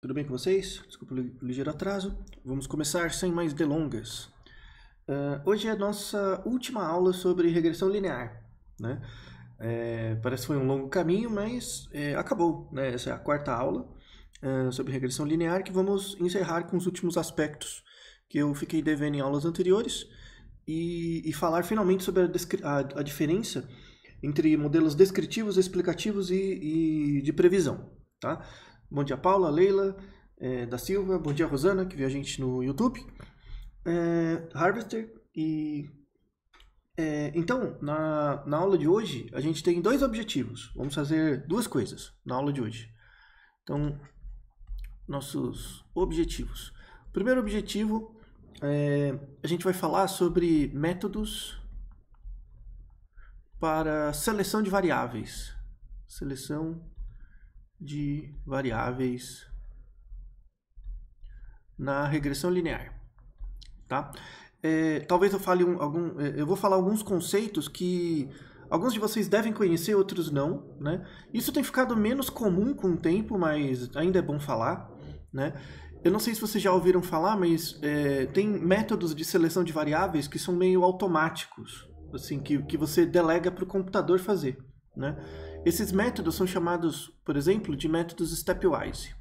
Tudo bem com vocês? Desculpa o ligeiro atraso. Vamos começar sem mais delongas. Uh, hoje é a nossa última aula sobre regressão linear. Né? É, parece que foi um longo caminho, mas é, acabou. Né? Essa é a quarta aula uh, sobre regressão linear que vamos encerrar com os últimos aspectos que eu fiquei devendo em aulas anteriores e, e falar finalmente sobre a, a, a, diferença entre modelos descritivos, explicativos e, e de previsão. Tá? Bom dia, Paula, Leila é, da Silva. Bom dia, Rosana, que viu a gente no YouTube. É, Harvester e... É, então, na, na aula de hoje, a gente tem dois objetivos. Vamos fazer duas coisas na aula de hoje. Então, nossos objetivos. O primeiro objetivo é, a gente vai falar sobre métodos para seleção de variáveis. Seleção de variáveis na regressão linear, tá? É, talvez eu fale um, algum, é, eu vou falar alguns conceitos que alguns de vocês devem conhecer, outros não, né? Isso tem ficado menos comum com o tempo, mas ainda é bom falar, né? Eu não sei se vocês já ouviram falar, mas é, tem métodos de seleção de variáveis que são meio automáticos, assim, que, que você delega para o computador fazer, né? Esses métodos são chamados, por exemplo, de métodos stepwise.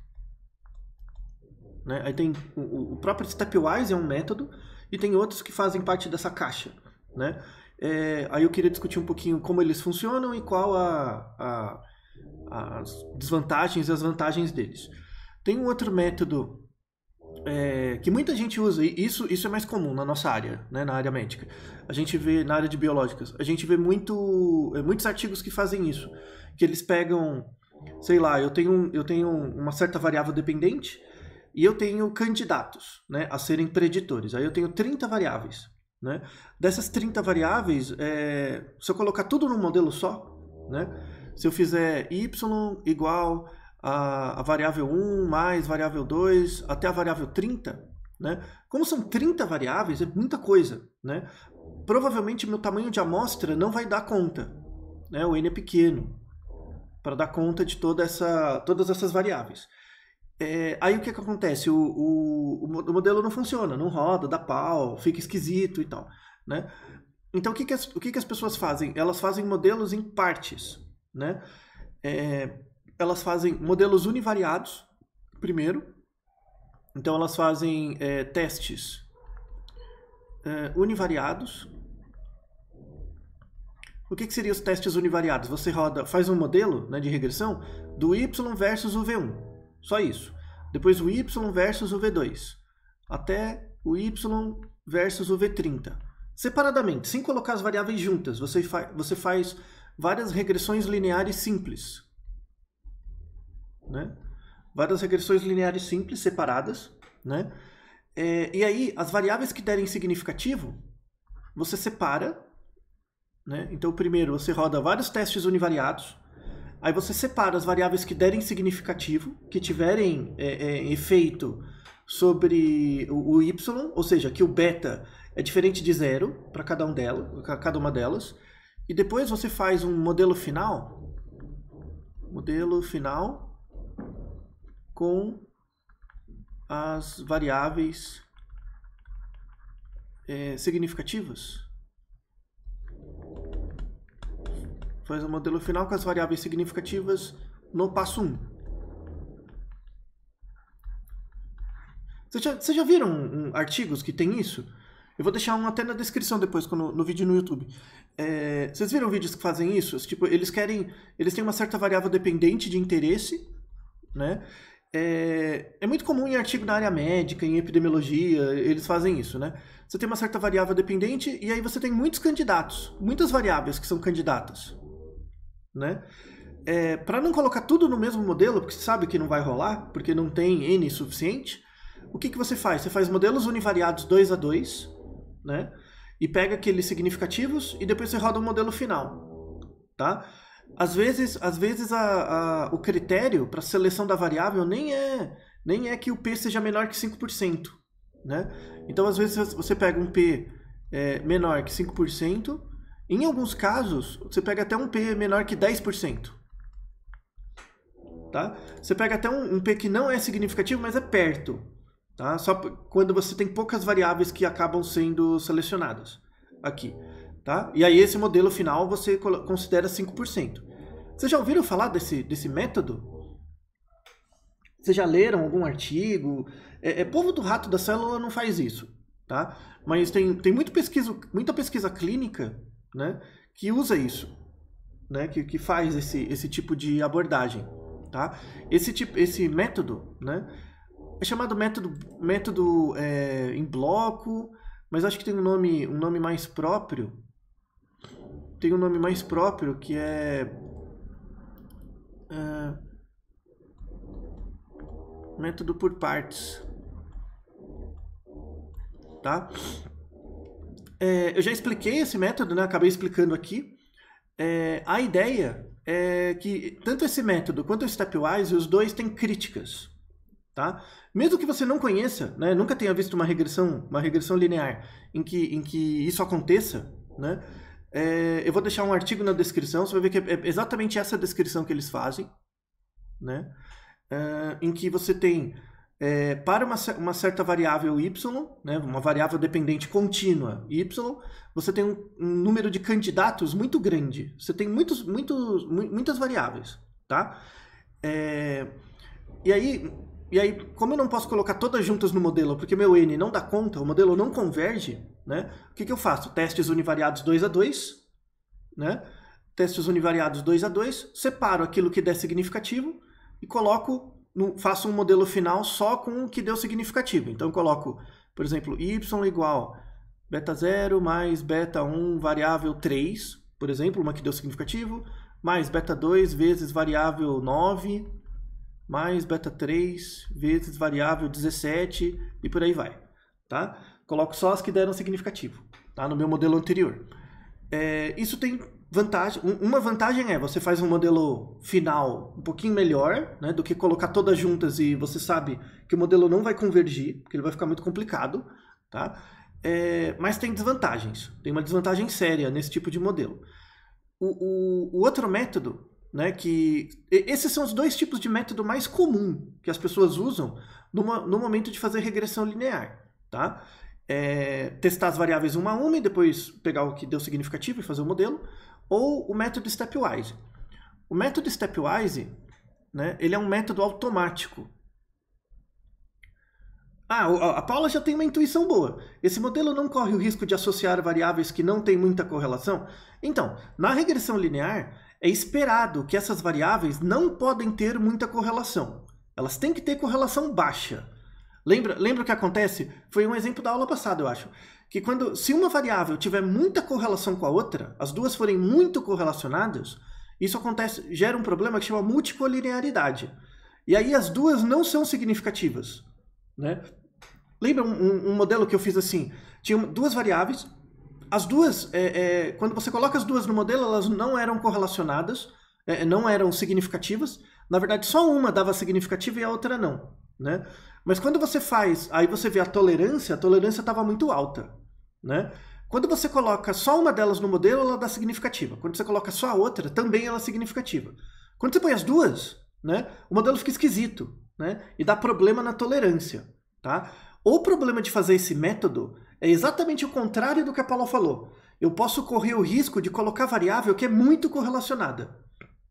Né? Aí tem o, o próprio stepwise é um método e tem outros que fazem parte dessa caixa. Né? É, aí eu queria discutir um pouquinho como eles funcionam e qual a, a as desvantagens e as vantagens deles. Tem um outro método é, que muita gente usa, e isso, isso é mais comum na nossa área, né, na área médica. A gente vê na área de biológicas, a gente vê muito, é, muitos artigos que fazem isso, que eles pegam, sei lá, eu tenho, eu tenho uma certa variável dependente e eu tenho candidatos né, a serem preditores. Aí eu tenho 30 variáveis. Né? Dessas 30 variáveis, é, se eu colocar tudo num modelo só, né, se eu fizer y igual a, a variável 1 mais variável 2 até a variável 30, né? Como são 30 variáveis, é muita coisa, né? Provavelmente meu tamanho de amostra não vai dar conta, né? O n é pequeno para dar conta de toda essa, todas essas variáveis. É, aí o que, que acontece? O, o, o, modelo não funciona, não roda, dá pau, fica esquisito e tal. Né? Então o que, que, as, o que, que as pessoas fazem? Elas fazem modelos em partes. Né? É, elas fazem modelos univariados, primeiro. Então, elas fazem é, testes é, univariados. O que, que seriam os testes univariados? Você roda, faz um modelo né, de regressão do y versus o v1, só isso. Depois o y versus o v2, até o y versus o v30. Separadamente, sem colocar as variáveis juntas, você, fa você faz várias regressões lineares simples né? Várias regressões lineares simples, separadas, né? É, e aí, as variáveis que derem significativo, você separa, né? Então, primeiro, você roda vários testes univariados, aí você separa as variáveis que derem significativo, que tiverem é, é, efeito sobre o, o y, ou seja, que o beta é diferente de zero para cada, um dela, cada uma delas. E depois você faz um modelo final. Modelo final com as variáveis é, significativas. Faz o modelo final com as variáveis significativas no passo 1. Vocês já, vocês já viram um, artigos que tem isso? Eu vou deixar um até na descrição depois, no, no vídeo no YouTube. É, vocês viram vídeos que fazem isso? Tipo, eles querem. Eles têm uma certa variável dependente de interesse, né? É, é, muito comum em artigo na área médica, em epidemiologia, eles fazem isso, né? Você tem uma certa variável dependente e aí você tem muitos candidatos, muitas variáveis que são candidatas, né? É, para não colocar tudo no mesmo modelo, porque você sabe que não vai rolar, porque não tem N suficiente, o que, que você faz? Você faz modelos univariados 2 a 2 né? E pega aqueles significativos e depois você roda o um modelo final, tá? às vezes, às vezes a, a, o critério para seleção da variável nem é, nem é que o P seja menor que 5%. Né? Então, às vezes, você pega um P é, menor que 5%, em alguns casos, você pega até um P menor que 10%. Tá? Você pega até um, um P que não é significativo, mas é perto. Tá? Só quando você tem poucas variáveis que acabam sendo selecionadas aqui. Tá? E aí esse modelo final você considera 5%. Vocês já ouviram falar desse, desse método? Vocês já leram algum artigo? É, é povo do rato da célula não faz isso, tá? Mas tem, tem muito pesquisa, muita pesquisa clínica né, que usa isso, né, que, que faz esse, esse tipo de abordagem. Tá? Esse, tipo, esse método né, é chamado método, método é, em bloco, mas acho que tem um nome, um nome mais próprio, tem um nome mais próprio que é. Uh, método por partes. Tá? É, eu já expliquei esse método, né? acabei explicando aqui. É, a ideia é que tanto esse método quanto o stepwise, os dois têm críticas. Tá? Mesmo que você não conheça, né, nunca tenha visto uma regressão, uma regressão linear em que, em que isso aconteça, né, é, eu vou deixar um artigo na descrição, você vai ver que é exatamente essa descrição que eles fazem, né? É, em que você tem é, para uma, uma, certa variável y, né, uma variável dependente contínua y, você tem um, um número de candidatos muito grande. Você tem muitos, muitos, muitas variáveis, tá? É, e aí, e aí, como eu não posso colocar todas juntas no modelo, porque meu N não dá conta, o modelo não converge, né? O que, que eu faço? Testes univariados 2 a 2, né? Testes univariados 2 a 2, separo aquilo que der significativo e coloco, no, faço um modelo final só com o que deu significativo. Então, eu coloco, por exemplo, y igual beta 0 mais beta 1 variável 3, por exemplo, uma que deu significativo, mais beta 2 vezes variável 9, mais beta 3 vezes variável 17 e por aí vai, tá? Coloco só as que deram significativo, tá? No meu modelo anterior. É, isso tem vantagem. Uma vantagem é você faz um modelo final um pouquinho melhor, né? Do que colocar todas juntas e você sabe que o modelo não vai convergir, porque ele vai ficar muito complicado, tá? É, mas tem desvantagens. Tem uma desvantagem séria nesse tipo de modelo. O, o, o outro método né? Que esses são os dois tipos de método mais comum que as pessoas usam numa, no momento de fazer regressão linear, tá? É, testar as variáveis uma a uma e depois pegar o que deu significativo e fazer o modelo, ou o método stepwise. O método stepwise, né? Ele é um método automático. Ah, a Paula já tem uma intuição boa. Esse modelo não corre o risco de associar variáveis que não têm muita correlação? Então, na regressão linear, é esperado que essas variáveis não podem ter muita correlação. Elas têm que ter correlação baixa. Lembra, lembra o que acontece? Foi um exemplo da aula passada, eu acho. Que quando, se uma variável tiver muita correlação com a outra, as duas forem muito correlacionadas, isso acontece, gera um problema que chama multicolinearidade. E aí as duas não são significativas. Né? Lembra um, um modelo que eu fiz assim? Tinha duas variáveis, as duas, é, é, quando você coloca as duas no modelo, elas não eram correlacionadas, é, não eram significativas. Na verdade, só uma dava significativa e a outra não. Né? Mas quando você faz, aí você vê a tolerância, a tolerância estava muito alta. Né? Quando você coloca só uma delas no modelo, ela dá significativa. Quando você coloca só a outra, também ela é significativa. Quando você põe as duas, né, o modelo fica esquisito né, e dá problema na tolerância. Tá? O problema de fazer esse método é exatamente o contrário do que a Paula falou. Eu posso correr o risco de colocar variável que é muito correlacionada.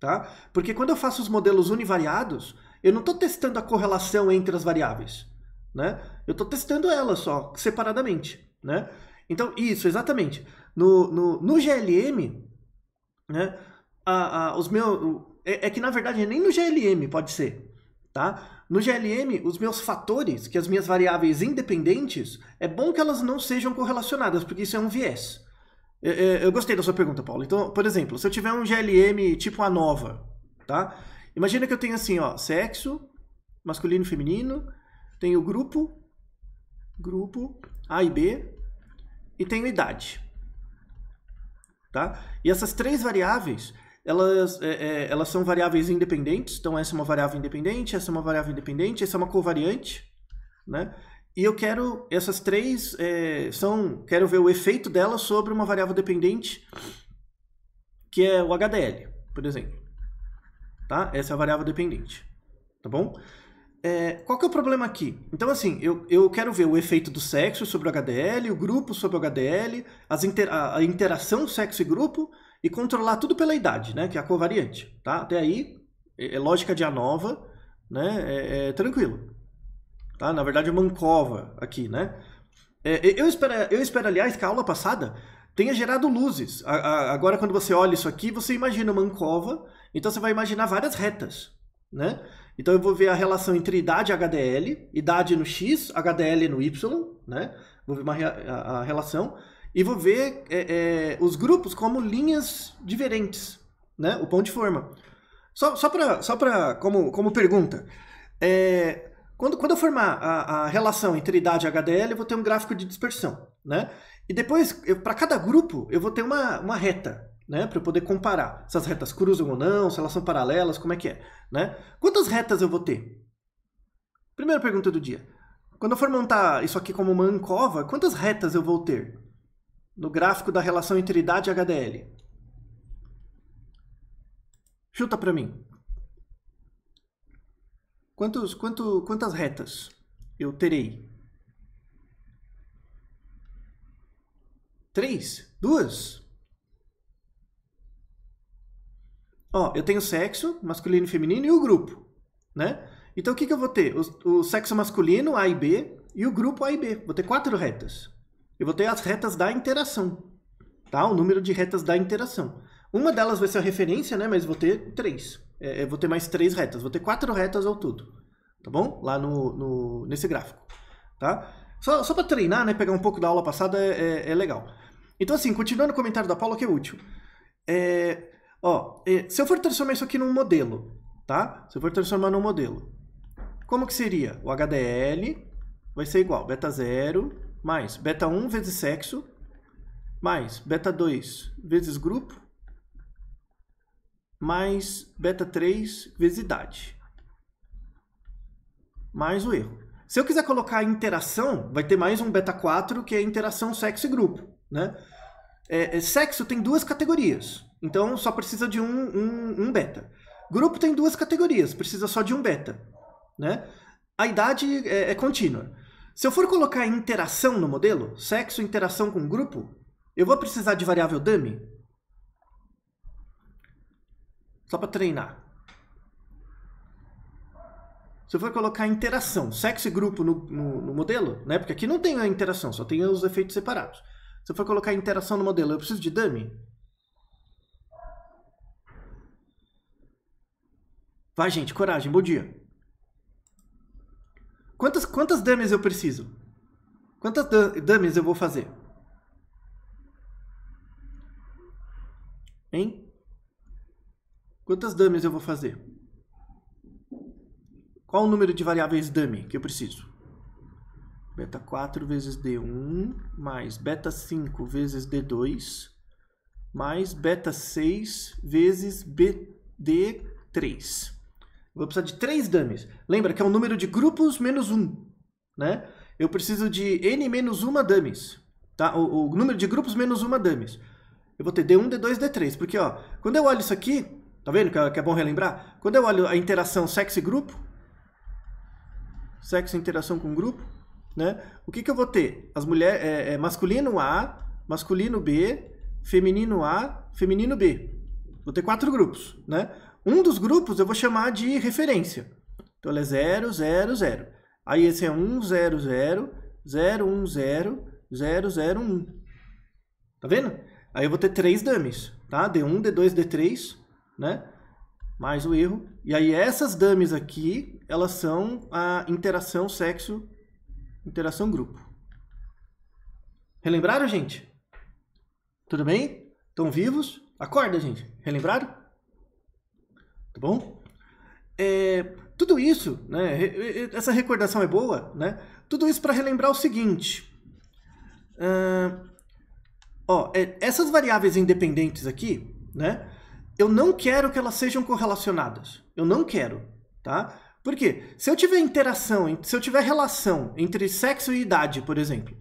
Tá? Porque quando eu faço os modelos univariados, eu não estou testando a correlação entre as variáveis. Né? Eu estou testando elas só, separadamente. Né? Então, isso, exatamente. No, no, no GLM, né, a, a, os meus, é, é que na verdade é nem no GLM pode ser. Tá? No GLM, os meus fatores, que as minhas variáveis independentes, é bom que elas não sejam correlacionadas, porque isso é um viés. Eu, eu, gostei da sua pergunta, Paulo. Então, por exemplo, se eu tiver um GLM tipo a nova, tá? Imagina que eu tenho assim, ó, sexo, masculino e feminino, tenho grupo, grupo A e B, e tenho idade. Tá? E essas três variáveis, elas, é, é, elas são variáveis independentes. Então, essa é uma variável independente, essa é uma variável independente, essa é uma covariante, né? E eu quero essas três é, são quero ver o efeito delas sobre uma variável dependente que é o HDL, por exemplo. Tá? Essa é a variável dependente, tá bom? É, qual que é o problema aqui? Então assim, eu, eu quero ver o efeito do sexo sobre o HDL, o grupo sobre o HDL, as inter, a, a interação sexo e grupo e controlar tudo pela idade, né? Que é a covariante, tá? Até aí é, é lógica de ANOVA, né? É, é tranquilo, tá? Na verdade é Mankova aqui, né? É, eu, espero, eu espero, aliás, que a aula passada tenha gerado luzes. A, a, agora, quando você olha isso aqui, você imagina uma Mankova, então você vai imaginar várias retas, né? Então eu vou ver a relação entre idade e HDL, idade no X, HDL no Y, né? Vou ver uma, a, a relação e vou ver é, é, os grupos como linhas diferentes, né? O pão de forma. Só, só para só como, como pergunta, é, quando, quando eu formar a, a, relação entre idade e HDL, eu vou ter um gráfico de dispersão, né? E depois, para cada grupo, eu vou ter uma, uma reta, né? Para eu poder comparar se as retas cruzam ou não, se elas são paralelas, como é que é, né? Quantas retas eu vou ter? Primeira pergunta do dia. Quando eu for montar isso aqui como uma ancova, quantas retas eu vou ter? no gráfico da relação entre idade e HDL? Chuta para mim. Quantos, quanto, quantas retas eu terei? Três? Duas? Ó, eu tenho sexo, masculino e feminino, e o grupo, né? Então o que, que eu vou ter? O, o sexo masculino, A e B, e o grupo A e B. Vou ter quatro retas eu vou ter as retas da interação, tá? O número de retas da interação. Uma delas vai ser a referência, né? Mas vou ter três. É, eu é, vou ter mais três retas. Vou ter quatro retas ao todo, tá bom? Lá no, no nesse gráfico, tá? Só, só para treinar, né? Pegar um pouco da aula passada é, é, é legal. Então, assim, continuando o comentário da Paula, que é útil. É, ó, é, se eu for transformar isso aqui num modelo, tá? Se eu for transformar num modelo, como que seria? O HDL vai ser igual, beta zero mais beta 1 vezes sexo, mais beta 2 vezes grupo, mais beta 3 vezes idade. Mais o erro. Se eu quiser colocar interação, vai ter mais um beta 4, que é interação sexo e grupo. Né? É, é, sexo tem duas categorias, então só precisa de um, um, um, beta. Grupo tem duas categorias, precisa só de um beta. Né? A idade é, é contínua. Se eu for colocar interação no modelo, sexo, interação com grupo, eu vou precisar de variável dummy? Só para treinar. Se eu for colocar interação, sexo e grupo no, no, no, modelo, né? porque aqui não tem a interação, só tem os efeitos separados. Se eu for colocar interação no modelo, eu preciso de dummy? Vai, gente, coragem, bom dia. Quantas, quantas dummies eu preciso? Quantas dummies eu vou fazer? Hein? Quantas dummies eu vou fazer? Qual o número de variáveis dummy que eu preciso? Beta 4 vezes D1 mais beta 5 vezes D2 mais beta 6 vezes BD3 vou precisar de três dummies. Lembra que é o um número de grupos menos um, né? Eu preciso de n menos uma dummies, tá? O, o, número de grupos menos uma dummies. Eu vou ter d1, d2, d3, porque ó, quando eu olho isso aqui, tá vendo que é, que é bom relembrar? Quando eu olho a interação sexo e grupo, sexo e interação com grupo, né? O que que eu vou ter? As mulheres, é, é, masculino A, masculino B, feminino A, feminino B. Vou ter quatro grupos, né? Um dos grupos eu vou chamar de referência. Então ele é 0, 0, 0. Aí esse é 1, 0, 0, 0, 1, 0, 0, 0, 1. Tá vendo? Aí eu vou ter três dummies, tá? D1, D2, D3, né? Mais o erro. E aí essas dummies aqui, elas são a interação sexo, interação grupo. Relembraram, gente? Tudo bem? Estão vivos? Acorda, gente. Relembraram? tá bom? É, tudo isso, né, essa recordação é boa, né? Tudo isso para relembrar o seguinte. Uh, ó, é, essas variáveis independentes aqui, né? Eu não quero que elas sejam correlacionadas. Eu não quero, tá? Por quê? Se eu tiver interação, se eu tiver relação entre sexo e idade, por exemplo,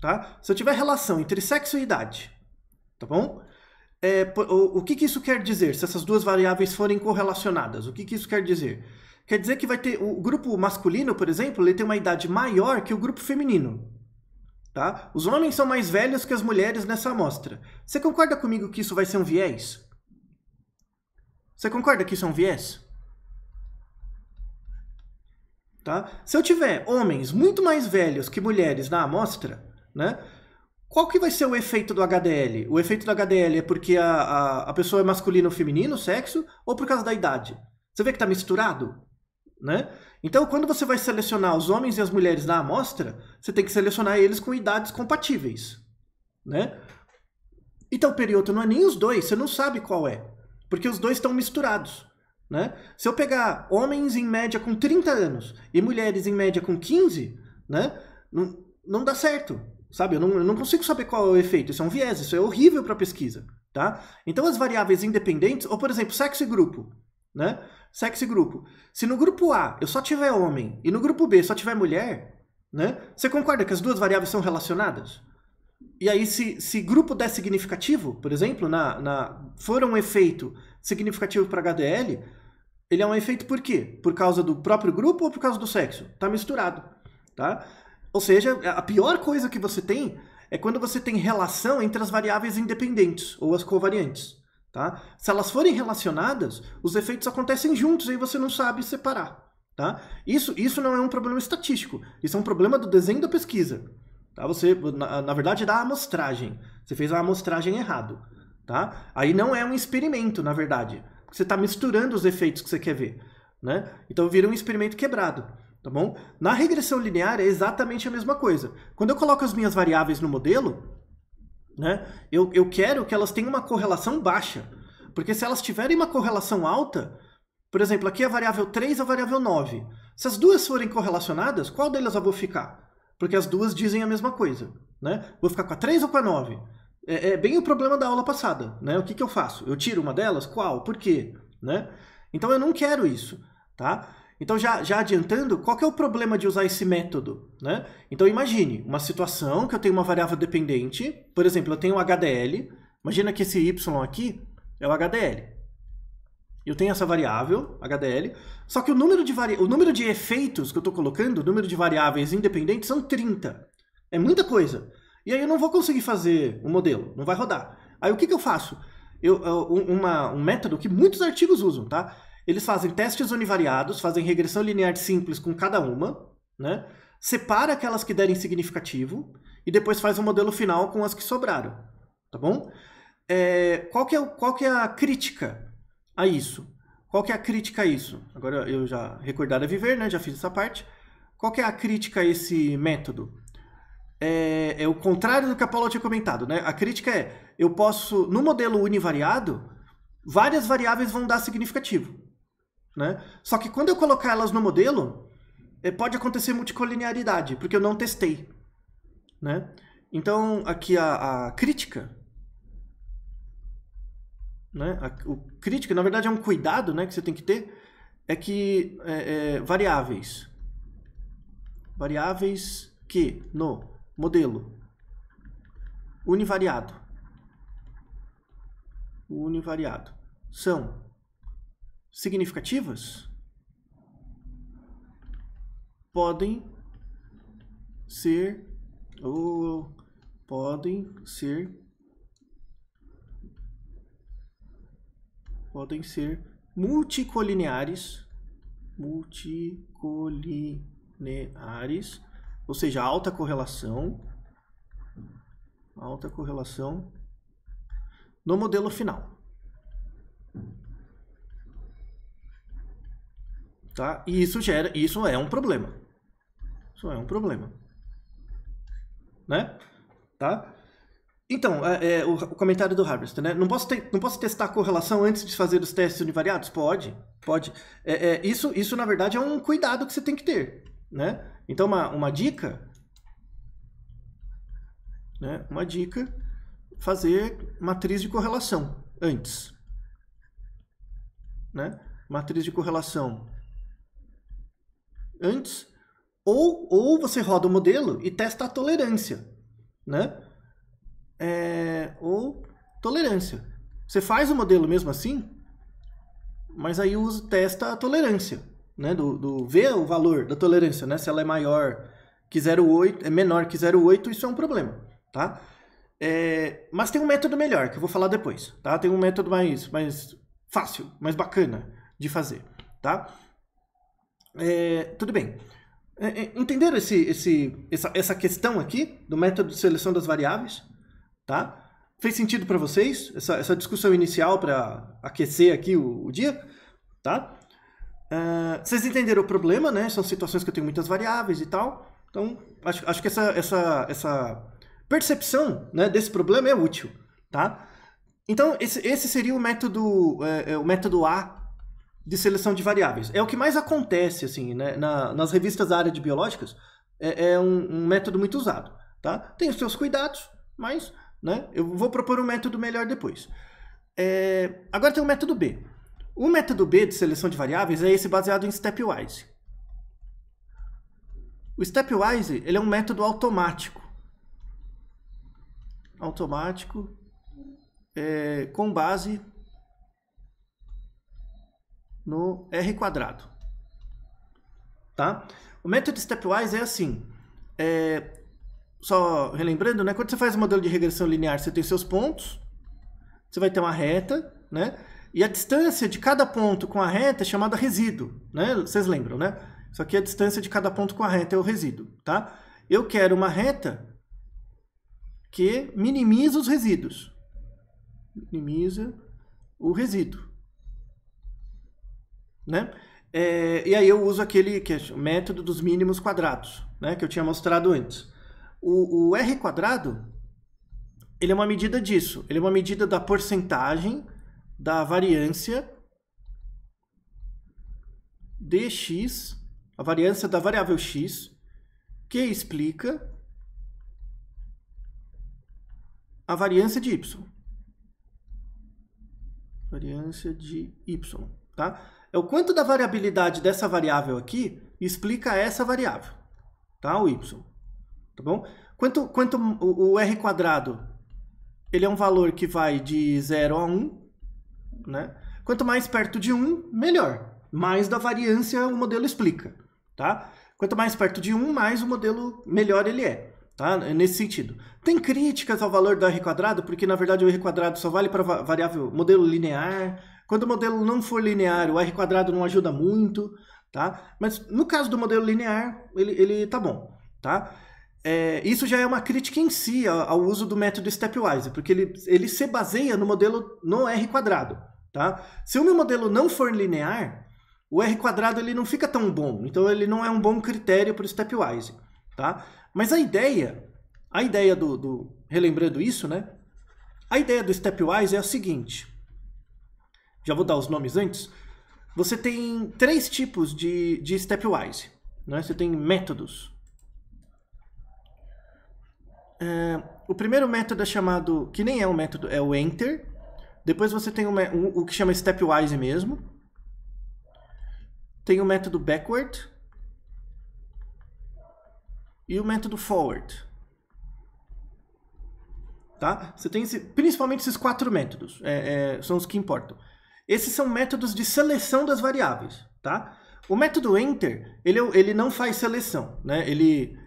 tá? Se eu tiver relação entre sexo e idade, tá bom? é, o, o que, que, isso quer dizer? Se essas duas variáveis forem correlacionadas, o que, que isso quer dizer? Quer dizer que vai ter o grupo masculino, por exemplo, ele tem uma idade maior que o grupo feminino. Tá? Os homens são mais velhos que as mulheres nessa amostra. Você concorda comigo que isso vai ser um viés? Você concorda que isso é um viés? Tá? Se eu tiver homens muito mais velhos que mulheres na amostra, né? Qual que vai ser o efeito do HDL? O efeito do HDL é porque a, a, a pessoa é masculina ou feminina, o sexo, ou por causa da idade? Você vê que está misturado? Né? Então, quando você vai selecionar os homens e as mulheres na amostra, você tem que selecionar eles com idades compatíveis. Né? Então, período não é nem os dois, você não sabe qual é. Porque os dois estão misturados. Né? Se eu pegar homens em média com 30 anos e mulheres em média com 15, né? não, não dá certo. Sabe, eu não, eu não consigo saber qual é o efeito. Isso é um viés, isso é horrível para pesquisa, tá? Então as variáveis independentes, ou por exemplo, sexo e grupo, né? Sexo e grupo. Se no grupo A eu só tiver homem e no grupo B só tiver mulher, né? Você concorda que as duas variáveis são relacionadas? E aí, se, se grupo der significativo, por exemplo, na, na, for um efeito significativo para HDL, ele é um efeito por quê? Por causa do próprio grupo ou por causa do sexo? Tá misturado, tá? Ou seja, a pior coisa que você tem é quando você tem relação entre as variáveis independentes ou as covariantes. Tá? Se elas forem relacionadas, os efeitos acontecem juntos e você não sabe separar. Tá? Isso, isso não é um problema estatístico, isso é um problema do desenho da pesquisa. Tá? Você, na, na verdade, é da amostragem. Você fez a amostragem errado. Tá? Aí não é um experimento, na verdade. Você está misturando os efeitos que você quer ver. Né? Então vira um experimento quebrado tá bom? Na regressão linear é exatamente a mesma coisa. Quando eu coloco as minhas variáveis no modelo, né, eu, eu quero que elas tenham uma correlação baixa. Porque se elas tiverem uma correlação alta, por exemplo, aqui a variável 3 e a variável 9. Se as duas forem correlacionadas, qual delas eu vou ficar? Porque as duas dizem a mesma coisa. Né? Vou ficar com a 3 ou com a 9? É, é bem o problema da aula passada. Né? O que, que eu faço? Eu tiro uma delas? Qual? Por quê? Né? Então eu não quero isso. Tá? Então, já, já adiantando, qual que é o problema de usar esse método? Né? Então, imagine uma situação que eu tenho uma variável dependente, por exemplo, eu tenho um HDL, imagina que esse y aqui é o HDL. Eu tenho essa variável, HDL, só que o número de, vari... o número de efeitos que eu estou colocando, o número de variáveis independentes, são 30. É muita coisa. E aí eu não vou conseguir fazer o um modelo, não vai rodar. Aí o que, que eu faço? Eu, uma, um método que muitos artigos usam, tá? Eles fazem testes univariados, fazem regressão linear simples com cada uma, né? separa aquelas que derem significativo e depois faz um modelo final com as que sobraram, tá bom? É, qual, que é, qual que é a crítica a isso? Qual que é a crítica a isso? Agora eu já recordar a é viver, né? Já fiz essa parte. Qual que é a crítica a esse método? É, é o contrário do que a Paula tinha comentado, né? A crítica é, eu posso, no modelo univariado, várias variáveis vão dar significativo. Né? Só que quando eu colocar elas no modelo, eh, pode acontecer multicolinearidade, porque eu não testei. Né? Então, aqui a, a crítica, né? a, o crítica, na verdade, é um cuidado né, que você tem que ter, é que é, é, variáveis, variáveis que no modelo univariado, univariado, são significativas podem ser ou podem ser podem ser multicolineares multicolineares ou seja alta correlação alta correlação no modelo final Tá? E isso gera, isso é um problema. Isso é um problema. Né? Tá? Então, é, é, o, o, comentário do Harvester, né? Não posso, te, não posso testar a correlação antes de fazer os testes univariados? Pode, pode. É, é, isso, isso, na verdade, é um cuidado que você tem que ter, né? Então, uma, uma dica... Né? Uma dica, fazer matriz de correlação antes. Né? Matriz de correlação antes, ou, ou você roda o modelo e testa a tolerância, né? É, ou tolerância. Você faz o modelo mesmo assim, mas aí usa, testa a tolerância, né? Do, do, vê o valor da tolerância, né? Se ela é maior que 0,8, é menor que 0,8, isso é um problema, tá? É, mas tem um método melhor, que eu vou falar depois, tá? Tem um método mais, mais fácil, mais bacana de fazer, tá? É, tudo bem. É, é, entenderam esse, esse, essa, essa questão aqui do método de seleção das variáveis? Tá? Fez sentido para vocês essa, essa discussão inicial para aquecer aqui o, o dia? Tá? Uh, vocês entenderam o problema, né? São situações que eu tenho muitas variáveis e tal. Então, acho, acho que essa, essa, essa percepção né, desse problema é útil, tá? Então, esse, esse seria o método, é, é o método A de seleção de variáveis. É o que mais acontece, assim, né? Na, nas revistas da área de biológicas, é, é um, um, método muito usado, tá? Tem os seus cuidados, mas, né? Eu vou propor um método melhor depois. É, agora tem o método B. O método B de seleção de variáveis é esse baseado em stepwise. O stepwise, ele é um método automático. Automático, é, com base no R quadrado. Tá? O método stepwise é assim. É, só relembrando, né? Quando você faz o um modelo de regressão linear, você tem seus pontos. Você vai ter uma reta, né? E a distância de cada ponto com a reta é chamada resíduo, né? Vocês lembram, né? Isso aqui é a distância de cada ponto com a reta, é o resíduo, tá? Eu quero uma reta que minimiza os resíduos. Minimiza o resíduo né? É, e aí eu uso aquele que é o método dos mínimos quadrados, né? Que eu tinha mostrado antes. O, o R quadrado, ele é uma medida disso. Ele é uma medida da porcentagem da variância dx, a variância da variável x, que explica a variância de y. Variância de y, tá? é o quanto da variabilidade dessa variável aqui explica essa variável, tá? O y, tá bom? Quanto, quanto o, o r quadrado, ele é um valor que vai de 0 a 1, um, né? Quanto mais perto de 1, um, melhor. Mais da variância o modelo explica, tá? Quanto mais perto de 1, um, mais o modelo melhor ele é, tá? Nesse sentido. Tem críticas ao valor do r quadrado, porque na verdade o r quadrado só vale para variável modelo linear, quando o modelo não for linear, o R quadrado não ajuda muito, tá? Mas no caso do modelo linear, ele, ele tá bom, tá? É, isso já é uma crítica em si ao, uso do método stepwise, porque ele, ele se baseia no modelo no R quadrado, tá? Se o meu modelo não for linear, o R quadrado ele não fica tão bom, então ele não é um bom critério para o stepwise, tá? Mas a ideia, a ideia do, do relembrando isso, né? A ideia do stepwise é a seguinte: já vou dar os nomes antes, você tem três tipos de, de stepwise. Né? Você tem métodos. É, o primeiro método é chamado, que nem é um método, é o enter. Depois você tem o o que chama stepwise mesmo. Tem o método backward. E o método forward. Tá? Você tem esse, principalmente esses quatro métodos, é, é, são os que importam. Esses são métodos de seleção das variáveis, tá? O método enter, ele, é ele não faz seleção, né? Ele,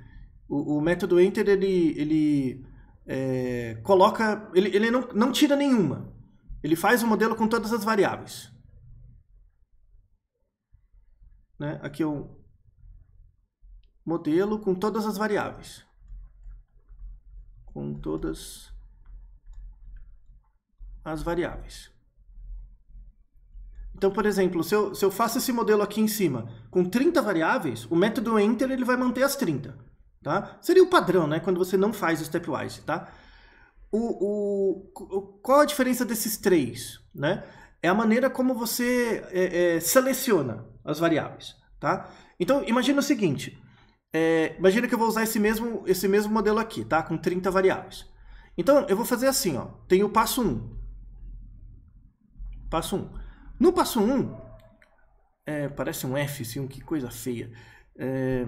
o, o método enter, ele, ele é, coloca, ele, ele não, não tira nenhuma. Ele faz o modelo com todas as variáveis. Né? Aqui é o modelo com todas as variáveis. Com todas as variáveis. Então, por exemplo, se eu, se eu faço esse modelo aqui em cima com 30 variáveis, o método enter ele vai manter as 30. Tá? Seria o padrão, né? Quando você não faz o stepwise, tá? O, o, qual a diferença desses três, né? É a maneira como você é, é, seleciona as variáveis, tá? Então, imagina o seguinte. É, imagina que eu vou usar esse mesmo, esse mesmo modelo aqui, tá? Com 30 variáveis. Então, eu vou fazer assim, ó. Tem o passo 1. Passo 1. No passo 1, é, parece um F, sim, que coisa feia. É,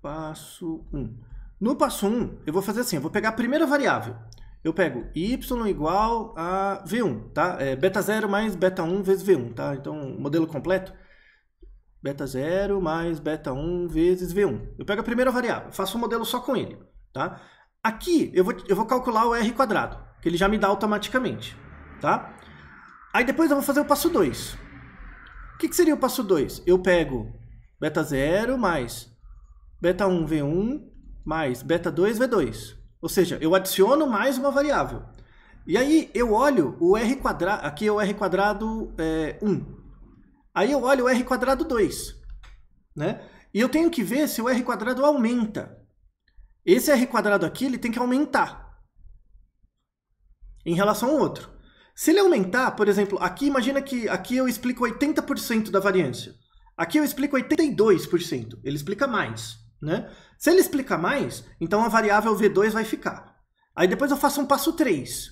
passo 1. No passo 1, eu vou fazer assim, eu vou pegar a primeira variável. Eu pego y igual a v1, tá? É beta 0 mais beta 1 vezes v1, tá? Então, modelo completo, beta 0 mais beta 1 vezes v1. Eu pego a primeira variável, faço um modelo só com ele, tá? Aqui, eu vou, eu vou calcular o r quadrado, que ele já me dá automaticamente, tá? Aí depois eu vou fazer o passo 2. O que, que, seria o passo 2? Eu pego beta 0 mais beta 1 V1 mais beta 2 V2. Ou seja, eu adiciono mais uma variável. E aí eu olho o R quadrado, aqui é o R quadrado é, 1. Aí eu olho o R quadrado 2, né? E eu tenho que ver se o R quadrado aumenta. Esse R quadrado aqui, ele tem que aumentar em relação ao outro. Se ele aumentar, por exemplo, aqui, imagina que aqui eu explico 80% da variância. Aqui eu explico 82%. Ele explica mais, né? Se ele explicar mais, então a variável V2 vai ficar. Aí depois eu faço um passo 3,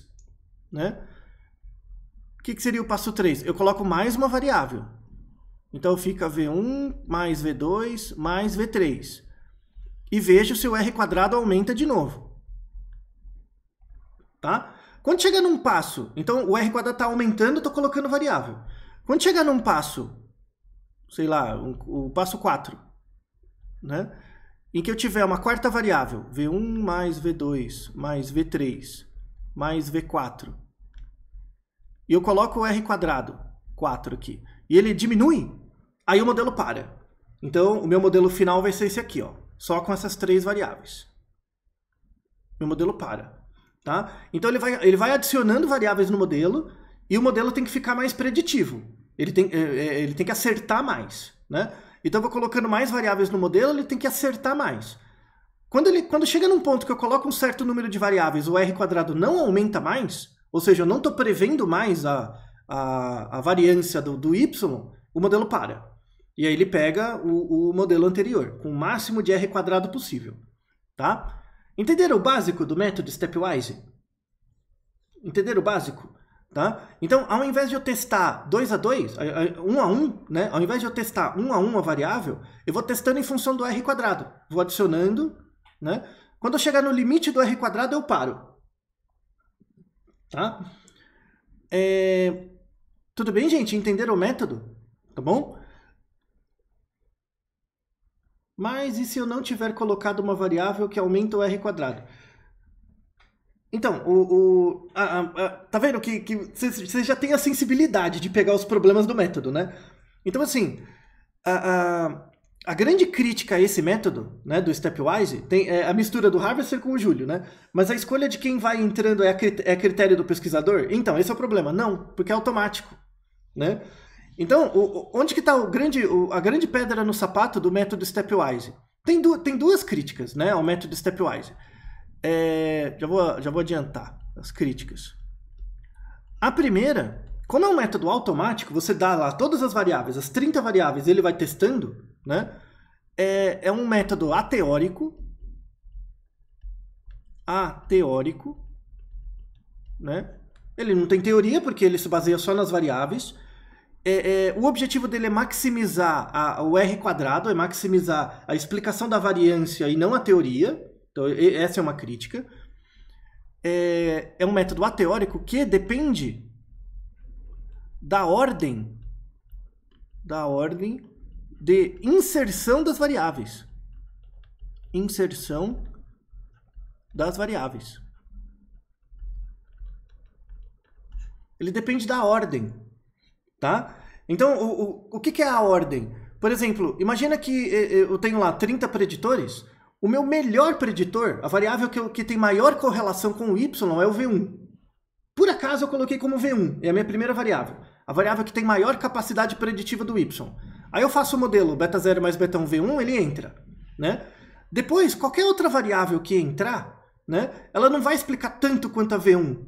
né? O que, que seria o passo 3? Eu coloco mais uma variável. Então fica V1 mais V2 mais V3. E vejo se o R quadrado aumenta de novo. Tá? Quando chega num passo, então o R quadrado está aumentando, eu estou colocando variável. Quando chega num passo, sei lá, o um, um passo 4, né? em que eu tiver uma quarta variável, V1 mais V2 mais V3 mais V4, e eu coloco o R quadrado, 4 aqui, e ele diminui, aí o modelo para. Então, o meu modelo final vai ser esse aqui, ó, só com essas três variáveis. Meu modelo para. Tá? Então ele vai, ele vai adicionando variáveis no modelo e o modelo tem que ficar mais preditivo. Ele tem, é, é, ele tem que acertar mais. Né? Então eu vou colocando mais variáveis no modelo, ele tem que acertar mais. Quando, ele, quando chega num ponto que eu coloco um certo número de variáveis, o R quadrado não aumenta mais, ou seja, eu não estou prevendo mais a, a, a variância do, do Y, o modelo para. E aí ele pega o, o modelo anterior, com o máximo de R quadrado possível. Tá? Entenderam o básico do método stepwise? Entenderam o básico? Tá? Então, ao invés de eu testar 2 a 2, 1 a 1, né? ao invés de eu testar 1 a 1 a variável, eu vou testando em função do r quadrado. Vou adicionando. Né? Quando eu chegar no limite do r quadrado, eu paro. Tá? É... Tudo bem, gente? Entenderam o método? Tá bom? Mas e se eu não tiver colocado uma variável que aumenta o r quadrado? Então, o, o a, a, tá vendo que você já tem a sensibilidade de pegar os problemas do método, né? Então, assim, a, a, a grande crítica a esse método, né, do Stepwise, tem é a mistura do Harvester com o Júlio, né? Mas a escolha de quem vai entrando é, é critério do pesquisador? Então, esse é o problema. Não, porque é automático, né? Então, o, onde que está a grande pedra no sapato do método Stepwise? Tem, du, tem duas críticas né, ao método Stepwise. É, já, vou, já vou adiantar as críticas. A primeira, como é um método automático, você dá lá todas as variáveis, as 30 variáveis, ele vai testando, né? É, é um método ateórico, ateórico, né? Ele não tem teoria porque ele se baseia só nas variáveis, é, é, o objetivo dele é maximizar a, o R quadrado, é maximizar a explicação da variância e não a teoria. Então, essa é uma crítica. É, é um método ateórico que depende da ordem da ordem de inserção das variáveis. Inserção das variáveis. Ele depende da ordem tá? Então, o, o, o que, que é a ordem? Por exemplo, imagina que eu tenho lá 30 preditores, o meu melhor preditor, a variável que, eu, que tem maior correlação com o Y é o V1. Por acaso eu coloquei como V1, é a minha primeira variável. A variável que tem maior capacidade preditiva do Y. Aí eu faço o modelo beta0 mais 1 V1, ele entra. Né? Depois, qualquer outra variável que entrar, né, ela não vai explicar tanto quanto a V1.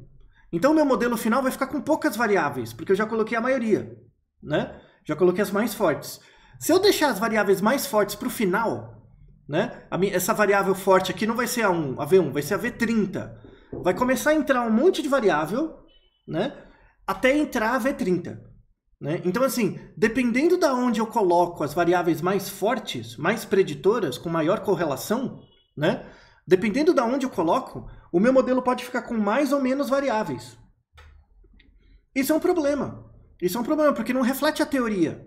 Então, meu modelo final vai ficar com poucas variáveis, porque eu já coloquei a maioria, né? Já coloquei as mais fortes. Se eu deixar as variáveis mais fortes para o final, né? Minha, essa variável forte aqui não vai ser a 1, a V1, vai ser a V30. Vai começar a entrar um monte de variável, né? Até entrar a V30. Né? Então, assim, dependendo da onde eu coloco as variáveis mais fortes, mais preditoras, com maior correlação, né? Dependendo da onde eu coloco, o meu modelo pode ficar com mais ou menos variáveis. Isso é um problema. Isso é um problema, porque não reflete a teoria.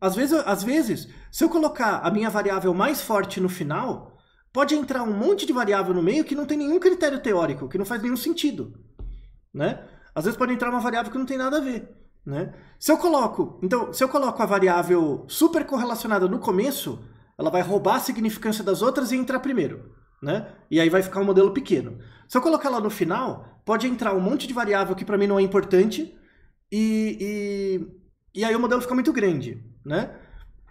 Às vezes, às vezes, se eu colocar a minha variável mais forte no final, pode entrar um monte de variável no meio que não tem nenhum critério teórico, que não faz nenhum sentido. Né? Às vezes pode entrar uma variável que não tem nada a ver. Né? Se eu coloco, então, se eu coloco a variável super correlacionada no começo, ela vai roubar a significância das outras e entrar primeiro, né? E aí vai ficar um modelo pequeno. Se eu colocar lá no final, pode entrar um monte de variável que para mim não é importante e, e, e aí o modelo fica muito grande, né?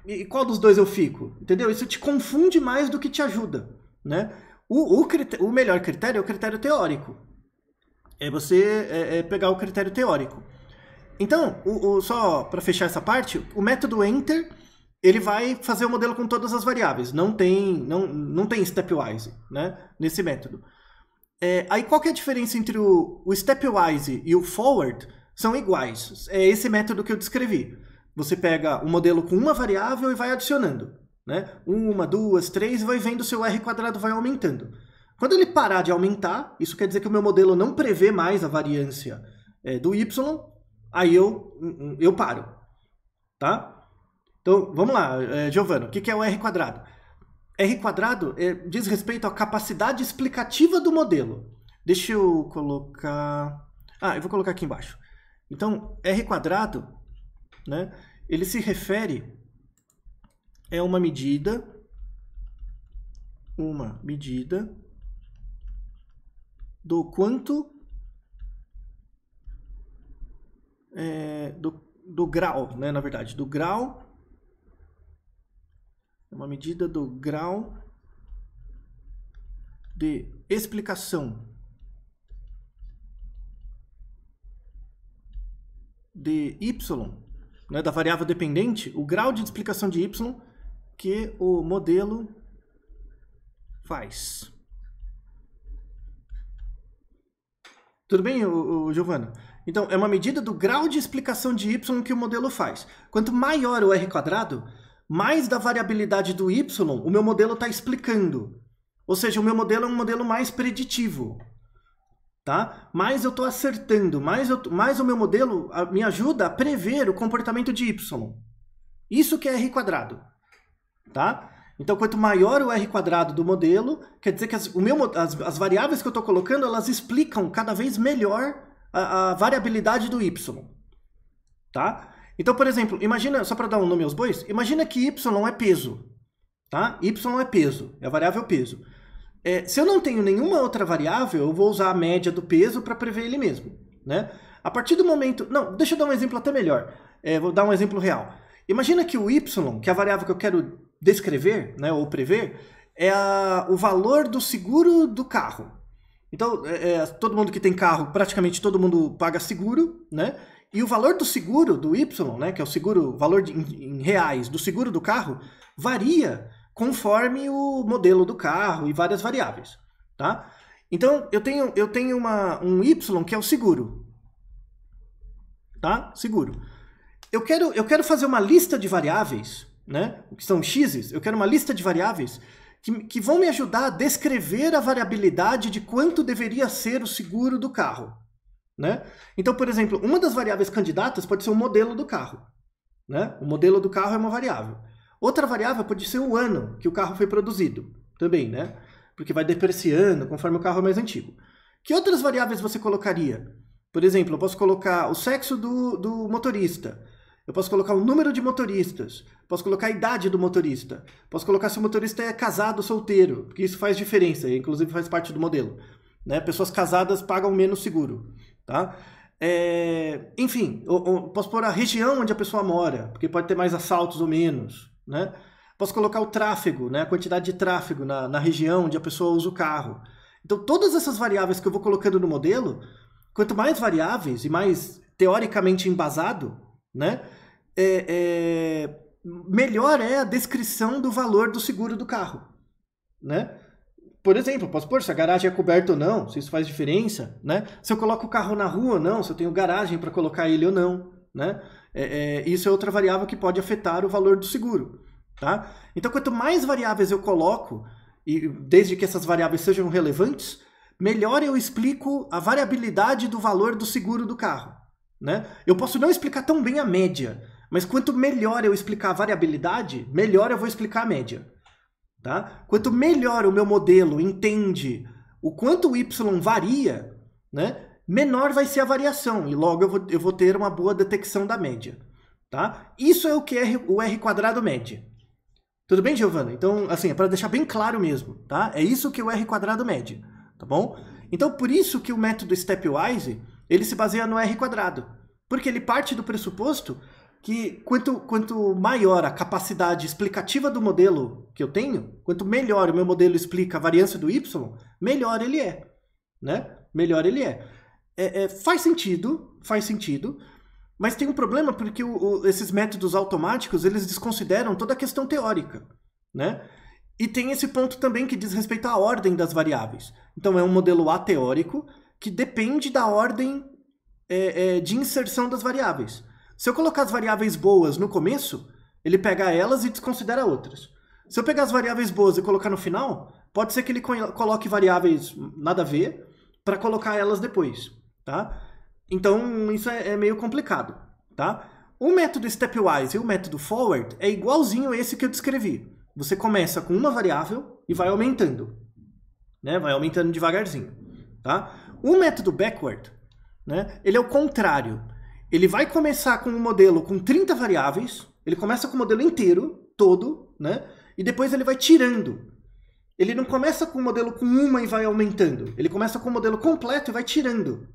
E qual dos dois eu fico? Entendeu? Isso te confunde mais do que te ajuda, né? O, o, critério, o melhor critério é o critério teórico. É você é, é pegar o critério teórico. Então, o, o, só para fechar essa parte, o método enter ele vai fazer o modelo com todas as variáveis. Não tem, não, não tem stepwise né, nesse método. É, aí qual que é a diferença entre o, o stepwise e o forward? São iguais. É esse método que eu descrevi. Você pega um modelo com uma variável e vai adicionando. Né? Uma, duas, três, e vai vendo seu R quadrado vai aumentando. Quando ele parar de aumentar, isso quer dizer que o meu modelo não prevê mais a variância é, do Y, aí eu, hum, hum, eu paro. Tá? Então, vamos lá, é, Giovano, o que, que é o R quadrado? R é quadrado é, diz respeito à capacidade explicativa do modelo. Deixa eu colocar... Ah, eu vou colocar aqui embaixo. Então, R quadrado, né, ele se refere... É uma medida... Uma medida do quanto... É, do, do grau, né, na verdade, do grau é uma medida do grau de explicação de y, né, da variável dependente, o grau de explicação de y que o modelo faz. Tudo bem, Giovana? Então, é uma medida do grau de explicação de y que o modelo faz. Quanto maior o r quadrado, mais da variabilidade do y, o meu modelo está explicando. Ou seja, o meu modelo é um modelo mais preditivo. Tá? Mais eu estou acertando, mais, eu, mais o meu modelo me ajuda a prever o comportamento de y. Isso que é r quadrado. Tá? Então, quanto maior o r quadrado do modelo, quer dizer que as, o meu, as, as variáveis que eu estou colocando, elas explicam cada vez melhor a, a variabilidade do y. Tá? Então, por exemplo, imagina, só para dar um nome aos bois, imagina que y é peso, tá? y é peso, é a variável peso. É, se eu não tenho nenhuma outra variável, eu vou usar a média do peso para prever ele mesmo, né? A partir do momento... Não, deixa eu dar um exemplo até melhor. É, vou dar um exemplo real. Imagina que o y, que é a variável que eu quero descrever, né, ou prever, é a, o valor do seguro do carro. Então, é, é todo mundo que tem carro, praticamente todo mundo paga seguro, né? E o valor do seguro do Y, né, que é o seguro, valor de, em, em reais do seguro do carro, varia conforme o modelo do carro e várias variáveis, tá? Então, eu tenho, eu tenho uma, um Y que é o seguro, tá? Seguro. Eu quero, eu quero fazer uma lista de variáveis, né? que são X's, eu quero uma lista de variáveis que, que vão me ajudar a descrever a variabilidade de quanto deveria ser o seguro do carro, né? Então, por exemplo, uma das variáveis candidatas pode ser o modelo do carro. Né? O modelo do carro é uma variável. Outra variável pode ser o ano que o carro foi produzido também, né? Porque vai depreciando conforme o carro é mais antigo. Que outras variáveis você colocaria? Por exemplo, eu posso colocar o sexo do, do motorista, eu posso colocar o número de motoristas, posso colocar a idade do motorista, posso colocar se o motorista é casado ou solteiro, porque isso faz diferença, inclusive faz parte do modelo. Né? Pessoas casadas pagam menos seguro tá? É, enfim, eu, eu posso pôr a região onde a pessoa mora, porque pode ter mais assaltos ou menos, né? Posso colocar o tráfego, né? A quantidade de tráfego na, na região onde a pessoa usa o carro. Então, todas essas variáveis que eu vou colocando no modelo, quanto mais variáveis e mais teoricamente embasado, né? É, é, melhor é a descrição do valor do seguro do carro, né? Por exemplo, posso pôr se a garagem é coberta ou não, se isso faz diferença, né? Se eu coloco o carro na rua ou não, se eu tenho garagem para colocar ele ou não, né? É, é, isso é outra variável que pode afetar o valor do seguro, tá? Então, quanto mais variáveis eu coloco, e desde que essas variáveis sejam relevantes, melhor eu explico a variabilidade do valor do seguro do carro, né? Eu posso não explicar tão bem a média, mas quanto melhor eu explicar a variabilidade, melhor eu vou explicar a média. Tá? Quanto melhor o meu modelo entende o quanto o y varia, né, menor vai ser a variação e logo eu vou, eu vou ter uma boa detecção da média. Tá? Isso é o que é o R quadrado mede. Tudo bem, Giovana? Então, assim, é para deixar bem claro mesmo, tá? É isso que é o R quadrado mede, tá bom? Então, por isso que o método stepwise, ele se baseia no R quadrado, porque ele parte do pressuposto que quanto, quanto maior a capacidade explicativa do modelo que eu tenho, quanto melhor o meu modelo explica a variância do y, melhor ele é, né? Melhor ele é. é, é faz sentido, faz sentido, mas tem um problema porque o, o, esses métodos automáticos eles desconsideram toda a questão teórica, né? E tem esse ponto também que diz respeito à ordem das variáveis. Então é um modelo ateórico que depende da ordem é, é de inserção das variáveis. Se eu colocar as variáveis boas no começo, ele pega elas e desconsidera outras. Se eu pegar as variáveis boas e colocar no final, pode ser que ele coloque variáveis nada a ver para colocar elas depois, tá? Então, isso é, é, meio complicado, tá? O método stepwise e o método forward é igualzinho esse que eu descrevi. Você começa com uma variável e vai aumentando, né? Vai aumentando devagarzinho, tá? O método backward, né? Ele é o contrário ele vai começar com um modelo com 30 variáveis, ele começa com o modelo inteiro, todo, né? E depois ele vai tirando. Ele não começa com o modelo com uma e vai aumentando. Ele começa com o modelo completo e vai tirando.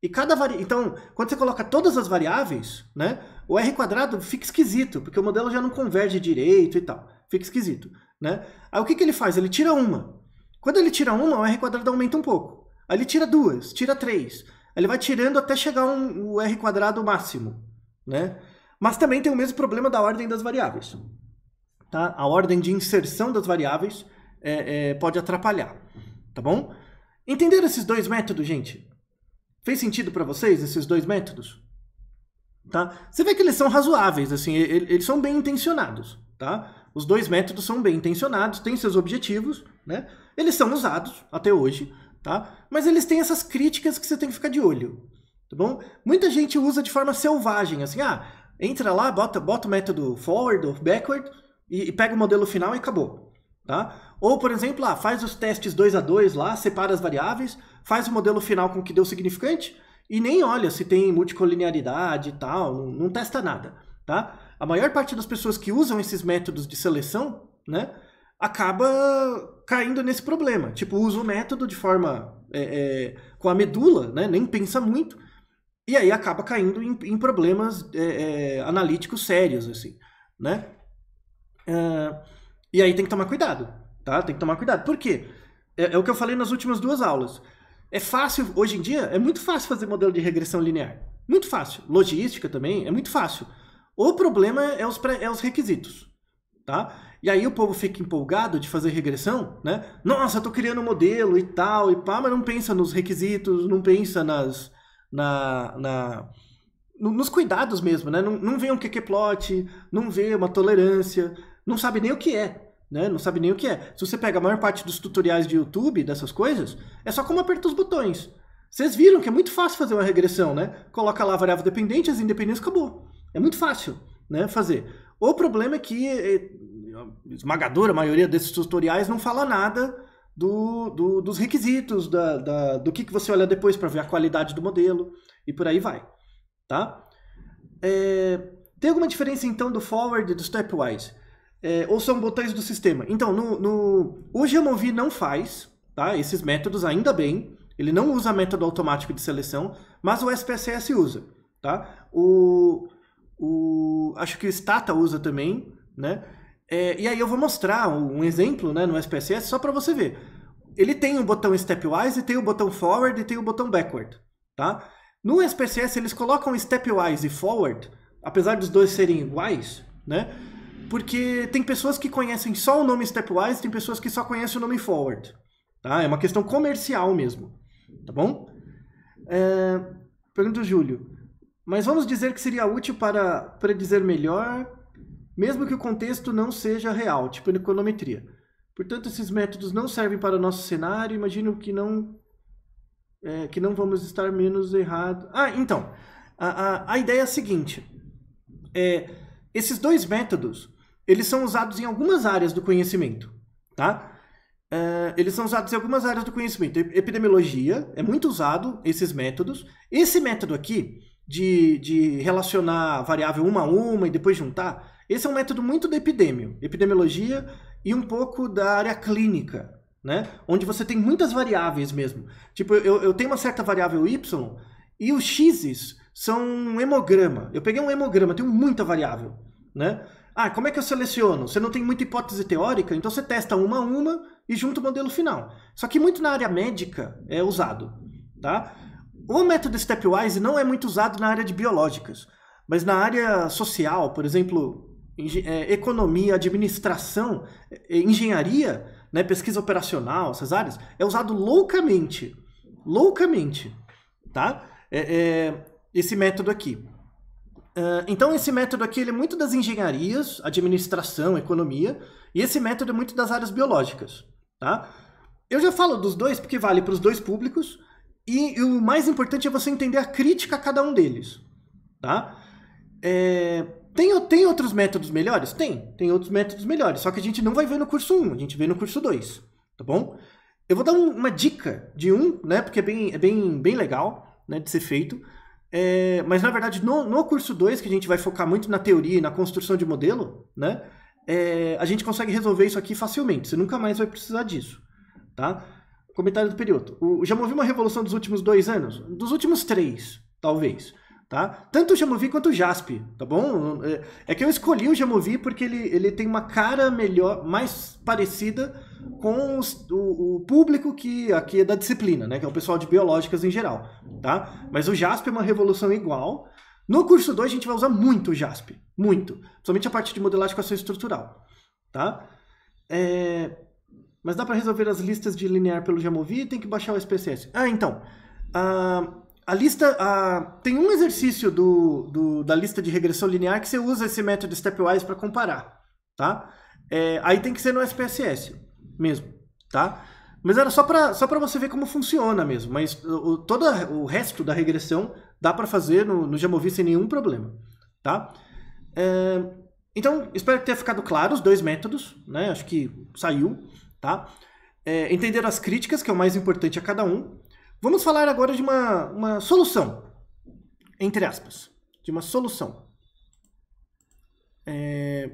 E cada vari... Então, quando você coloca todas as variáveis, né? O R quadrado fica esquisito, porque o modelo já não converge direito e tal. Fica esquisito, né? Aí o que, que ele faz? Ele tira uma. Quando ele tira uma, o R quadrado aumenta um pouco. Aí ele tira duas, tira três. Ele vai tirando até chegar um, o R quadrado máximo, né? Mas também tem o mesmo problema da ordem das variáveis. Tá? A ordem de inserção das variáveis é, é, pode atrapalhar, tá bom? Entenderam esses dois métodos, gente? Fez sentido para vocês esses dois métodos? Tá? Você vê que eles são razoáveis, assim, eles são bem intencionados, tá? Os dois métodos são bem intencionados, têm seus objetivos, né? Eles são usados até hoje, tá? Mas eles têm essas críticas que você tem que ficar de olho, tá bom? Muita gente usa de forma selvagem, assim, ah, entra lá, bota, bota o método forward ou backward e, e pega o modelo final e acabou, tá? Ou, por exemplo, ah, faz os testes 2 a 2 lá, separa as variáveis, faz o modelo final com o que deu significante e nem olha se tem multicolinearidade e tal, não, não testa nada, tá? A maior parte das pessoas que usam esses métodos de seleção, né, acaba caindo nesse problema. Tipo, usa o método de forma. É, é, com a medula, né? nem pensa muito, e aí acaba caindo em, em problemas é, é analíticos sérios, assim, né? É, e aí tem que tomar cuidado, tá? Tem que tomar cuidado. Por quê? É, é, o que eu falei nas últimas duas aulas. É fácil, hoje em dia, é muito fácil fazer modelo de regressão linear. Muito fácil. Logística também, é muito fácil. O problema é os, pré, é os requisitos, tá? E aí o povo fica empolgado de fazer regressão, né? Nossa, tô criando um modelo e tal, e pá, mas não pensa nos requisitos, não pensa nas. na, na nos cuidados mesmo, né? Não, não vê um qq não vê uma tolerância, não sabe nem o que é, né? Não sabe nem o que é. Se você pega a maior parte dos tutoriais de YouTube, dessas coisas, é só como apertar os botões. Vocês viram que é muito fácil fazer uma regressão, né? Coloca lá a variável dependente, as independentes, acabou. É muito fácil, né, fazer. O problema é que eh, a esmagadora maioria desses tutoriais não fala nada do, do, dos requisitos, da, da, do que, que você olha depois para ver a qualidade do modelo e por aí vai. Tá? É, tem alguma diferença então do forward e do stepwise? É, ou são botões do sistema? Então, no, no, o GeoMovi não faz tá? esses métodos, ainda bem. Ele não usa método automático de seleção, mas o SPSS usa. Tá? O, o, acho que o Stata usa também, né? É, e aí eu vou mostrar um exemplo né, no SPSS só para você ver. Ele tem o um botão stepwise, tem o um botão forward e tem o um botão backward. Tá? No SPSS eles colocam stepwise e forward, apesar dos dois serem iguais, né? porque tem pessoas que conhecem só o nome stepwise, tem pessoas que só conhecem o nome forward. Tá? É uma questão comercial mesmo. Tá bom? É... Pergunta do Júlio. Mas vamos dizer que seria útil para dizer melhor mesmo que o contexto não seja real, tipo na econometria. Portanto, esses métodos não servem para o nosso cenário, imagino que não é, que não vamos estar menos errados. Ah, então, a, a, a, ideia é a seguinte, é, esses dois métodos, eles são usados em algumas áreas do conhecimento, tá? É, eles são usados em algumas áreas do conhecimento. Epidemiologia é muito usado, esses métodos. Esse método aqui, de, de relacionar variável uma a uma e depois juntar, esse é um método muito da epidemio, epidemiologia e um pouco da área clínica, né? Onde você tem muitas variáveis mesmo. Tipo, eu, eu tenho uma certa variável Y e os X's são um hemograma. Eu peguei um hemograma, tenho muita variável, né? Ah, como é que eu seleciono? Você não tem muita hipótese teórica, então você testa uma a uma e junta o modelo final. Só que muito na área médica é usado, tá? O método stepwise não é muito usado na área de biológicas, mas na área social, por exemplo, é, economia, administração, é, engenharia, né, pesquisa operacional, essas áreas, é usado loucamente. Loucamente. Tá? É, é, esse método aqui. Uh, então, esse método aqui ele é muito das engenharias, administração, economia, e esse método é muito das áreas biológicas. Tá? Eu já falo dos dois porque vale para os dois públicos, e, e, o mais importante é você entender a crítica a cada um deles. Tá? É, tem, tem outros métodos melhores? Tem, tem outros métodos melhores, só que a gente não vai ver no curso 1, a gente vê no curso 2, tá bom? Eu vou dar um, uma dica de um, né, porque é bem, é bem, bem legal né, de ser feito, é, mas na verdade no, no curso 2, que a gente vai focar muito na teoria e na construção de modelo, né, é, a gente consegue resolver isso aqui facilmente, você nunca mais vai precisar disso, tá? Comentário do período. O, já movi uma revolução dos últimos dois anos? Dos últimos três, talvez. Tá? Tanto o Jamovi quanto o Jasp, tá bom? É, é que eu escolhi o Jamovi porque ele, ele tem uma cara melhor, mais parecida com os, o, o, público que aqui é da disciplina, né? Que é o pessoal de biológicas em geral, tá? Mas o Jasp é uma revolução igual. No curso 2 a gente vai usar muito o Jasp, muito. Principalmente a parte de modelagem de equação estrutural, tá? É... Mas dá para resolver as listas de linear pelo Jamovi e tem que baixar o SPSS. Ah, então... Uh a lista. A, tem um exercício do, do, da lista de regressão linear que você usa esse método stepwise para comparar. Tá? É, aí tem que ser no SPSS mesmo. Tá? Mas era só para só você ver como funciona mesmo. Mas o, todo o resto da regressão dá para fazer no, no Jamovi sem nenhum problema. Tá? É, então, espero que tenha ficado claro os dois métodos. Né? Acho que saiu. Tá? É, as críticas, que é o mais importante a cada um. Vamos falar agora de uma, uma solução, entre aspas, de uma solução. É...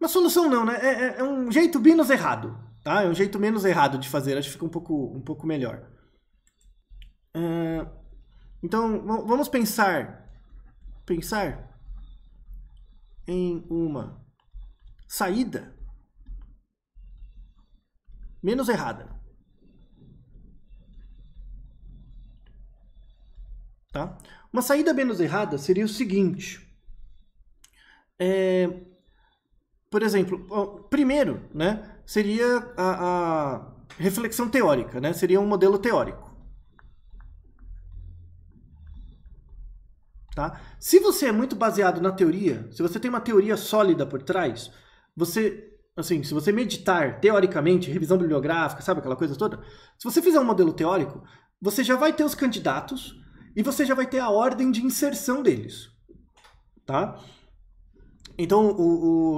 Uma solução não, né? É, é, é, um jeito menos errado, tá? É um jeito menos errado de fazer, acho que fica um pouco, um pouco melhor. É... Então, vamos pensar, pensar em uma saída menos errada. Tá? Uma saída menos errada seria o seguinte. É, por exemplo, primeiro né, seria a, a reflexão teórica, né? seria um modelo teórico. Tá? Se você é muito baseado na teoria, se você tem uma teoria sólida por trás, você, assim, se você meditar teoricamente, revisão bibliográfica, sabe aquela coisa toda, se você fizer um modelo teórico, você já vai ter os candidatos e você já vai ter a ordem de inserção deles, tá? Então, o,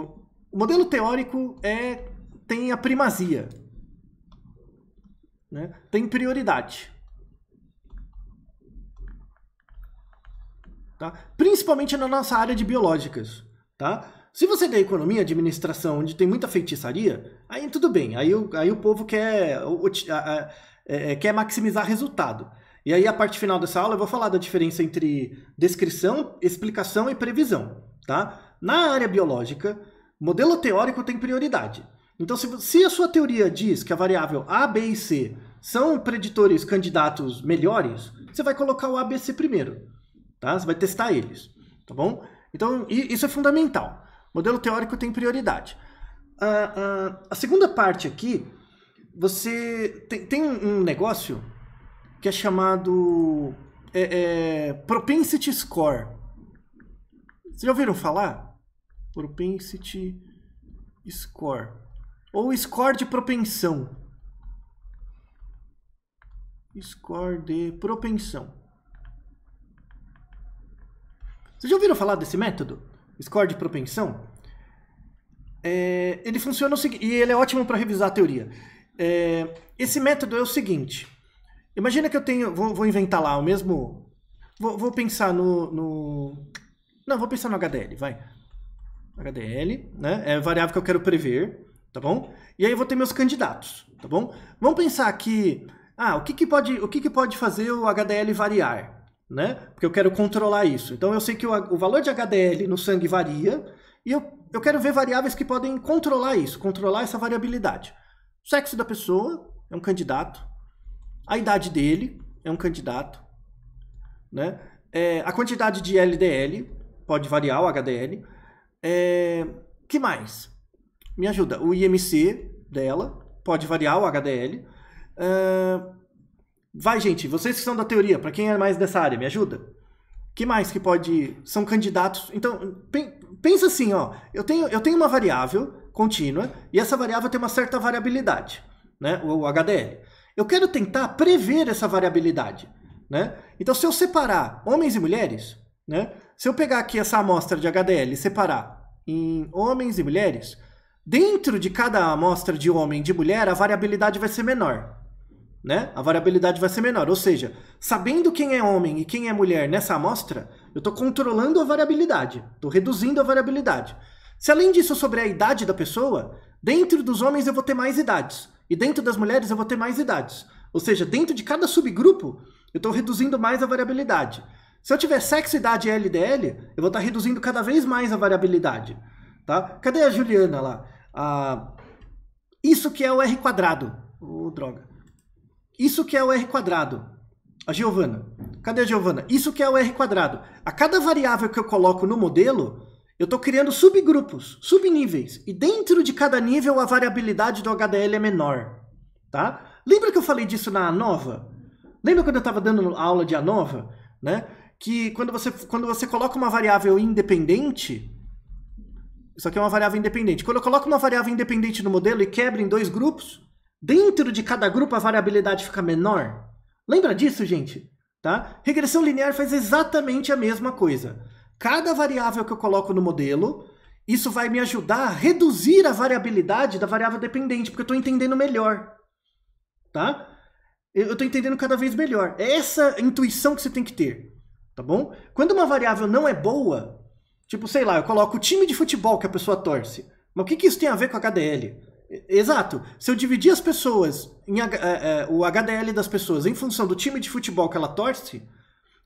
o, o modelo teórico é, tem a primazia, né? tem prioridade. Tá? Principalmente na nossa área de biológicas. Tá? Se você tem economia, administração, onde tem muita feitiçaria, aí tudo bem, aí, aí o povo quer, é, é, quer maximizar resultado. E aí, a parte final dessa aula, eu vou falar da diferença entre descrição, explicação e previsão. Tá? Na área biológica, modelo teórico tem prioridade. Então, se, se a sua teoria diz que a variável A, B e C são preditores candidatos melhores, você vai colocar o A, B, C primeiro. Tá? Você vai testar eles. Tá bom? Então, isso é fundamental. Modelo teórico tem prioridade. A, a segunda parte aqui, você tem, tem um negócio que é chamado é, é, Propensity Score. Vocês já ouviram falar? Propensity Score. Ou score de propensão. Score de propensão. Vocês já ouviram falar desse método? Score de propensão? É, ele funciona o seguinte, e ele é ótimo para revisar a teoria. É, esse método é o seguinte: Imagina que eu tenho. Vou, vou inventar lá o mesmo. Vou, vou pensar no, no, Não, vou pensar no HDL, vai. HDL, né? É a variável que eu quero prever, tá bom? E aí eu vou ter meus candidatos, tá bom? Vamos pensar aqui. Ah, o que, que, pode, o que, que pode fazer o HDL variar? Né? Porque eu quero controlar isso. Então eu sei que o, o valor de HDL no sangue varia e eu, eu quero ver variáveis que podem controlar isso, controlar essa variabilidade. O sexo da pessoa é um candidato, a idade dele, é um candidato, né? É, a quantidade de LDL, pode variar o HDL. É, que mais? Me ajuda. O IMC dela, pode variar o HDL. É, vai, gente, vocês que são da teoria, para quem é mais dessa área, me ajuda. Que mais que pode. São candidatos. Então, pensa assim, ó. Eu tenho, eu tenho uma variável contínua e essa variável tem uma certa variabilidade, né? O HDL. Eu quero tentar prever essa variabilidade. Né? Então, se eu separar homens e mulheres, né? se eu pegar aqui essa amostra de HDL e separar em homens e mulheres, dentro de cada amostra de homem e de mulher, a variabilidade vai ser menor. Né? A variabilidade vai ser menor. Ou seja, sabendo quem é homem e quem é mulher nessa amostra, eu estou controlando a variabilidade, estou reduzindo a variabilidade. Se além disso sobre a idade da pessoa, dentro dos homens eu vou ter mais idades. E dentro das mulheres eu vou ter mais idades. Ou seja, dentro de cada subgrupo, eu estou reduzindo mais a variabilidade. Se eu tiver sexo, idade e LDL, eu vou estar tá reduzindo cada vez mais a variabilidade. Tá? Cadê a Juliana lá? Ah, isso que é o R quadrado. Oh, droga. Isso que é o R quadrado. A Giovana. Cadê a Giovana? Isso que é o R quadrado. A cada variável que eu coloco no modelo, eu estou criando subgrupos, subníveis, e dentro de cada nível a variabilidade do HDL é menor, tá? Lembra que eu falei disso na ANOVA? Lembra quando eu estava dando aula de ANOVA, né? Que quando você, quando você coloca uma variável independente, isso aqui é uma variável independente. Quando eu coloco uma variável independente no modelo e quebro em dois grupos, dentro de cada grupo a variabilidade fica menor. Lembra disso, gente? Tá? Regressão linear faz exatamente a mesma coisa cada variável que eu coloco no modelo, isso vai me ajudar a reduzir a variabilidade da variável dependente, porque eu estou entendendo melhor. Tá? Eu estou entendendo cada vez melhor. É essa intuição que você tem que ter. Tá bom? Quando uma variável não é boa, tipo, sei lá, eu coloco o time de futebol que a pessoa torce. Mas o que, que isso tem a ver com a HDL? Exato. Se eu dividir as pessoas, em, é, é, o HDL das pessoas, em função do time de futebol que ela torce,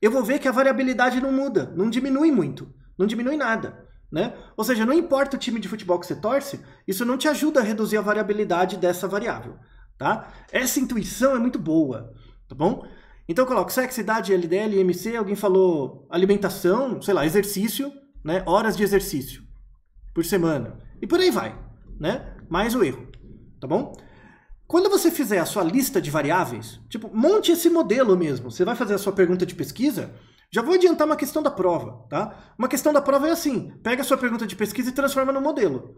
eu vou ver que a variabilidade não muda, não diminui muito, não diminui nada. Né? Ou seja, não importa o time de futebol que você torce, isso não te ajuda a reduzir a variabilidade dessa variável. Tá? Essa intuição é muito boa, tá bom? Então eu coloco sexo, idade, LDL, IMC, alguém falou alimentação, sei lá, exercício, né? Horas de exercício por semana. E por aí vai, né? Mais o erro, tá bom? Quando você fizer a sua lista de variáveis, tipo, monte esse modelo mesmo. Você vai fazer a sua pergunta de pesquisa, já vou adiantar uma questão da prova, tá? Uma questão da prova é assim: pega a sua pergunta de pesquisa e transforma no modelo.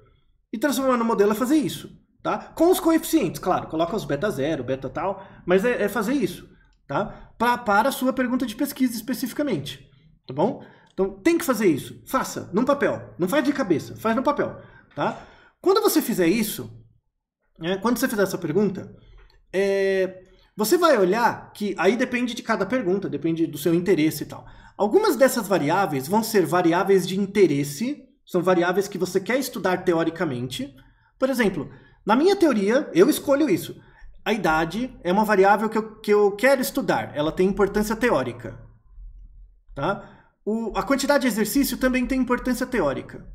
E transformar no modelo é fazer isso, tá? Com os coeficientes, claro, coloca os beta zero, beta tal, mas é, é fazer isso, tá? Pra, para a sua pergunta de pesquisa especificamente, tá bom? Então tem que fazer isso. Faça num papel, não faz de cabeça, faz no papel, tá? Quando você fizer isso, né? Quando você fizer essa pergunta, é, você vai olhar que aí depende de cada pergunta, depende do seu interesse e tal. Algumas dessas variáveis vão ser variáveis de interesse, são variáveis que você quer estudar teoricamente. Por exemplo, na minha teoria, eu escolho isso. A idade é uma variável que eu, que eu quero estudar, ela tem importância teórica. Tá? O, a quantidade de exercício também tem importância teórica,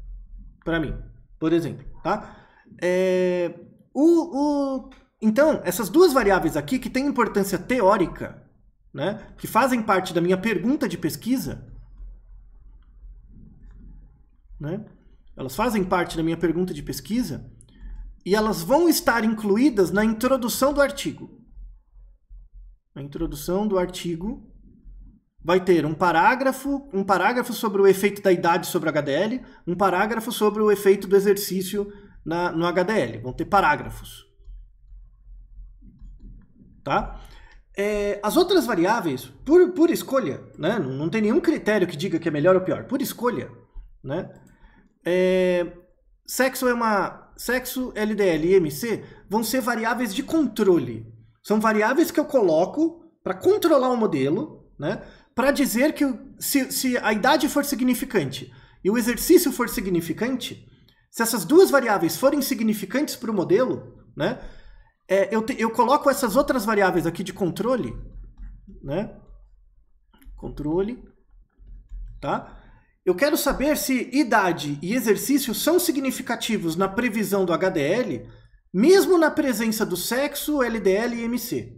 para mim, por exemplo. Tá? É, o, o... Então, essas duas variáveis aqui que têm importância teórica, né, que fazem parte da minha pergunta de pesquisa, né, elas fazem parte da minha pergunta de pesquisa e elas vão estar incluídas na introdução do artigo. A introdução do artigo vai ter um parágrafo, um parágrafo sobre o efeito da idade sobre a HDL, um parágrafo sobre o efeito do exercício na, no HDL, vão ter parágrafos. Tá? É, as outras variáveis, por, por escolha, né? não, não tem nenhum critério que diga que é melhor ou pior, por escolha, né? É, sexo é uma. Sexo, LDL e MC vão ser variáveis de controle. São variáveis que eu coloco para controlar o modelo, né? Para dizer que se, se a idade for significante e o exercício for significante, se essas duas variáveis forem significantes para o modelo, né, é, eu, te, eu coloco essas outras variáveis aqui de controle, né, controle, tá? Eu quero saber se idade e exercício são significativos na previsão do HDL, mesmo na presença do sexo, LDL e MC.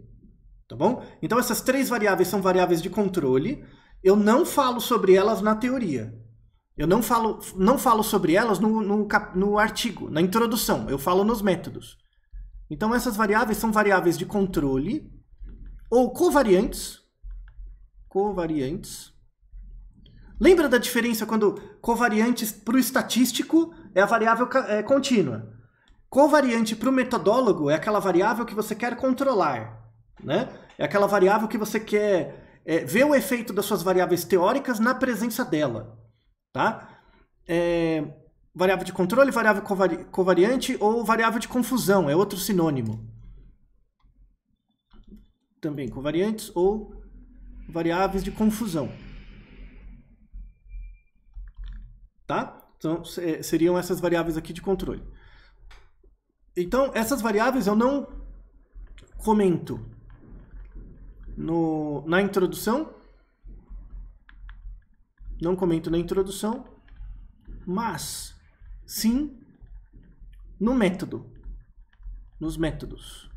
Tá bom? Então essas três variáveis são variáveis de controle. Eu não falo sobre elas na teoria. Eu não falo, não falo sobre elas no, no, no artigo, na introdução, eu falo nos métodos. Então, essas variáveis são variáveis de controle ou covariantes. Covariantes. Lembra da diferença quando covariantes para o estatístico é a variável é, contínua? Covariante para o metodólogo é aquela variável que você quer controlar, né? É aquela variável que você quer é, ver o efeito das suas variáveis teóricas na presença dela. Tá? É, variável de controle, variável covari covariante ou variável de confusão, é outro sinônimo. Também covariantes ou variáveis de confusão. Tá? Então, é, seriam essas variáveis aqui de controle. Então, essas variáveis eu não comento no, na introdução, não comento na introdução, mas sim no método, nos métodos.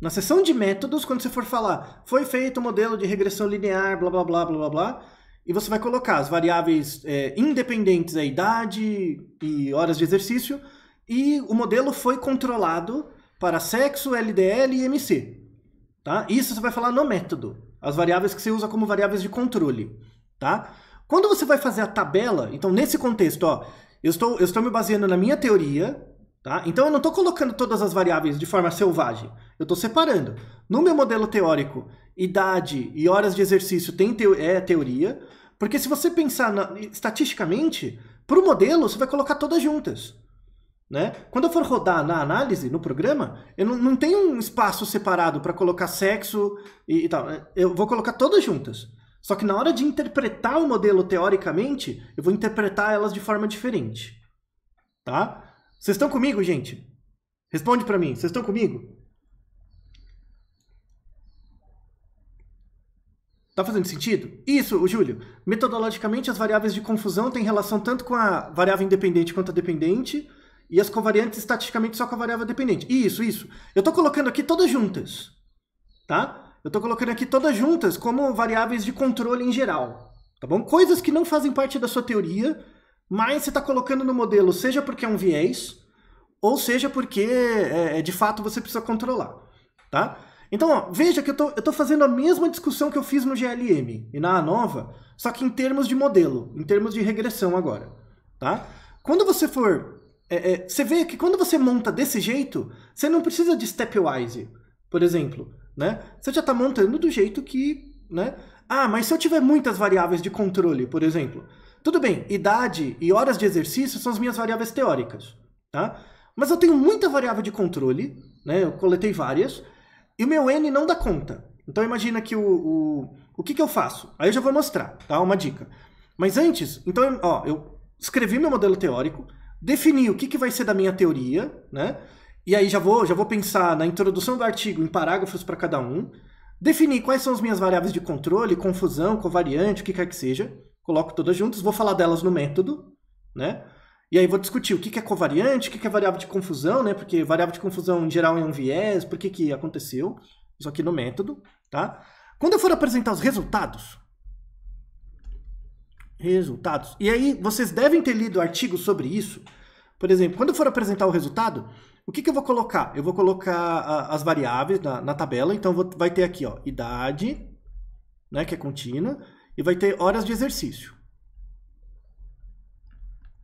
Na seção de métodos, quando você for falar, foi feito o um modelo de regressão linear, blá blá blá blá blá blá, e você vai colocar as variáveis é, independentes a idade e horas de exercício, e o modelo foi controlado para sexo, LDL e MC. Tá? Isso você vai falar no método, as variáveis que você usa como variáveis de controle tá? Quando você vai fazer a tabela, então nesse contexto, ó, eu estou, eu estou me baseando na minha teoria, tá? Então eu não estou colocando todas as variáveis de forma selvagem, eu estou separando. No meu modelo teórico, idade e horas de exercício tem é teoria, porque se você pensar na, estatisticamente, para o modelo você vai colocar todas juntas. Né? Quando eu for rodar na análise, no programa, eu não, não tenho um espaço separado para colocar sexo e, e tal. Eu vou colocar todas juntas. Só que na hora de interpretar o modelo teoricamente, eu vou interpretar elas de forma diferente. Tá? Vocês estão comigo, gente? Responde para mim. Vocês estão comigo? Tá fazendo sentido? Isso, Júlio. Metodologicamente, as variáveis de confusão têm relação tanto com a variável independente quanto a dependente, e as covariantes estatisticamente só com a variável dependente. Isso, isso. Eu estou colocando aqui todas juntas, tá? Eu estou colocando aqui todas juntas como variáveis de controle em geral, tá bom? Coisas que não fazem parte da sua teoria, mas você está colocando no modelo, seja porque é um viés, ou seja porque é, é de fato você precisa controlar, tá? Então, ó, veja que eu estou fazendo a mesma discussão que eu fiz no GLM e na nova, só que em termos de modelo, em termos de regressão agora, tá? Quando você for é, é, você vê que quando você monta desse jeito, você não precisa de stepwise, por exemplo né? Você já está montando do jeito que, né? Ah, mas se eu tiver muitas variáveis de controle, por exemplo, tudo bem, idade e horas de exercício são as minhas variáveis teóricas, tá? Mas eu tenho muita variável de controle, né? Eu coletei várias e o meu n não dá conta. Então imagina que o, o, o que, que eu faço? Aí eu já vou mostrar, tá? Uma dica. Mas antes, então, ó, eu escrevi meu modelo teórico, defini o que, que vai ser da minha teoria, né? E aí já vou, já vou pensar na introdução do artigo em parágrafos para cada um, definir quais são as minhas variáveis de controle, confusão, covariante, o que quer que seja, coloco todas juntas, vou falar delas no método, né? E aí vou discutir o que é covariante, o que é variável de confusão, né? Porque variável de confusão em geral é um viés, por que que aconteceu, isso aqui no método, tá? Quando eu for apresentar os resultados, resultados, e aí vocês devem ter lido artigos sobre isso, por exemplo, quando eu for apresentar o resultado, o que, que eu vou colocar? Eu vou colocar a, ah, as variáveis na, na tabela, então vou, vai ter aqui ó, idade, né, que é contínua, e vai ter horas de exercício.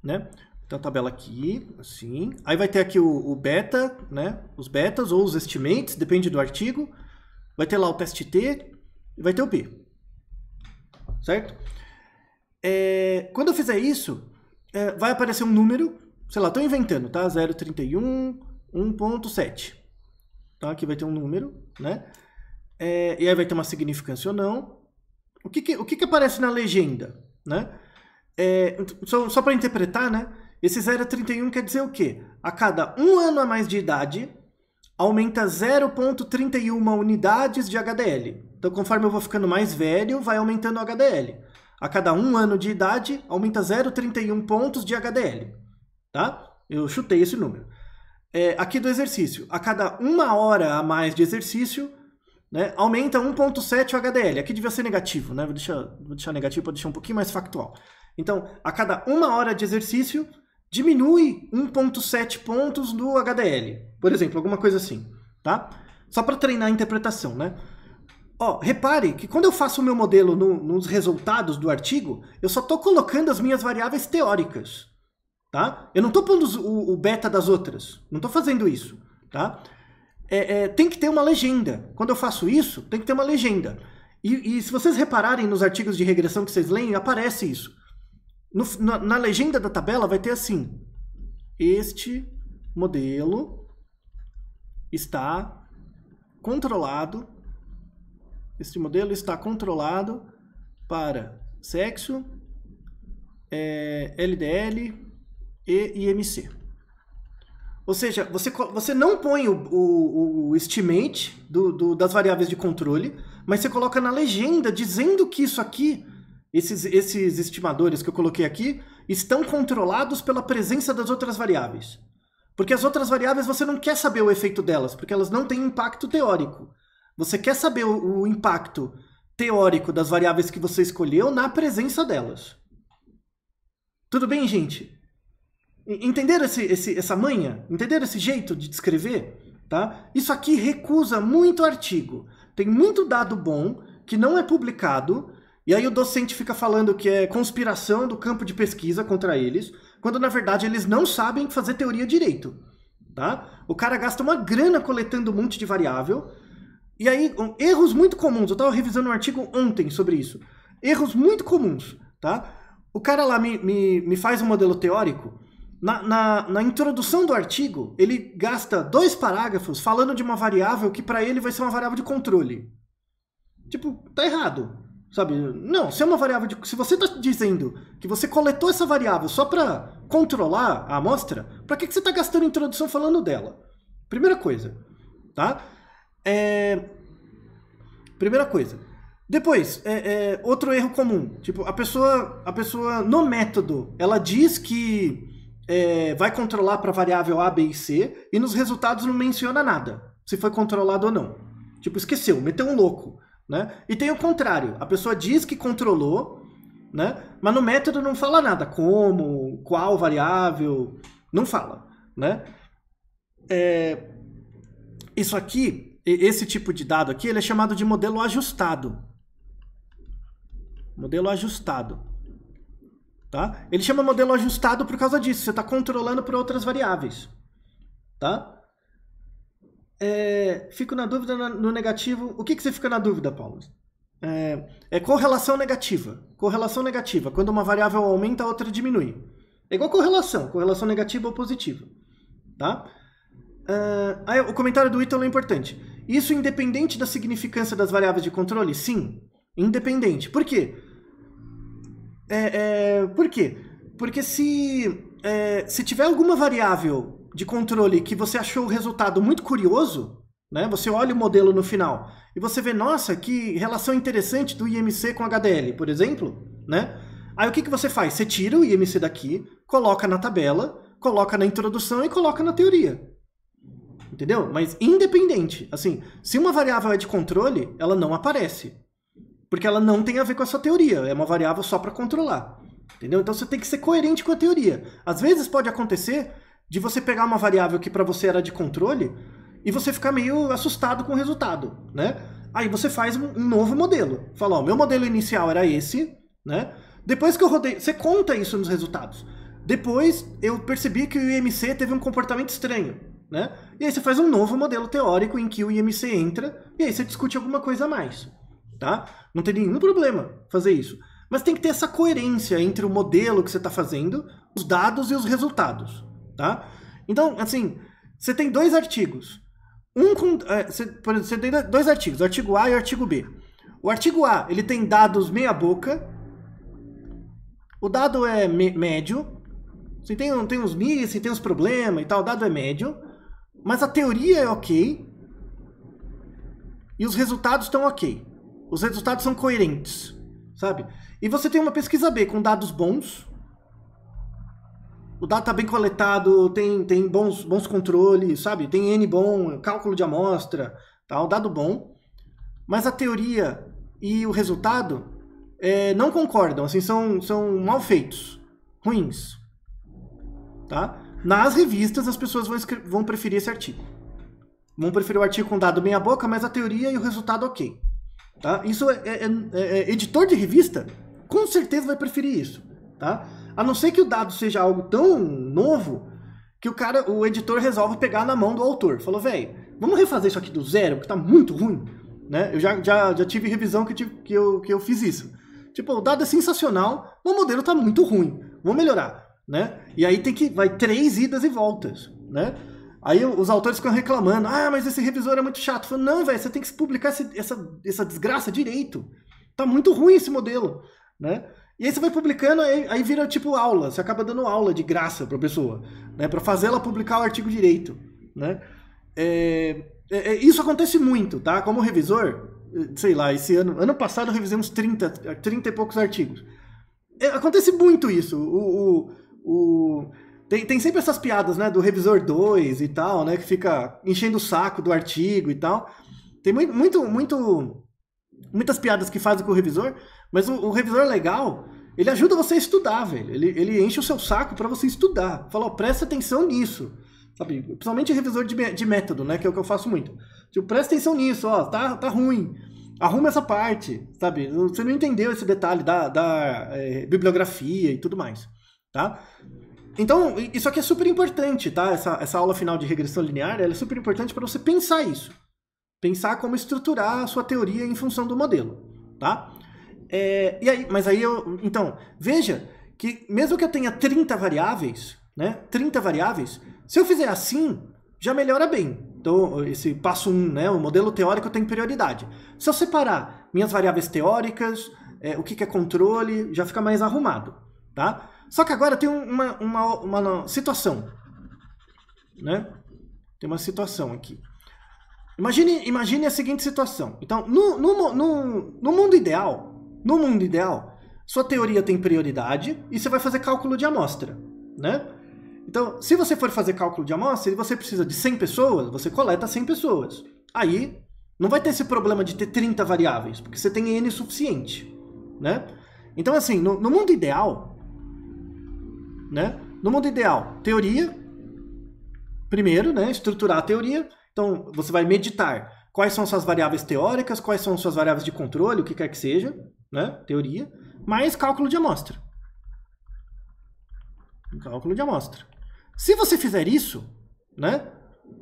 Né? Então, a tabela aqui, assim. Aí vai ter aqui o, o, beta, né? Os betas ou os estimates, depende do artigo. Vai ter lá o teste T e vai ter o P. Certo? É, quando eu fizer isso, é, vai aparecer um número, sei lá, estou inventando, tá? 0,31, 1.7, tá? Aqui vai ter um número, né? É, e aí vai ter uma significância ou não. O que, que o que, que, aparece na legenda, né? É, só só para interpretar, né? Esse 0,31 quer dizer o quê? A cada um ano a mais de idade, aumenta 0,31 unidades de HDL. Então, conforme eu vou ficando mais velho, vai aumentando o HDL. A cada um ano de idade, aumenta 0,31 pontos de HDL. Tá? Eu chutei esse número é, aqui do exercício. A cada uma hora a mais de exercício, né, aumenta 1.7 o HDL. Aqui devia ser negativo, né? Vou deixar, vou deixar negativo para deixar um pouquinho mais factual. Então, a cada uma hora de exercício, diminui 1.7 pontos do HDL. Por exemplo, alguma coisa assim, tá? Só para treinar a interpretação, né? Ó, repare que quando eu faço o meu modelo no, nos resultados do artigo, eu só estou colocando as minhas variáveis teóricas tá? Eu não estou pondo o, o, beta das outras, não estou fazendo isso, tá? É, é, tem que ter uma legenda. Quando eu faço isso, tem que ter uma legenda. E, e se vocês repararem nos artigos de regressão que vocês leem, aparece isso. No, na, na legenda da tabela vai ter assim: este modelo está controlado. Este modelo está controlado para sexo, é, LDL, e IMC. Ou seja, você, você não põe o, o, o estimate do, do, das variáveis de controle, mas você coloca na legenda dizendo que isso aqui, esses, esses estimadores que eu coloquei aqui, estão controlados pela presença das outras variáveis. Porque as outras variáveis você não quer saber o efeito delas, porque elas não têm impacto teórico. Você quer saber o, o impacto teórico das variáveis que você escolheu na presença delas. Tudo bem, gente? Entenderam esse, esse, essa manha? Entenderam esse jeito de descrever? Tá? Isso aqui recusa muito artigo. Tem muito dado bom que não é publicado, e aí o docente fica falando que é conspiração do campo de pesquisa contra eles, quando na verdade eles não sabem fazer teoria direito. Tá? O cara gasta uma grana coletando um monte de variável, e aí erros muito comuns. Eu estava revisando um artigo ontem sobre isso. Erros muito comuns. Tá? O cara lá me, me, me faz um modelo teórico na, na, na, introdução do artigo, ele gasta dois parágrafos falando de uma variável que para ele vai ser uma variável de controle. Tipo, tá errado. Sabe? Não, se é uma variável de. Se você tá dizendo que você coletou essa variável só para controlar a amostra, para que, que você tá gastando introdução falando dela? Primeira coisa. Tá? É... Primeira coisa. Depois, é, é, outro erro comum. Tipo, a pessoa, a pessoa no método, ela diz que é, vai controlar para variável A, B e C e nos resultados não menciona nada, se foi controlado ou não. Tipo, esqueceu, meteu um louco. Né? E tem o contrário, a pessoa diz que controlou, né? mas no método não fala nada, como, qual variável, não fala. Né? É, isso aqui, esse tipo de dado aqui, ele é chamado de modelo ajustado. Modelo ajustado. Tá? Ele chama modelo ajustado por causa disso. Você está controlando por outras variáveis. Tá? É, fico na dúvida no negativo. O que, que você fica na dúvida, Paulo? É, é, correlação negativa. Correlação negativa. Quando uma variável aumenta, a outra diminui. É igual correlação. Correlação negativa ou positiva. Tá? É, aí, o comentário do Ítalo é importante. Isso independente da significância das variáveis de controle? Sim, independente. Por quê? É, é, por quê? Porque se, é, se tiver alguma variável de controle que você achou o resultado muito curioso, né? Você olha o modelo no final e você vê, nossa, que relação interessante do IMC com HDL, por exemplo, né? Aí o que, que você faz? Você tira o IMC daqui, coloca na tabela, coloca na introdução e coloca na teoria. Entendeu? Mas independente. Assim, se uma variável é de controle, ela não aparece porque ela não tem a ver com a sua teoria, é uma variável só para controlar. Entendeu? Então você tem que ser coerente com a teoria. Às vezes pode acontecer de você pegar uma variável que para você era de controle e você ficar meio assustado com o resultado, né? Aí você faz um novo modelo. Fala, ó, meu modelo inicial era esse, né? Depois que eu rodei, você conta isso nos resultados. Depois eu percebi que o IMC teve um comportamento estranho, né? E aí você faz um novo modelo teórico em que o IMC entra e aí você discute alguma coisa a mais tá? Não tem nenhum problema fazer isso. Mas tem que ter essa coerência entre o modelo que você está fazendo, os dados e os resultados, tá? Então, assim, você tem dois artigos. Um com, é, você, por exemplo, você tem dois artigos, o artigo A e o artigo B. O artigo A, ele tem dados meia boca. O dado é médio. Você tem, tem uns se tem uns problemas e tal, o dado é médio. Mas a teoria é ok. E os resultados estão ok. Os resultados são coerentes, sabe? E você tem uma pesquisa B com dados bons. O dado está bem coletado, tem, tem bons, bons controles, sabe? Tem N bom, cálculo de amostra, tá? O dado bom. Mas a teoria e o resultado é, não concordam, assim, são, são mal feitos, ruins. Tá? Nas revistas, as pessoas vão, vão preferir esse artigo. Vão preferir o artigo com dado meia boca, mas a teoria e o resultado ok. Tá? Isso é, é, é, é, editor de revista com certeza vai preferir isso. Tá? A não ser que o dado seja algo tão novo que o cara, o editor resolve pegar na mão do autor. Falou, velho, vamos refazer isso aqui do zero, porque tá muito ruim. Né? Eu já, já, já tive revisão que, tive, que, eu, que eu fiz isso. Tipo, o dado é sensacional, o modelo tá muito ruim. Vou melhorar. Né? E aí tem que. Vai três idas e voltas. Né? Aí os autores ficam reclamando: ah, mas esse revisor é muito chato. Falo, não, velho, você tem que publicar esse, essa, essa desgraça direito. Tá muito ruim esse modelo, né? E aí você vai publicando, aí, aí vira tipo aula, você acaba dando aula de graça pra pessoa, né? Pra fazer ela publicar o artigo direito, né? É, é, é isso acontece muito, tá? Como revisor, sei lá, esse ano, ano passado eu revisei uns 30, 30 e poucos artigos. É, acontece muito isso. o, o, o tem, tem sempre essas piadas, né? Do Revisor 2 e tal, né? Que fica enchendo o saco do artigo e tal. Tem muito, muito, muito muitas piadas que fazem com o revisor, mas o, o revisor legal, ele ajuda você a estudar, velho. Ele, ele enche o seu saco para você estudar. Fala, ó, presta atenção nisso. Sabe? Principalmente revisor de, de método, né? Que é o que eu faço muito. Tipo, presta atenção nisso, ó, tá, tá ruim. Arruma essa parte, sabe? Você não entendeu esse detalhe da, da é, bibliografia e tudo mais, tá? Então, isso aqui é super importante, tá? Essa, essa aula final de regressão linear é super importante para você pensar isso. Pensar como estruturar a sua teoria em função do modelo, tá? É, e aí, mas aí eu. Então, veja que mesmo que eu tenha 30 variáveis, né? 30 variáveis, se eu fizer assim, já melhora bem. Então, esse passo 1, um, né? O modelo teórico tem prioridade. Se eu separar minhas variáveis teóricas, é, o que, que é controle, já fica mais arrumado, tá? Só que agora tem uma, uma, uma situação. Né? Tem uma situação aqui. Imagine, imagine a seguinte situação. Então, no, no, no, no, mundo ideal, no mundo ideal, sua teoria tem prioridade e você vai fazer cálculo de amostra, né? Então, se você for fazer cálculo de amostra e você precisa de 100 pessoas, você coleta 100 pessoas. Aí, não vai ter esse problema de ter 30 variáveis, porque você tem N suficiente, né? Então, assim, no, no mundo ideal, né? No mundo ideal, teoria, primeiro, né? Estruturar a teoria. Então, você vai meditar quais são suas variáveis teóricas, quais são suas variáveis de controle, o que quer que seja, né? Teoria, mais cálculo de amostra. Cálculo de amostra. Se você fizer isso, né?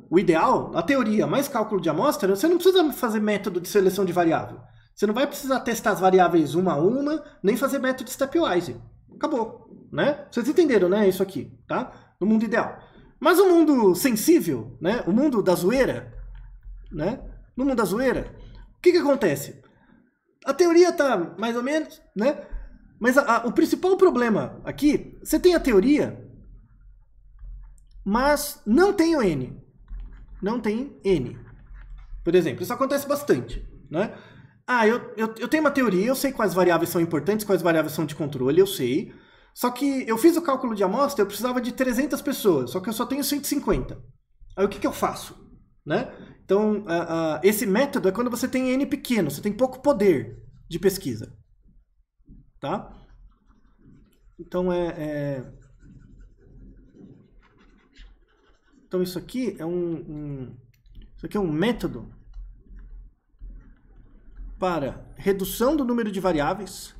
O ideal, a teoria mais cálculo de amostra, você não precisa fazer método de seleção de variável. Você não vai precisar testar as variáveis uma a uma, nem fazer método stepwise. Acabou né? Vocês entenderam, né? Isso aqui, tá? No mundo ideal. Mas o mundo sensível, né? O mundo da zoeira, né? No mundo da zoeira, o que que acontece? A teoria tá mais ou menos, né? Mas a, a, o principal problema aqui, você tem a teoria, mas não tem o N. Não tem N. Por exemplo, isso acontece bastante, né? Ah, eu, eu, eu tenho uma teoria, eu sei quais variáveis são importantes, quais variáveis são de controle, eu sei. Só que eu fiz o cálculo de amostra, eu precisava de 300 pessoas, só que eu só tenho 150. Aí o que, que eu faço? Né? Então, uh, uh, esse método é quando você tem n pequeno, você tem pouco poder de pesquisa. Tá? Então, é, é... Então, isso aqui é um, um... Isso aqui é um método para redução do número de variáveis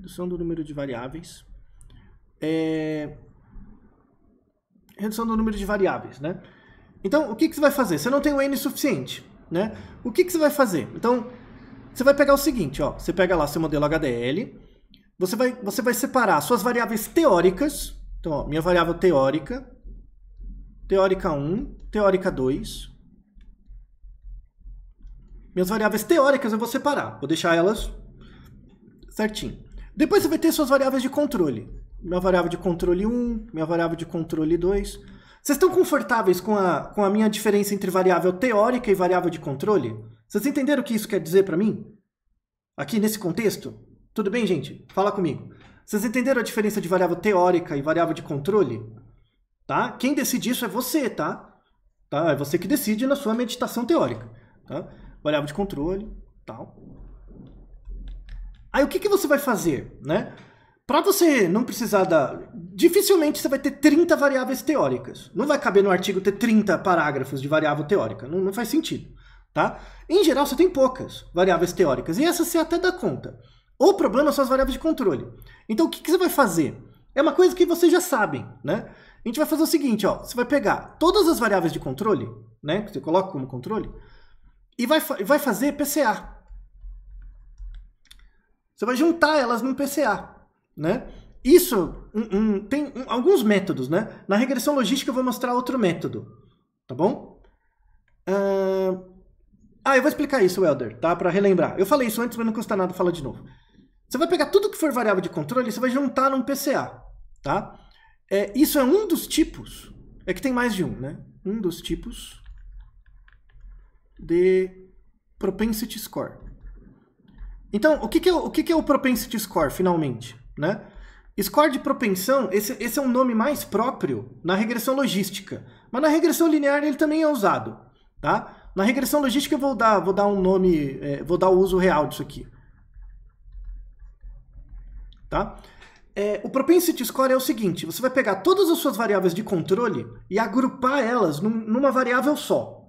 redução do número de variáveis. É... Redução do número de variáveis, né? Então, o que, que você vai fazer? Você não tem o n suficiente, né? O que, que você vai fazer? Então, você vai pegar o seguinte, ó. Você pega lá seu modelo HDL, você vai, você vai separar suas variáveis teóricas. Então, ó, minha variável teórica, teórica 1, teórica 2. Minhas variáveis teóricas eu vou separar, vou deixar elas certinho. Depois você vai ter suas variáveis de controle. Minha variável de controle 1, minha variável de controle 2. Vocês estão confortáveis com a, com a minha diferença entre variável teórica e variável de controle? Vocês entenderam o que isso quer dizer para mim? Aqui nesse contexto? Tudo bem, gente? Fala comigo. Vocês entenderam a diferença de variável teórica e variável de controle? Tá? Quem decide isso é você, tá? tá? É você que decide na sua meditação teórica. Tá? Variável de controle, tal. Aí o que, que você vai fazer, né? Para você não precisar da. Dificilmente você vai ter 30 variáveis teóricas. Não vai caber no artigo ter 30 parágrafos de variável teórica. Não, não faz sentido. Tá? Em geral, você tem poucas variáveis teóricas. E essa você até dá conta. O problema são as variáveis de controle. Então, o que, que você vai fazer? É uma coisa que vocês já sabem. Né? A gente vai fazer o seguinte: ó, você vai pegar todas as variáveis de controle, né, que você coloca como controle, e vai, fa vai fazer PCA. Você vai juntar elas num PCA, né? Isso um, um, tem um, alguns métodos, né? Na regressão logística eu vou mostrar outro método, tá bom? Uh... Ah, eu vou explicar isso, Welder, tá? Para relembrar. Eu falei isso antes, mas não custa nada falar de novo. Você vai pegar tudo que for variável de controle, você vai juntar num PCA, tá? É, isso é um dos tipos. É que tem mais de um, né? Um dos tipos de propensity score. Então, o que, que, é, o, que, que é o propensity score, finalmente? Né? Score de propensão, esse, esse é um nome mais próprio na regressão logística. Mas na regressão linear ele também é usado. Tá? Na regressão logística eu vou dar, vou dar um nome, é, vou dar o uso real disso aqui. Tá? É, o propensity score é o seguinte, você vai pegar todas as suas variáveis de controle e agrupar elas num, numa variável só.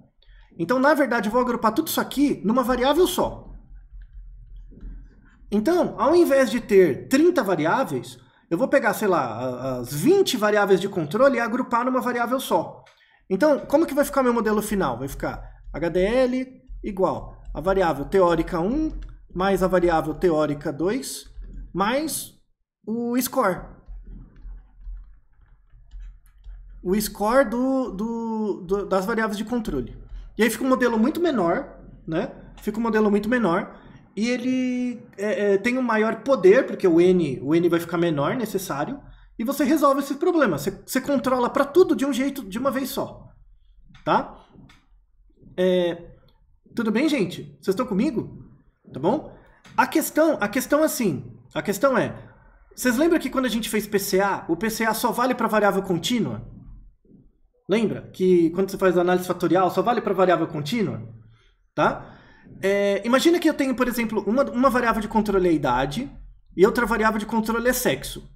Então, na verdade, eu vou agrupar tudo isso aqui numa variável só. Então, ao invés de ter 30 variáveis, eu vou pegar, sei lá, as 20 variáveis de controle e agrupar numa variável só. Então, como que vai ficar meu modelo final? Vai ficar HDL igual a variável teórica 1 mais a variável teórica 2 mais o score. O score do, do, do, das variáveis de controle. E aí fica um modelo muito menor, né? Fica um modelo muito menor e ele é, é, tem um maior poder, porque o N, o N vai ficar menor necessário, e você resolve esse problema. Você, você controla para tudo de um jeito, de uma vez só. Tá? É, tudo bem, gente? Vocês estão comigo? Tá bom? A questão, a questão é assim, a questão é, vocês lembram que quando a gente fez PCA, o PCA só vale para variável contínua? Lembra que quando você faz análise fatorial só vale para variável contínua, tá? É, imagina que eu tenho, por exemplo, uma, uma variável de controle é idade e outra variável de controle é sexo.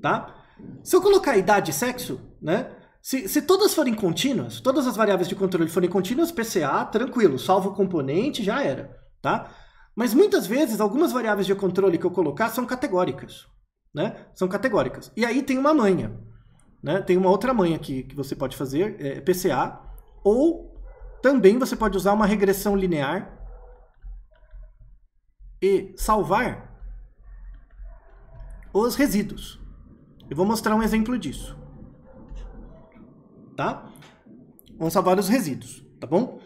Tá? Se eu colocar idade e sexo, né? Se, se todas forem contínuas, todas as variáveis de controle forem contínuas, PCA, tranquilo, salvo o componente, já era. Tá? Mas muitas vezes, algumas variáveis de controle que eu colocar são categóricas. Né? São categóricas. E aí tem uma manha. Né? Tem uma outra manha aqui que você pode fazer, é PCA, ou também você pode usar uma regressão linear e salvar os resíduos. Eu vou mostrar um exemplo disso. Tá? Vamos salvar os resíduos, tá bom?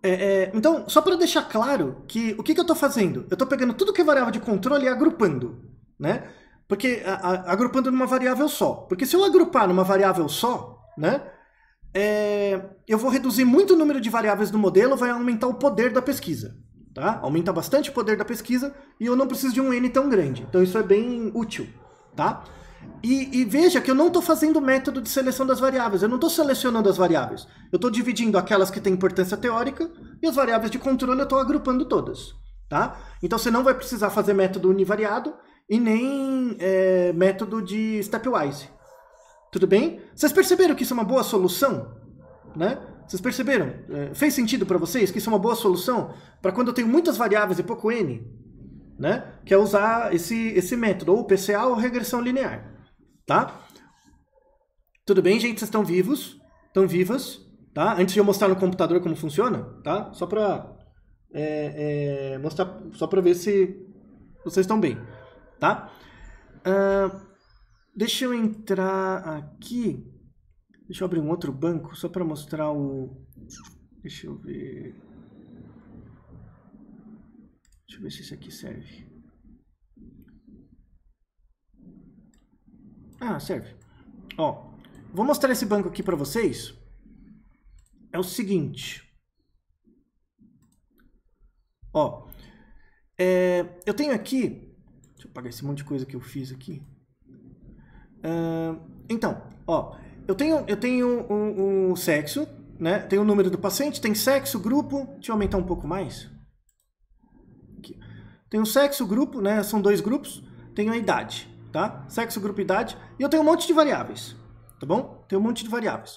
É, é, então, só para deixar claro que o que, que eu estou fazendo? Eu estou pegando tudo que é variável de controle e agrupando, né? Porque a, a, agrupando numa variável só. Porque se eu agrupar numa variável só, né? é, eu vou reduzir muito o número de variáveis do modelo, vai aumentar o poder da pesquisa. Tá? Aumenta bastante o poder da pesquisa e eu não preciso de um N tão grande. Então isso é bem útil. Tá? E, e veja que eu não estou fazendo método de seleção das variáveis, eu não estou selecionando as variáveis. Eu estou dividindo aquelas que têm importância teórica e as variáveis de controle eu estou agrupando todas. Tá? Então você não vai precisar fazer método univariado e nem é, método de stepwise. Tudo bem? Vocês perceberam que isso é uma boa solução? Né? Vocês perceberam? É, fez sentido para vocês que isso é uma boa solução para quando eu tenho muitas variáveis e pouco n? Né? Que é usar esse, esse método, ou PCA ou regressão linear. Tá? Tudo bem, gente? Vocês estão vivos? Estão vivas? Tá? Antes de eu mostrar no computador como funciona, tá? Só para é, é, mostrar, só para ver se vocês estão bem, tá? Uh, Deixa eu entrar aqui. Deixa eu abrir um outro banco só para mostrar o. Deixa eu ver. Deixa eu ver se isso aqui serve. Ah, serve. Ó, vou mostrar esse banco aqui para vocês. É o seguinte. Ó, é, eu tenho aqui. Deixa eu apagar esse monte de coisa que eu fiz aqui então, ó, eu tenho, eu tenho o um, sexo, né? Tem o número do paciente, tem sexo, grupo. Deixa eu aumentar um pouco mais. Aqui. Tem o sexo, grupo, né? São dois grupos. Tenho a idade, tá? Sexo, grupo, idade. E eu tenho um monte de variáveis, tá bom? Tem um monte de variáveis.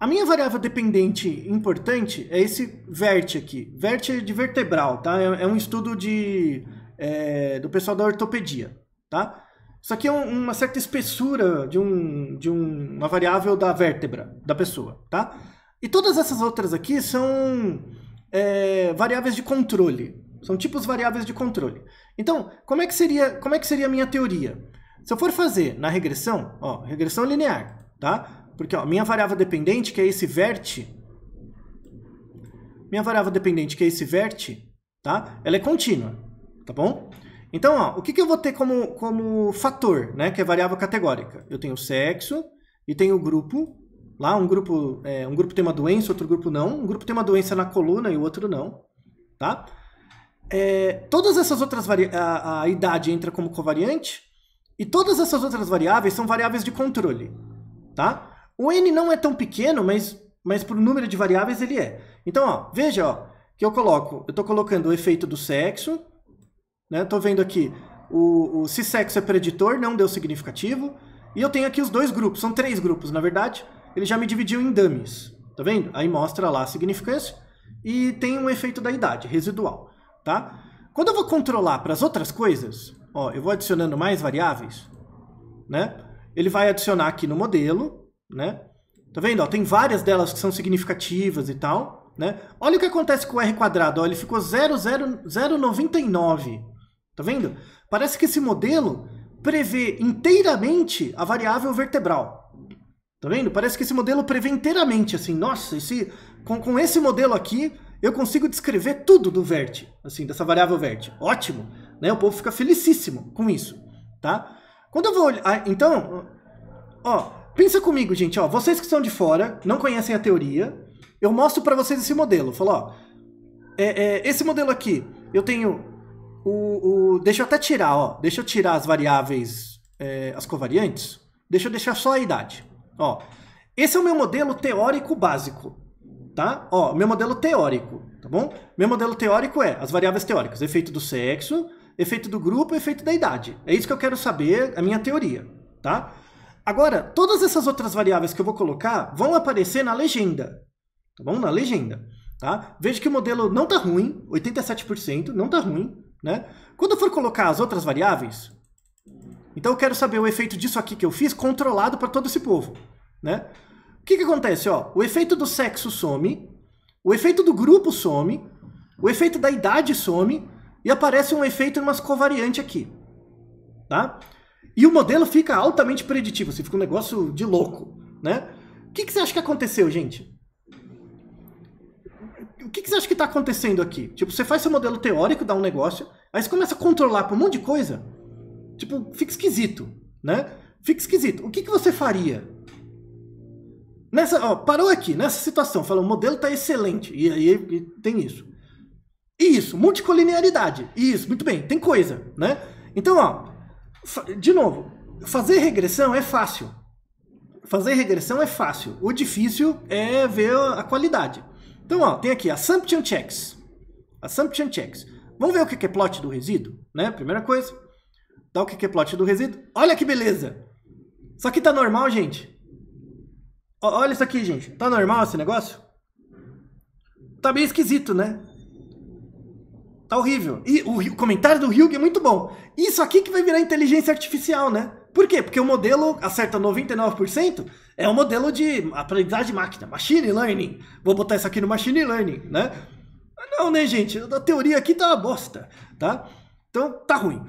A minha variável dependente importante é esse vert aqui. Vert de vertebral, tá? É, é um estudo de, é, do pessoal da ortopedia, tá? Isso aqui é um, uma certa espessura de, um, de um, uma variável da vértebra da pessoa, tá? E todas essas outras aqui são é, variáveis de controle. São tipos variáveis de controle. Então, como é que seria, como é que seria a minha teoria? Se eu for fazer na regressão, ó, regressão linear, tá? Porque a minha variável dependente, que é esse verte, minha variável dependente, que é esse verte, tá? Ela é contínua, tá bom? Então, ó, o que, que eu vou ter como, como fator, né, que é variável categórica? Eu tenho sexo e tenho grupo. Lá, um grupo, é, um grupo tem uma doença, outro grupo não. Um grupo tem uma doença na coluna e o outro não. Tá? É, todas essas outras variáveis. A, a idade entra como covariante. E todas essas outras variáveis são variáveis de controle. Tá? O n não é tão pequeno, mas, mas por número de variáveis ele é. Então, ó, veja ó, que eu coloco, eu estou colocando o efeito do sexo, né? Tô vendo aqui, o, o sexo é preditor, não deu significativo. E eu tenho aqui os dois grupos, são três grupos, na verdade. Ele já me dividiu em dummies, tá vendo? Aí mostra lá a significância e tem um efeito da idade, residual, tá? Quando eu vou controlar para as outras coisas, ó, eu vou adicionando mais variáveis, né? Ele vai adicionar aqui no modelo, né? Tá vendo? Ó, tem várias delas que são significativas e tal, né? Olha o que acontece com o R quadrado, ó, ele ficou 0,099, Tá vendo? Parece que esse modelo prevê inteiramente a variável vertebral. Tá vendo? Parece que esse modelo prevê inteiramente, assim, nossa, esse, com, com esse modelo aqui, eu consigo descrever tudo do vértice, assim, dessa variável vértice. Ótimo, né? O povo fica felicíssimo com isso, tá? Quando eu vou olhar, ah, então, ó, pensa comigo, gente, ó, vocês que são de fora, não conhecem a teoria, eu mostro para vocês esse modelo, falo, ó, é, é, esse modelo aqui, eu tenho o, o, deixa eu até tirar, ó. Deixa eu tirar as variáveis, é, as covariantes. Deixa eu deixar só a idade. Ó, esse é o meu modelo teórico básico, tá? Ó, meu modelo teórico, tá bom? Meu modelo teórico é as variáveis teóricas, efeito do sexo, efeito do grupo, efeito da idade. É isso que eu quero saber, a minha teoria, tá? Agora, todas essas outras variáveis que eu vou colocar vão aparecer na legenda, tá bom? Na legenda, tá? Veja que o modelo não tá ruim, 87%, não tá ruim, né? Quando eu for colocar as outras variáveis, então eu quero saber o efeito disso aqui que eu fiz controlado para todo esse povo. Né? O que, que acontece? Ó? O efeito do sexo some, o efeito do grupo some, o efeito da idade some e aparece um efeito em umas covariantes aqui. Tá? E o modelo fica altamente preditivo, assim, fica um negócio de louco. Né? O que, que você acha que aconteceu, gente? o que, que você acha que está acontecendo aqui? Tipo, você faz seu modelo teórico, dá um negócio, aí você começa a controlar por um monte de coisa. Tipo, fica esquisito, né? Fica esquisito. O que, que você faria? Nessa, ó, parou aqui, nessa situação, fala, o modelo está excelente, e aí tem isso. Isso, multicolinearidade. Isso, muito bem, tem coisa, né? Então, ó, de novo, fazer regressão é fácil. Fazer regressão é fácil. O difícil é ver a qualidade. Então, ó, tem aqui assumption checks. Assumption checks. Vamos ver o que é plot do resíduo, né? Primeira coisa. Dá tá, o que é plot do resíduo. Olha que beleza! Isso aqui tá normal, gente? Olha isso aqui, gente. Tá normal esse negócio? Tá bem esquisito, né? Tá horrível. E o comentário do Hugh é muito bom. Isso aqui que vai virar inteligência artificial, né? Por quê? Porque o modelo acerta 99%, é um modelo de aprendizagem de máquina, machine learning. Vou botar isso aqui no machine learning, né? Ah, não, né, gente? A teoria aqui tá uma bosta, tá? Então, tá ruim.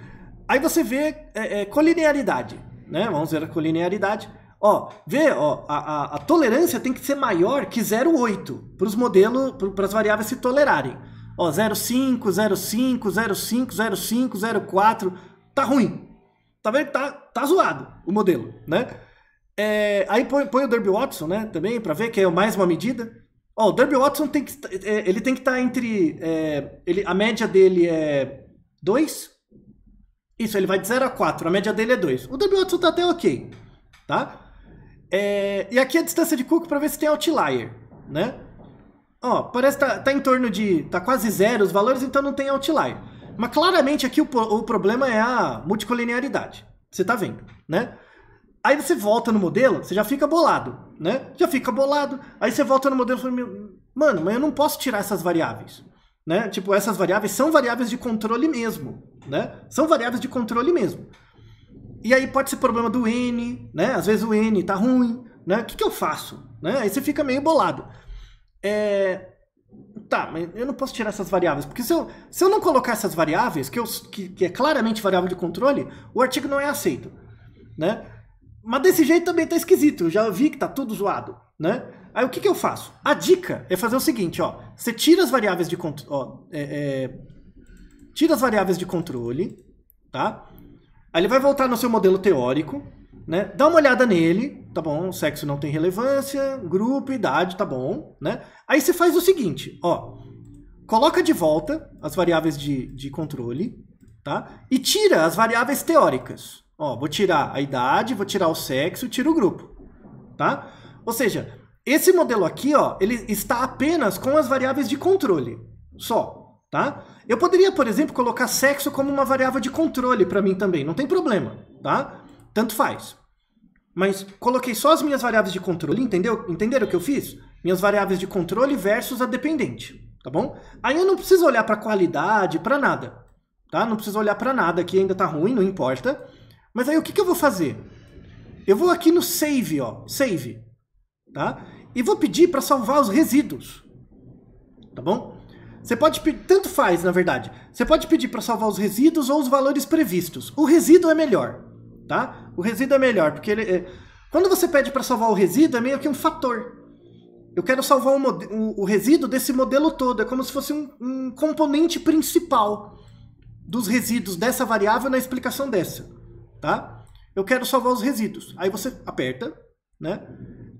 Aí você vê é, é, colinearidade, né? Vamos ver a colinearidade. Ó, vê, ó, a, a, a tolerância tem que ser maior que 0,8 para os modelos, para as variáveis se tolerarem. Ó, 0,5, 0,5, 0,5, 0,5, 0,4, tá ruim. Tá vendo que tá tá zoado o modelo, né? É, aí põe, põe, o Derby Watson, né, também, para ver que é mais uma medida. Ó, o Derby Watson tem que, é, ele tem que estar tá entre, é, ele, a média dele é 2, isso, ele vai de 0 a 4, a média dele é 2. O Derby Watson tá até ok, tá? É, e aqui a distância de Cook para ver se tem outlier, né? Ó, parece que tá, tá, em torno de, tá quase zero os valores, então não tem outlier. Mas claramente aqui o, o problema é a multicolinearidade. Você tá vendo, né? Aí você volta no modelo, você já fica bolado, né? Já fica bolado. Aí você volta no modelo e fala, mano, mas eu não posso tirar essas variáveis, né? Tipo, essas variáveis são variáveis de controle mesmo, né? São variáveis de controle mesmo. E aí pode ser problema do N, né? Às vezes o N tá ruim, né? O que, que eu faço? Né? Aí você fica meio bolado. É tá, mas eu não posso tirar essas variáveis, porque se eu, se eu não colocar essas variáveis, que, eu, que, que é claramente variável de controle, o artigo não é aceito, né? Mas desse jeito também tá esquisito, eu já vi que tá tudo zoado, né? Aí o que, que eu faço? A dica é fazer o seguinte, ó, você tira as variáveis de controle, é, é, tira as variáveis de controle, tá? Aí ele vai voltar no seu modelo teórico, né? Dá uma olhada nele, tá bom? Sexo não tem relevância, grupo, idade, tá bom, né? Aí você faz o seguinte, ó. Coloca de volta as variáveis de, de controle, tá? E tira as variáveis teóricas. Ó, vou tirar a idade, vou tirar o sexo, tiro o grupo, tá? Ou seja, esse modelo aqui, ó, ele está apenas com as variáveis de controle, só, tá? Eu poderia, por exemplo, colocar sexo como uma variável de controle para mim também, não tem problema, tá? Tanto faz. Mas coloquei só as minhas variáveis de controle, entendeu? Entenderam o que eu fiz? Minhas variáveis de controle versus a dependente, tá bom? Aí eu não preciso olhar para qualidade, para nada, tá? Não preciso olhar para nada aqui, ainda tá ruim, não importa. Mas aí o que, que eu vou fazer? Eu vou aqui no save, ó, save, tá? E vou pedir para salvar os resíduos, tá bom? Você pode pedir, tanto faz, na verdade. Você pode pedir para salvar os resíduos ou os valores previstos. O resíduo é melhor, tá? O resíduo é melhor, porque ele, é... quando você pede para salvar o resíduo, é meio que um fator. Eu quero salvar o, o, o resíduo desse modelo todo, é como se fosse um, um componente principal dos resíduos dessa variável na explicação dessa, tá? Eu quero salvar os resíduos. Aí você aperta, né?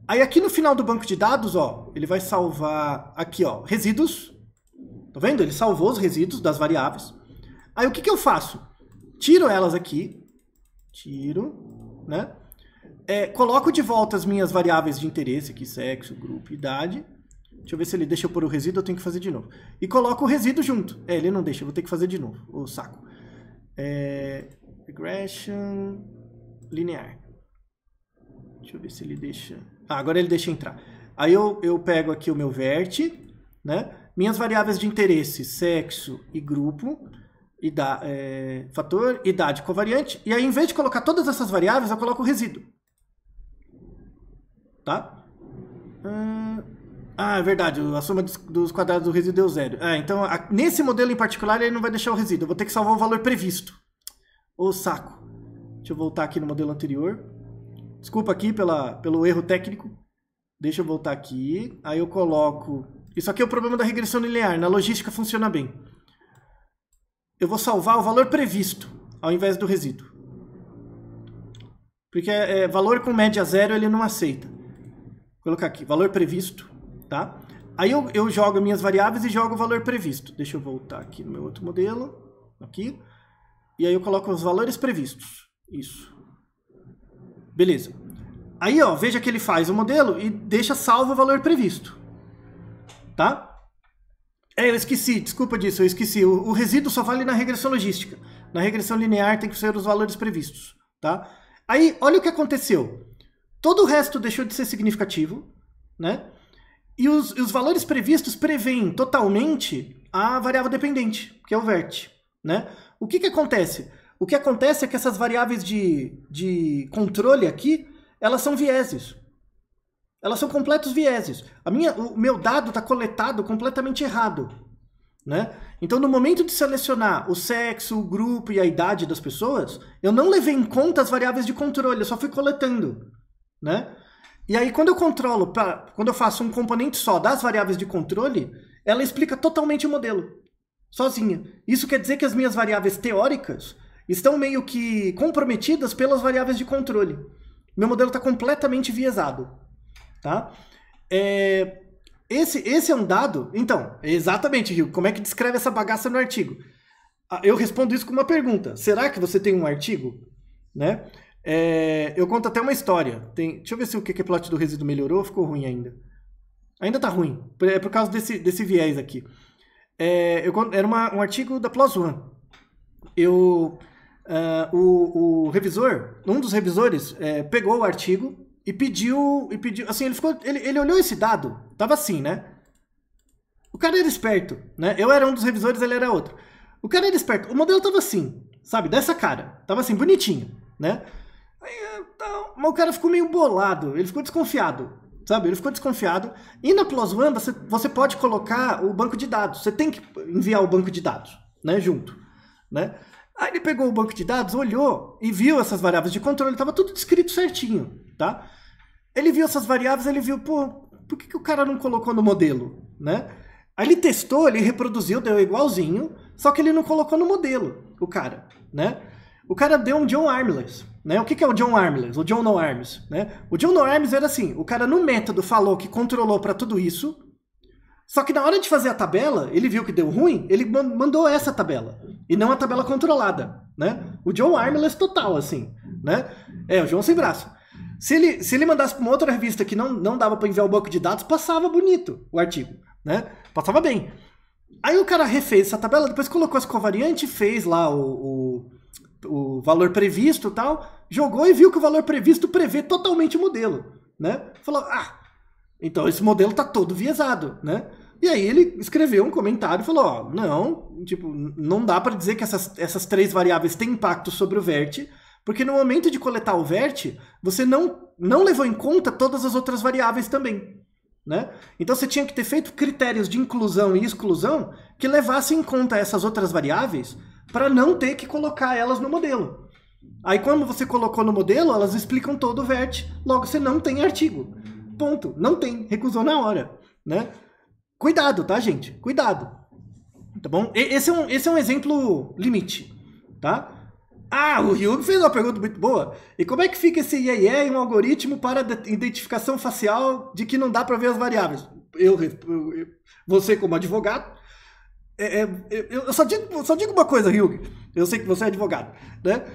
Aí aqui no final do banco de dados, ó, ele vai salvar aqui, ó, resíduos. Tá vendo? Ele salvou os resíduos das variáveis. Aí o que, que eu faço? Tiro elas aqui, tiro, né? É, coloco de volta as minhas variáveis de interesse aqui, sexo, grupo, idade. Deixa eu ver se ele deixa eu pôr o resíduo, eu tenho que fazer de novo. E coloco o resíduo junto. É, ele não deixa, eu vou ter que fazer de novo, o saco. É, regression linear. Deixa eu ver se ele deixa... Ah, agora ele deixa entrar. Aí eu, eu pego aqui o meu vert, né? Minhas variáveis de interesse, sexo e grupo. Ida, é, fator, idade covariante, e aí em vez de colocar todas essas variáveis, eu coloco o resíduo. Tá? Ah, ah é verdade, a soma dos quadrados do resíduo deu zero. Ah, então, nesse modelo em particular, ele não vai deixar o resíduo, eu vou ter que salvar o valor previsto. Ô saco. Deixa eu voltar aqui no modelo anterior. Desculpa aqui pela, pelo erro técnico. Deixa eu voltar aqui. Aí eu coloco... Isso aqui é o problema da regressão linear, na logística funciona bem eu vou salvar o valor previsto ao invés do resíduo. Porque é, é, valor com média zero ele não aceita. Vou colocar aqui, valor previsto, tá? Aí eu, eu jogo minhas variáveis e jogo o valor previsto. Deixa eu voltar aqui no meu outro modelo, aqui. E aí eu coloco os valores previstos. Isso. Beleza. Aí, ó, veja que ele faz o modelo e deixa salvo o valor previsto. Tá? É, eu esqueci, desculpa disso, eu esqueci. O, o, resíduo só vale na regressão logística. Na regressão linear tem que ser os valores previstos, tá? Aí, olha o que aconteceu. Todo o resto deixou de ser significativo, né? E os, os valores previstos preveem totalmente a variável dependente, que é o vert, né? O que que acontece? O que acontece é que essas variáveis de, de controle aqui, elas são vieses, elas são completos vieses. A minha, o meu dado está coletado completamente errado. Né? Então, no momento de selecionar o sexo, o grupo e a idade das pessoas, eu não levei em conta as variáveis de controle, eu só fui coletando. Né? E aí, quando eu controlo, pra, quando eu faço um componente só das variáveis de controle, ela explica totalmente o modelo, sozinha. Isso quer dizer que as minhas variáveis teóricas estão meio que comprometidas pelas variáveis de controle. Meu modelo está completamente viesado tá? É, esse, esse é um dado. Então, exatamente, Rio Como é que descreve essa bagaça no artigo? Ah, eu respondo isso com uma pergunta. Será que você tem um artigo? Né? É, eu conto até uma história. Tem, deixa eu ver se o que plot do resíduo melhorou ou ficou ruim ainda. Ainda tá ruim. É por causa desse, desse viés aqui. É, eu, era uma, um artigo da Plus One. Eu, uh, o, o, revisor, um dos revisores, é, pegou o artigo e pediu. E pediu. Assim, ele ficou. Ele, ele olhou esse dado. Tava assim, né? O cara era esperto, né? Eu era um dos revisores, ele era outro. O cara era esperto. O modelo tava assim, sabe? Dessa cara. Tava assim, bonitinho, né? Aí, então, mas o cara ficou meio bolado. Ele ficou desconfiado, sabe? Ele ficou desconfiado. E na Plus One, você, você pode colocar o banco de dados. Você tem que enviar o banco de dados, né? Junto, né? Aí ele pegou o banco de dados, olhou e viu essas variáveis de controle. Tava tudo descrito certinho, tá? Ele viu essas variáveis, ele viu, pô, por que, que o cara não colocou no modelo, né? Aí ele testou, ele reproduziu, deu igualzinho, só que ele não colocou no modelo, o cara, né? O cara deu um John Armless, né? O que, que é o John Armless? O John No Arms, né? O John No Arms era assim, o cara no método falou que controlou para tudo isso, só que na hora de fazer a tabela, ele viu que deu ruim, ele mandou essa tabela, e não a tabela controlada, né? O John Armless total, assim, né? É, o John sem braço. Se ele, se ele mandasse para uma outra revista que não, não dava para enviar o banco de dados, passava bonito o artigo, né? Passava bem. Aí o cara refez essa tabela, depois colocou as covariantes, fez lá o, o, o valor previsto tal, jogou e viu que o valor previsto prevê totalmente o modelo, né? Falou, ah, então esse modelo tá todo viesado, né? E aí ele escreveu um comentário e falou, ó, não, tipo, não dá para dizer que essas, essas três variáveis têm impacto sobre o vértice, porque no momento de coletar o vert, você não, não levou em conta todas as outras variáveis também. Né? Então você tinha que ter feito critérios de inclusão e exclusão que levassem em conta essas outras variáveis para não ter que colocar elas no modelo. Aí quando você colocou no modelo, elas explicam todo o vert, logo você não tem artigo. Ponto. Não tem, recusou na hora, né? Cuidado, tá, gente? Cuidado. Tá bom? Esse é um, esse é um exemplo limite, tá? Ah, o Ryug fez uma pergunta muito boa. E como é que fica esse IEE em um algoritmo para identificação facial de que não dá para ver as variáveis? Eu, eu você como advogado, é, é, eu só digo, só digo uma coisa, Ryug. Eu sei que você é advogado, né?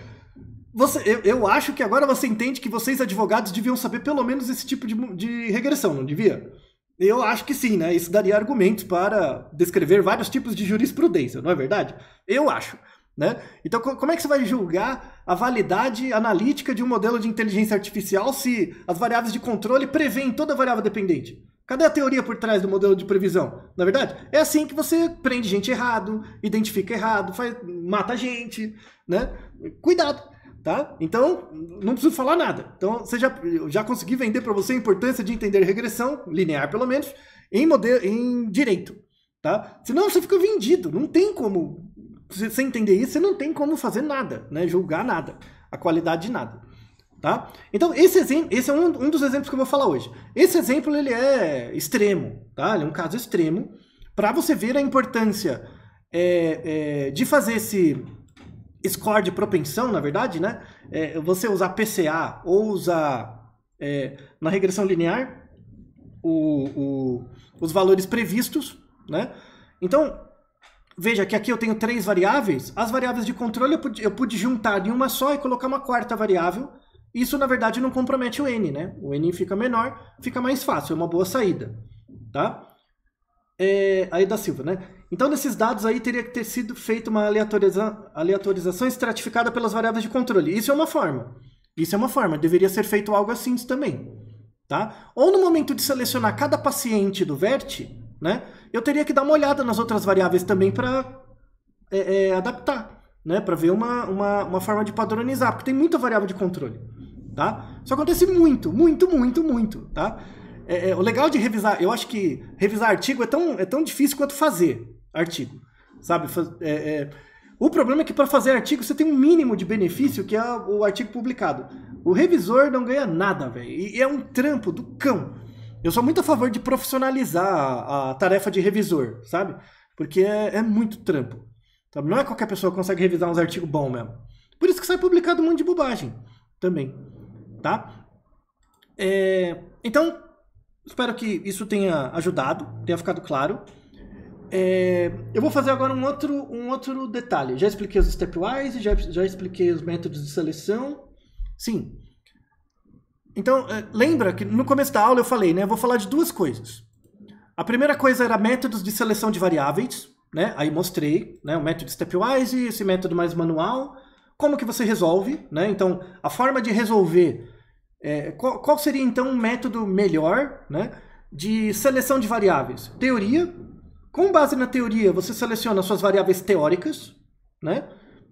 Você, eu, eu, acho que agora você entende que vocês, advogados, deviam saber pelo menos esse tipo de, de regressão, não devia? Eu acho que sim, né? Isso daria argumentos para descrever vários tipos de jurisprudência, não é verdade? Eu acho. Né? Então, como é que você vai julgar a validade analítica de um modelo de inteligência artificial se as variáveis de controle prevêem toda a variável dependente? Cadê a teoria por trás do modelo de previsão? Na é verdade, é assim que você prende gente errado, identifica errado, faz, mata gente, né? Cuidado, tá? Então, não preciso falar nada. Então, você já, já consegui vender para você a importância de entender regressão, linear pelo menos, em, modelo, em direito, tá? Senão você fica vendido, não tem como sem entender isso, você não tem como fazer nada, né? Julgar nada, a qualidade de nada. Tá? Então, esse, exemplo, esse é um, um dos exemplos que eu vou falar hoje. Esse exemplo ele é extremo, tá? ele é um caso extremo, para você ver a importância é, é, de fazer esse score de propensão, na verdade, né? É, você usar PCA ou usar é, na regressão linear o, o, os valores previstos. Né? Então, Veja que aqui eu tenho três variáveis. As variáveis de controle eu pude, eu pude juntar em uma só e colocar uma quarta variável. Isso, na verdade, não compromete o n, né? O n fica menor, fica mais fácil, é uma boa saída, tá? É, aí da Silva, né? Então, desses dados aí, teria que ter sido feita uma aleatoriza, aleatorização estratificada pelas variáveis de controle. Isso é uma forma. Isso é uma forma. Deveria ser feito algo assim também, tá? Ou no momento de selecionar cada paciente do VERT, né? eu teria que dar uma olhada nas outras variáveis também para é, é, adaptar, né? Para ver uma, uma, uma forma de padronizar, porque tem muita variável de controle, tá? Isso acontece muito, muito, muito, muito, tá? É, é o legal de revisar, eu acho que revisar artigo é tão, é tão difícil quanto fazer artigo, sabe? É, é, o problema é que para fazer artigo você tem um mínimo de benefício que é o artigo publicado. O revisor não ganha nada, velho. E é um trampo do cão. Eu sou muito a favor de profissionalizar a, a tarefa de revisor, sabe? Porque é, é muito trampo. Sabe? Não é qualquer pessoa que consegue revisar uns artigos bons mesmo. Por isso que sai publicado um monte de bobagem também, tá? É, então, espero que isso tenha ajudado, tenha ficado claro. É, eu vou fazer agora um outro, um outro detalhe. Já expliquei os stepwise, já, já expliquei os métodos de seleção. Sim, então, é, lembra que no começo da aula eu falei, né? Eu vou falar de duas coisas. A primeira coisa era métodos de seleção de variáveis, né? Aí mostrei, né? O método stepwise, esse método mais manual. Como que você resolve, né? Então, a forma de resolver... É, qual, qual, seria, então, um método melhor, né? De seleção de variáveis? Teoria. Com base na teoria, você seleciona suas variáveis teóricas, né?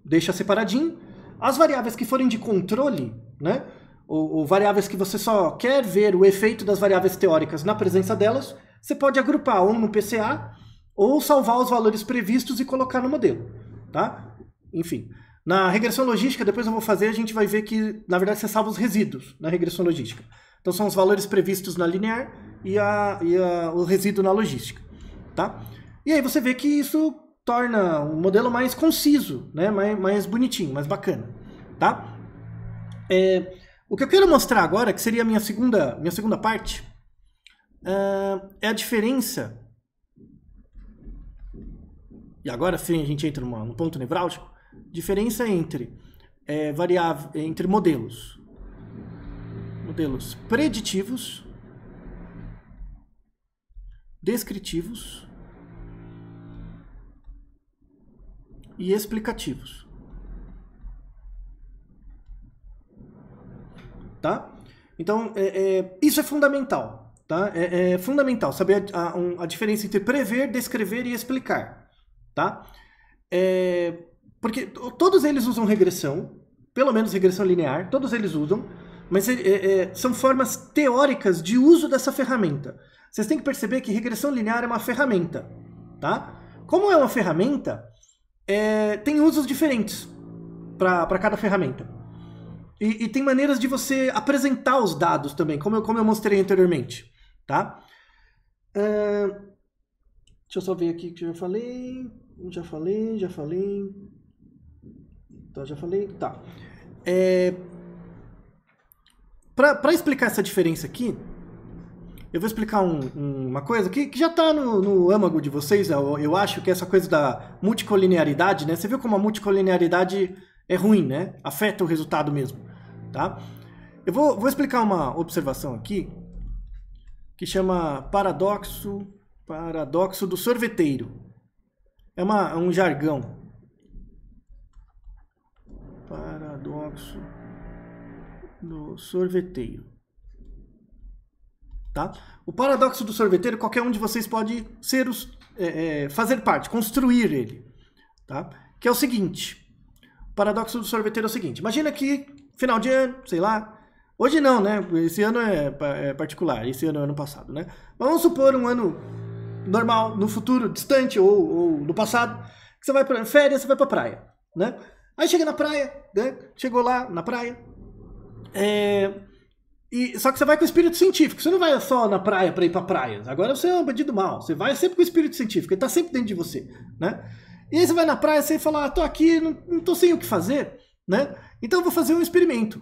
Deixa separadinho. As variáveis que forem de controle, né? ou, ou variáveis que você só quer ver o efeito das variáveis teóricas na presença delas, você pode agrupar ou no PCA ou salvar os valores previstos e colocar no modelo, tá? Enfim, na regressão logística, depois eu vou fazer, a gente vai ver que, na verdade, você salva os resíduos na regressão logística. Então são os valores previstos na linear e, a, e a, o resíduo na logística, tá? E aí você vê que isso torna um modelo mais conciso, né? mais, mais bonitinho, mais bacana, tá? É, o que eu quero mostrar agora, que seria a minha segunda, minha segunda parte, eh, é a diferença. E agora sim a gente entra numa, num ponto nevrálgico. Diferença entre é, variável, entre modelos, modelos preditivos, descritivos e explicativos. tá? Então, é, é, isso é fundamental, tá? É, é fundamental saber a, a, a, diferença entre prever, descrever e explicar, tá? É, porque todos eles usam regressão, pelo menos regressão linear, todos eles usam, mas é, é, são formas teóricas de uso dessa ferramenta. Vocês têm que perceber que regressão linear é uma ferramenta, tá? Como é uma ferramenta, tem usos diferentes para cada ferramenta. E, e, tem maneiras de você apresentar os dados também, como eu, como eu mostrei anteriormente, tá? Uh, deixa eu só ver aqui que eu já falei, já falei, já falei, tá, já falei, tá. É, Para explicar essa diferença aqui, eu vou explicar um, um, uma coisa que, que já está no, no, âmago de vocês, eu, eu, acho, que é essa coisa da multicolinearidade, né? Você viu como a multicolinearidade é ruim, né? Afeta o resultado mesmo. Tá? Eu vou, vou explicar uma observação aqui que chama paradoxo, paradoxo do sorveteiro. É, uma, é um jargão. Paradoxo do sorveteiro. Tá? O paradoxo do sorveteiro, qualquer um de vocês pode ser os, é, é, fazer parte, construir ele. Tá? Que é o seguinte: o paradoxo do sorveteiro é o seguinte: imagina que final de ano, sei lá. Hoje não, né? Esse ano é, é, particular, esse ano é ano passado, né? Mas vamos supor um ano normal, no futuro, distante ou, ou no passado, que você vai para férias, você vai para praia, né? Aí chega na praia, né? Chegou lá na praia. É... E, só que você vai com o espírito científico. Você não vai só na praia para ir para praia. Agora você é um bandido mal. Você vai sempre com o espírito científico. Ele tá sempre dentro de você, né? E aí você vai na praia sem falar, ah, tô aqui, não, não tô sem o que fazer, né? Então eu vou fazer um experimento.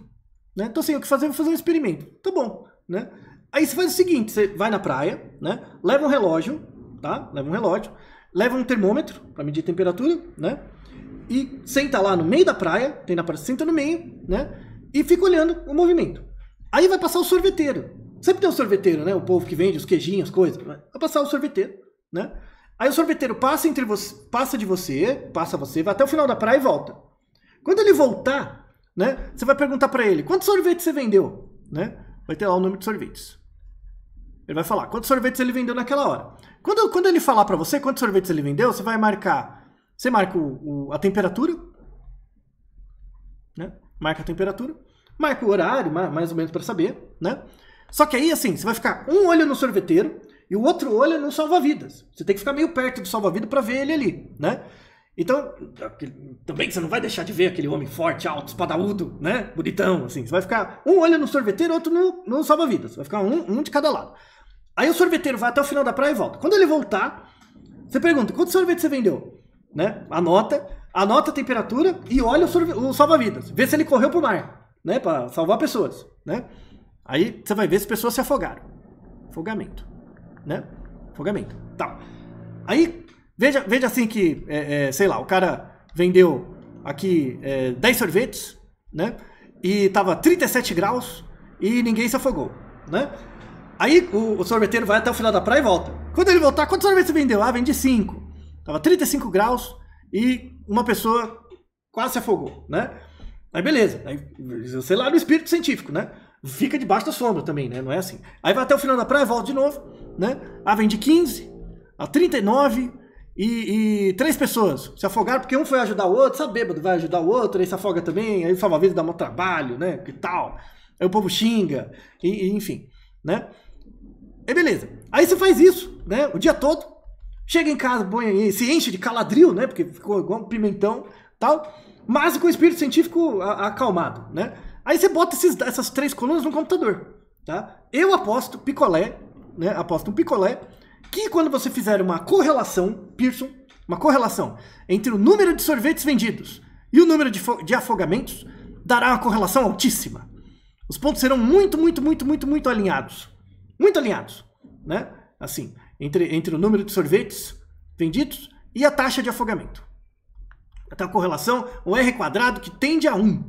Né? Então, assim, o que fazer? Eu vou fazer um experimento. Tá bom, né? Aí você faz o seguinte, você vai na praia, né? Leva um relógio, tá? Leva um relógio, leva um termômetro para medir a temperatura, né? E senta lá no meio da praia, tem na praia, senta no meio, né? E fica olhando o movimento. Aí vai passar o sorveteiro. Sempre tem o um sorveteiro, né? O povo que vende os queijinhos, as coisas. Vai passar o sorveteiro, né? Aí o sorveteiro passa entre você, passa de você, passa você, vai até o final da praia e volta. Quando ele voltar, né? Você vai perguntar para ele, quantos sorvetes você vendeu? Né? Vai ter lá o número de sorvetes. Ele vai falar quantos sorvetes ele vendeu naquela hora. Quando, quando ele falar para você quantos sorvetes ele vendeu, você vai marcar. Você marca o, o, a temperatura, né? Marca a temperatura, marca o horário, mais ou menos para saber, né? Só que aí, assim, você vai ficar um olho no sorveteiro e o outro olho no salva-vidas. Você tem que ficar meio perto do salva-vidas para ver ele ali, né? Então, também você não vai deixar de ver aquele homem forte, alto, espadaúdo, né? Bonitão, assim. Você vai ficar um olha no sorveteiro, outro no, no salva-vidas. Vai ficar um, um de cada lado. Aí o sorveteiro vai até o final da praia e volta. Quando ele voltar, você pergunta, quanto sorvete você vendeu? Né? Anota, anota a temperatura e olha o, o salva-vidas. Vê se ele correu pro mar, né? Pra salvar pessoas, né? Aí você vai ver se pessoas se afogaram. Afogamento, né? Afogamento. Tá. Aí Veja, veja assim que, é, é, sei lá, o cara vendeu aqui é, 10 sorvetes, né? E tava 37 graus e ninguém se afogou, né? Aí o, o sorveteiro vai até o final da praia e volta. Quando ele voltar, quantos sorvetes você vendeu? Ah, vendi 5. Tava 35 graus e uma pessoa quase se afogou, né? Aí beleza, aí, sei lá, no espírito científico, né? Fica debaixo da sombra também, né? Não é assim. Aí vai até o final da praia, volta de novo, né? Ah, vende 15, a 39, e, e, três pessoas se afogaram, porque um foi ajudar o outro, sabe, bêbado vai ajudar o outro, aí se afoga também, aí salva a vida, dá um trabalho, né, que tal. Aí o povo xinga, e, e, enfim, né. E beleza. Aí você faz isso, né, o dia todo. Chega em casa, põe se enche de caladril, né, porque ficou igual um pimentão, tal. Mas com o espírito científico acalmado, né. Aí você bota esses, essas três colunas no computador, tá. Eu aposto picolé, né, aposto um picolé que quando você fizer uma correlação, Pearson, uma correlação entre o número de sorvetes vendidos e o número de, de afogamentos, dará uma correlação altíssima. Os pontos serão muito, muito, muito, muito, muito alinhados. Muito alinhados, né? Assim, entre, entre o número de sorvetes vendidos e a taxa de afogamento. Até então, a correlação, um R quadrado que tende a 1,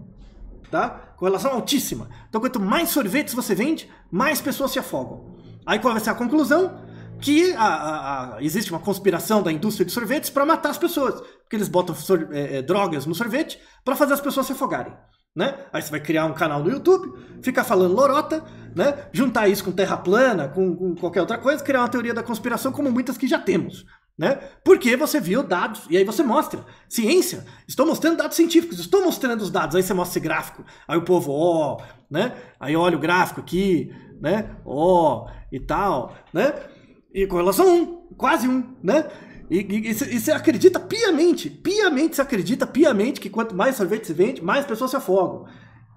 tá? Correlação altíssima. Então, quanto mais sorvetes você vende, mais pessoas se afogam. Aí qual vai ser a conclusão? que a, a, a, existe uma conspiração da indústria de sorvetes para matar as pessoas, porque eles botam sor, é, é, drogas no sorvete para fazer as pessoas se afogarem. Né? Aí você vai criar um canal no YouTube, ficar falando lorota, né? juntar isso com terra plana, com, com, qualquer outra coisa, criar uma teoria da conspiração como muitas que já temos. Né? Porque você viu dados, e aí você mostra. Ciência, estou mostrando dados científicos, estou mostrando os dados, aí você mostra esse gráfico. Aí o povo, ó, oh, né? Aí olha o gráfico aqui, né? Ó, oh, e tal, né? E com relação a um quase um né? E, você acredita piamente, piamente se acredita piamente que quanto mais sorvete se vende, mais pessoas se afogam.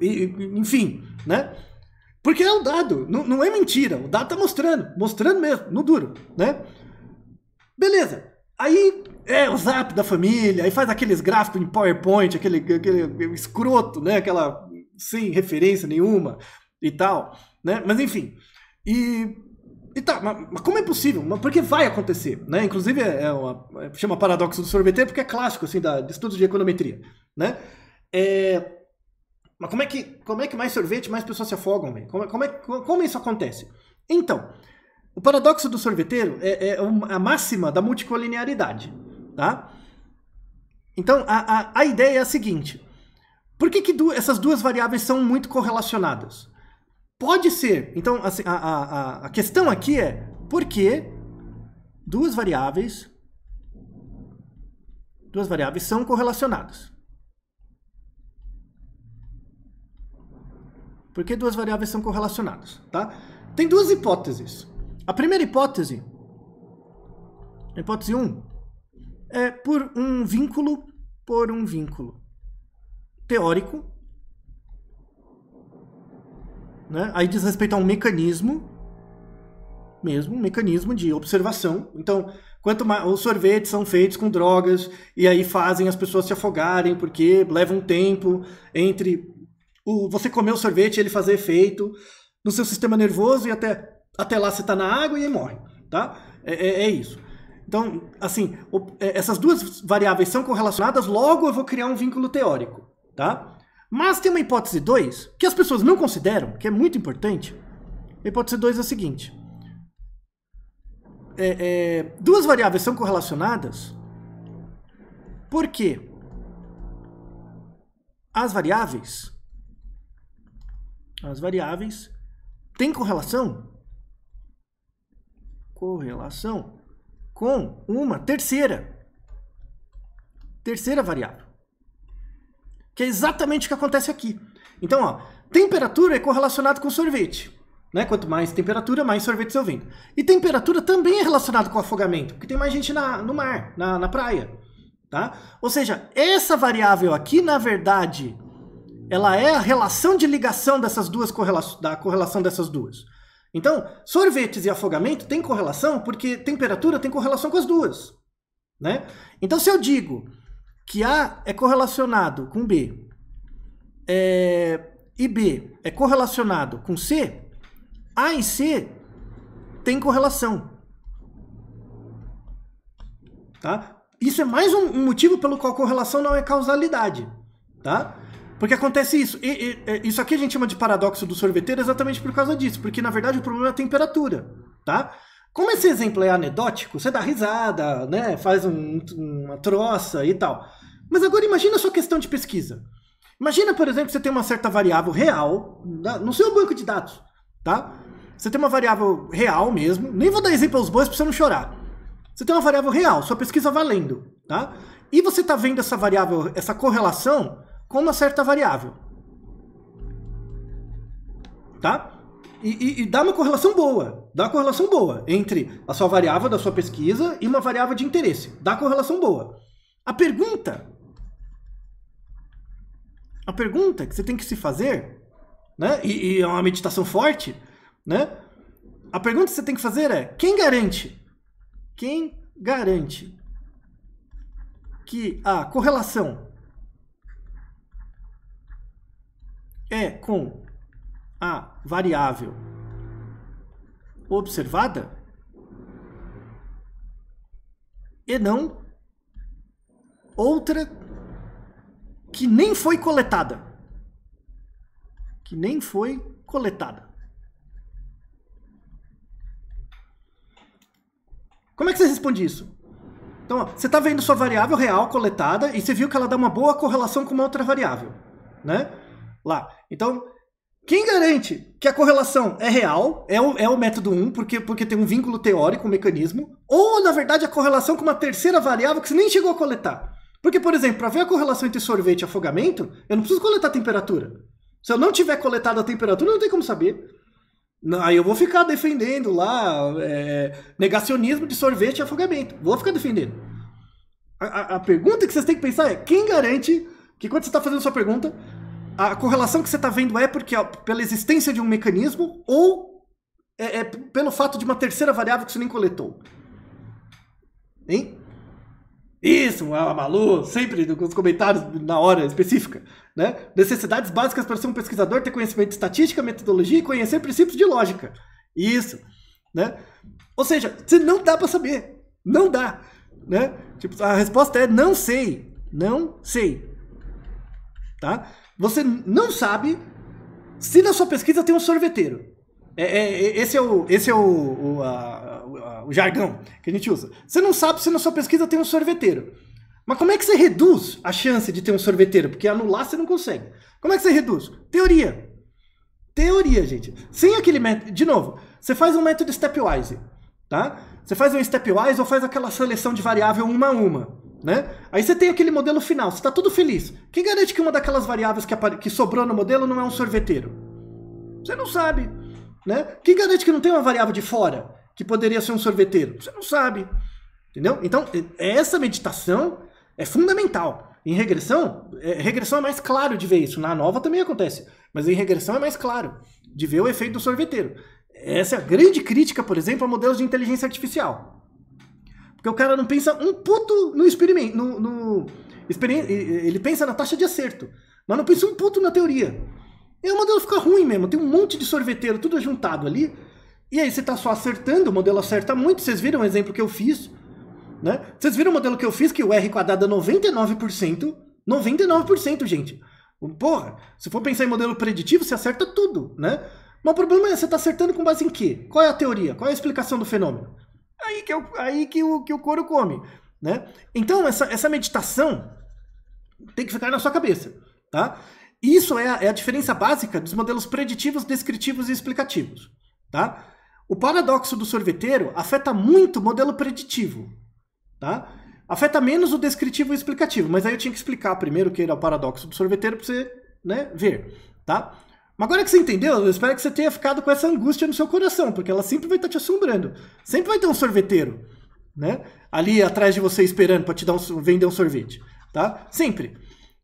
E, enfim, né? Porque é o um dado, não, não, é mentira. O dado tá mostrando, mostrando mesmo, no duro, né? Beleza. Aí é o zap da família, aí faz aqueles gráficos em PowerPoint, aquele, aquele escroto, né? Aquela sem referência nenhuma e tal, né? Mas enfim. E e tá, mas, mas, como é possível? Mas porque vai acontecer, né? Inclusive é, é uma, é, chama paradoxo do sorveteiro porque é clássico assim da, de estudos de econometria, né? É, mas como é que como é que mais sorvete mais pessoas se afogam, velho? Como, é, como, é, como isso acontece? Então, o paradoxo do sorveteiro é, é a máxima da multicolinearidade, tá? Então a, a, a ideia é a seguinte: por que, que du essas duas variáveis são muito correlacionadas? Pode ser. Então, assim, a, a, a questão aqui é por que duas variáveis duas variáveis são correlacionadas. Por que duas variáveis são correlacionadas? Tá? Tem duas hipóteses. A primeira hipótese, a hipótese 1, é por um vínculo por um vínculo teórico né? Aí diz respeito a um mecanismo, mesmo, um mecanismo de observação. Então, quanto mais os sorvetes são feitos com drogas e aí fazem as pessoas se afogarem porque leva um tempo entre o você comer o sorvete e ele fazer efeito no seu sistema nervoso e até até lá você está na água e aí morre, tá? É, é, é isso. Então, assim, é, essas duas variáveis são correlacionadas, logo eu vou criar um vínculo teórico, tá? Mas tem uma hipótese 2 que as pessoas não consideram, que é muito importante. A hipótese 2 é a seguinte: é, é, duas variáveis são correlacionadas porque as variáveis as variáveis têm correlação correlação com uma terceira terceira variável que é exatamente o que acontece aqui. Então, ó, temperatura é correlacionada com sorvete. Né? Quanto mais temperatura, mais sorvete seu vendo. E temperatura também é relacionada com afogamento, porque tem mais gente na, no mar, na, na praia. Tá? Ou seja, essa variável aqui, na verdade, ela é a relação de ligação dessas duas correlação, da correlação dessas duas. Então, sorvetes e afogamento têm correlação porque temperatura tem correlação com as duas. Né? Então, se eu digo que A é correlacionado com B é, e B é correlacionado com C, A e C tem correlação. Tá? Isso é mais um, um motivo pelo qual correlação não é causalidade. Tá? Porque acontece isso. E, e, é, isso aqui a gente chama de paradoxo do sorveteiro exatamente por causa disso. Porque, na verdade, o problema é a temperatura. Tá? Como esse exemplo é anedótico, você dá risada, né? faz um, uma troça e tal. Mas agora imagina a sua questão de pesquisa. Imagina, por exemplo, que você tem uma certa variável real no seu banco de dados, tá? Você tem uma variável real mesmo. Nem vou dar exemplo aos bois para você não chorar. Você tem uma variável real, sua pesquisa valendo, tá? E você está vendo essa variável, essa correlação com uma certa variável, tá? E, e, e dá uma correlação boa, Dá correlação boa entre a sua variável da sua pesquisa e uma variável de interesse. Dá correlação boa. A pergunta. A pergunta que você tem que se fazer, né? E, e é uma meditação forte, né? A pergunta que você tem que fazer é: quem garante? Quem garante que a correlação é com a variável observada e não outra que nem foi coletada. Que nem foi coletada. Como é que você responde isso? Então, ó, você está vendo sua variável real coletada e você viu que ela dá uma boa correlação com uma outra variável, né? Lá. Então, quem garante que a correlação é real, é o, é o método 1, um, porque, porque tem um vínculo teórico, um mecanismo, ou na verdade a correlação com uma terceira variável que você nem chegou a coletar? Porque, por exemplo, para ver a correlação entre sorvete e afogamento, eu não preciso coletar a temperatura. Se eu não tiver coletado a temperatura, não tem como saber. Aí eu vou ficar defendendo lá é, negacionismo de sorvete e afogamento. Vou ficar defendendo. A, a, a pergunta que vocês têm que pensar é: quem garante que quando você está fazendo sua pergunta, a correlação que você está vendo é porque ó, pela existência de um mecanismo ou é, é, pelo fato de uma terceira variável que você nem coletou. Hein? Isso, a Malu, sempre nos comentários na hora específica. Né? Necessidades básicas para ser um pesquisador, ter conhecimento de estatística, metodologia e conhecer princípios de lógica. Isso. Né? Ou seja, você não dá para saber. Não dá. Né? Tipo, a resposta é não sei. Não sei. Tá? Você não sabe se na sua pesquisa tem um sorveteiro. É, é, é esse é, o, esse é o, o, a, o, jargão que a gente usa. Você não sabe se na sua pesquisa tem um sorveteiro. Mas como é que você reduz a chance de ter um sorveteiro? Porque anular você não consegue. Como é que você reduz? Teoria. Teoria, gente. Sem aquele método. De novo, você faz um método stepwise. Tá? Você faz um stepwise ou faz aquela seleção de variável uma a uma. Né? Aí você tem aquele modelo final, você está todo feliz. Quem garante que uma daquelas variáveis que, que sobrou no modelo não é um sorveteiro? Você não sabe. Né? Quem garante que não tem uma variável de fora que poderia ser um sorveteiro? Você não sabe. Entendeu? Então, essa meditação é fundamental. Em regressão, é, regressão é mais claro de ver isso. Na nova também acontece. Mas em regressão é mais claro de ver o efeito do sorveteiro. Essa é a grande crítica, por exemplo, a modelos de inteligência artificial. Porque o cara não pensa um puto no experimento. No, no ele pensa na taxa de acerto, mas não pensa um puto na teoria. E o modelo fica ruim mesmo. Tem um monte de sorveteiro, tudo juntado ali. E aí você tá só acertando, o modelo acerta muito. Vocês viram o exemplo que eu fiz? Né? Vocês viram o modelo que eu fiz, que o R quadrado é 99%. 99%, gente. Porra, se for pensar em modelo preditivo, você acerta tudo, né? Mas o problema é, você está acertando com base em quê? Qual é a teoria? Qual é a explicação do fenômeno? Aí que, eu, é aí que, o, que o couro come. Né? Então, essa, essa meditação tem que ficar na sua cabeça. Tá? Isso é a, é a diferença básica dos modelos preditivos, descritivos e explicativos. Tá? O paradoxo do sorveteiro afeta muito o modelo preditivo. Tá? Afeta menos o descritivo e o explicativo, mas aí eu tinha que explicar primeiro o que era o paradoxo do sorveteiro para você né, ver. Tá? Mas agora que você entendeu, eu espero que você tenha ficado com essa angústia no seu coração, porque ela sempre vai estar tá te assombrando. Sempre vai ter um sorveteiro, né? Ali atrás de você esperando para te dar um, vender um sorvete, tá? Sempre.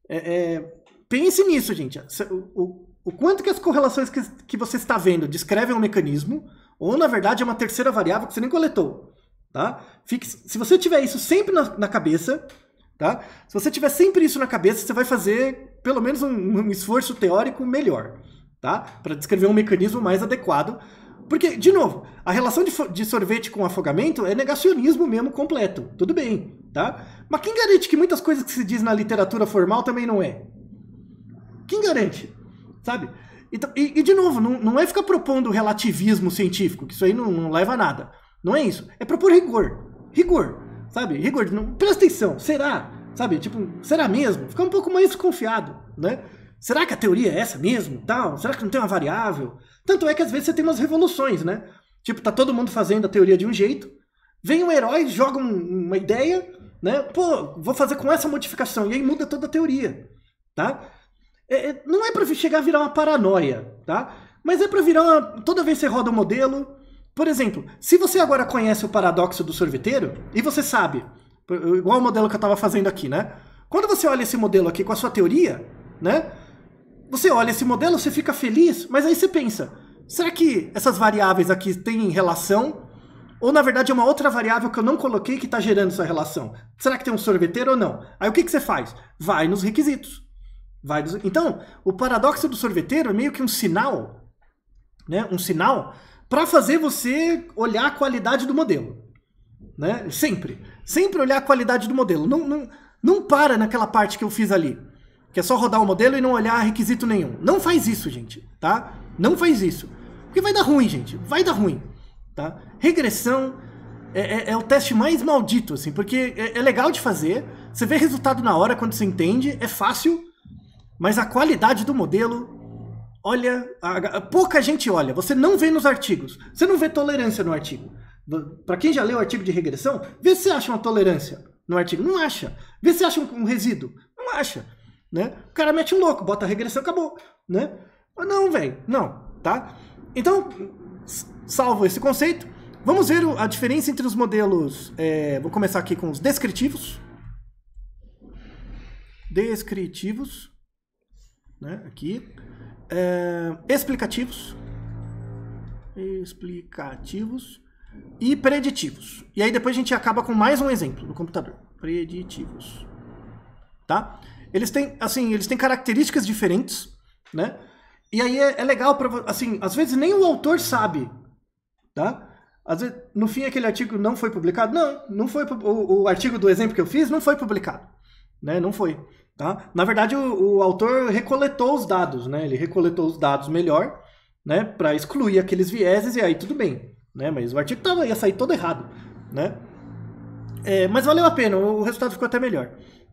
É, é, pense nisso, gente. O, o, o, quanto que as correlações que, que você está vendo descrevem um mecanismo, ou na verdade é uma terceira variável que você nem coletou, tá? Fique, se você tiver isso sempre na, na cabeça, tá? Se você tiver sempre isso na cabeça, você vai fazer pelo menos um, um esforço teórico melhor tá? Para descrever um mecanismo mais adequado. Porque, de novo, a relação de, de, sorvete com afogamento é negacionismo mesmo completo. Tudo bem, tá? Mas quem garante que muitas coisas que se diz na literatura formal também não é? Quem garante? Sabe? Então, e, e, de novo, não, não é ficar propondo relativismo científico, que isso aí não, não leva a nada. Não é isso. É propor rigor. Rigor. Sabe? Rigor. Não, presta atenção. Será? Sabe? Tipo, será mesmo? Ficar um pouco mais desconfiado, né? Será que a teoria é essa mesmo? Tal? Será que não tem uma variável? Tanto é que às vezes você tem umas revoluções, né? Tipo, tá todo mundo fazendo a teoria de um jeito, vem um herói, joga um, uma ideia, né? Pô, vou fazer com essa modificação, e aí muda toda a teoria, tá? É, é não é para chegar a virar uma paranoia, tá? Mas é para virar uma... Toda vez que você roda o um modelo... Por exemplo, se você agora conhece o paradoxo do sorveteiro, e você sabe, igual o modelo que eu estava fazendo aqui, né? Quando você olha esse modelo aqui com a sua teoria, né? você olha esse modelo, você fica feliz, mas aí você pensa, será que essas variáveis aqui têm relação? Ou na verdade é uma outra variável que eu não coloquei que está gerando essa relação? Será que tem um sorveteiro ou não? Aí o que, que você faz? Vai nos requisitos. Vai nos... Então, o paradoxo do sorveteiro é meio que um sinal, né? um sinal para fazer você olhar a qualidade do modelo. Né? Sempre. Sempre olhar a qualidade do modelo. Não, não, não para naquela parte que eu fiz ali que é só rodar o modelo e não olhar requisito nenhum. Não faz isso, gente, tá? Não faz isso. Porque vai dar ruim, gente. Vai dar ruim, tá? Regressão é, é, é o teste mais maldito, assim, porque é, é legal de fazer, você vê resultado na hora quando você entende, é fácil, mas a qualidade do modelo olha, a, a, pouca gente olha. Você não vê nos artigos. Você não vê tolerância no artigo. Para quem já leu o artigo de regressão, vê se acha uma tolerância no artigo. Não acha. Vê se acha um, um resíduo. Não acha né? O cara mete um louco, bota a regressão, acabou, né? Mas não, velho, não, tá? Então, salvo esse conceito, vamos ver a diferença entre os modelos. É, vou começar aqui com os descritivos. Descritivos, né? Aqui. É, explicativos. Explicativos e preditivos. E aí depois a gente acaba com mais um exemplo no computador. Preditivos. Tá? Eles têm, assim, eles têm características diferentes, né? E aí é, é legal para assim, às vezes nem o autor sabe, tá? Às vezes, no fim aquele artigo não foi publicado, não, não foi o, o artigo do exemplo que eu fiz não foi publicado, né? Não foi, tá? Na verdade o, o autor recoletou os dados, né? Ele recoletou os dados melhor, né? Para excluir aqueles vieses e aí tudo bem, né? Mas o artigo tava ia sair todo errado, né? É, mas valeu a pena, o resultado ficou até melhor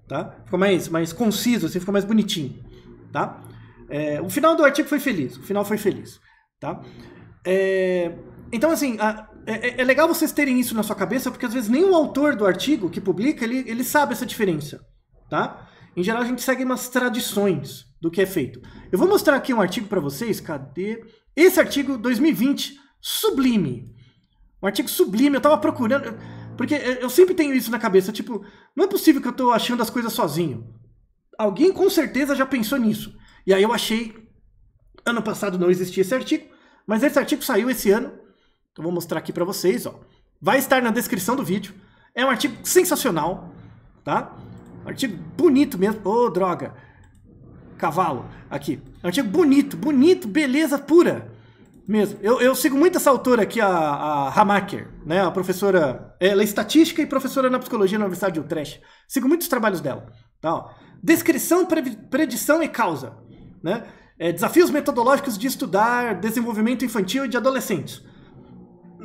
tá? Ficou mais, mais conciso, assim, ficou mais bonitinho, tá? É, o final do artigo foi feliz, o final foi feliz, tá? É, então, assim, a, é, é, é, legal vocês terem isso na sua cabeça, porque às vezes nem o autor do artigo que publica, ele, ele sabe essa diferença, tá? Em geral, a gente segue umas tradições do que é feito. Eu vou mostrar aqui um artigo para vocês, cadê? Esse artigo, 2020, sublime. Um artigo sublime, eu estava procurando porque eu sempre tenho isso na cabeça, tipo, não é possível que eu tô achando as coisas sozinho. Alguém com certeza já pensou nisso. E aí eu achei. Ano passado não existia esse artigo, mas esse artigo saiu esse ano. Então vou mostrar aqui para vocês, ó. Vai estar na descrição do vídeo. É um artigo sensacional, tá? Artigo bonito mesmo. Ô, oh, droga. Cavalo, aqui. Artigo bonito, bonito, beleza pura. Mesmo. Eu, eu sigo muito essa autora aqui, a, a Hamaker, né? A professora. Ela é estatística e professora na psicologia na Universidade de Utrecht. Sigo muitos trabalhos dela. Então, descrição, predição e causa. Né? É, desafios metodológicos de estudar desenvolvimento infantil e de adolescentes.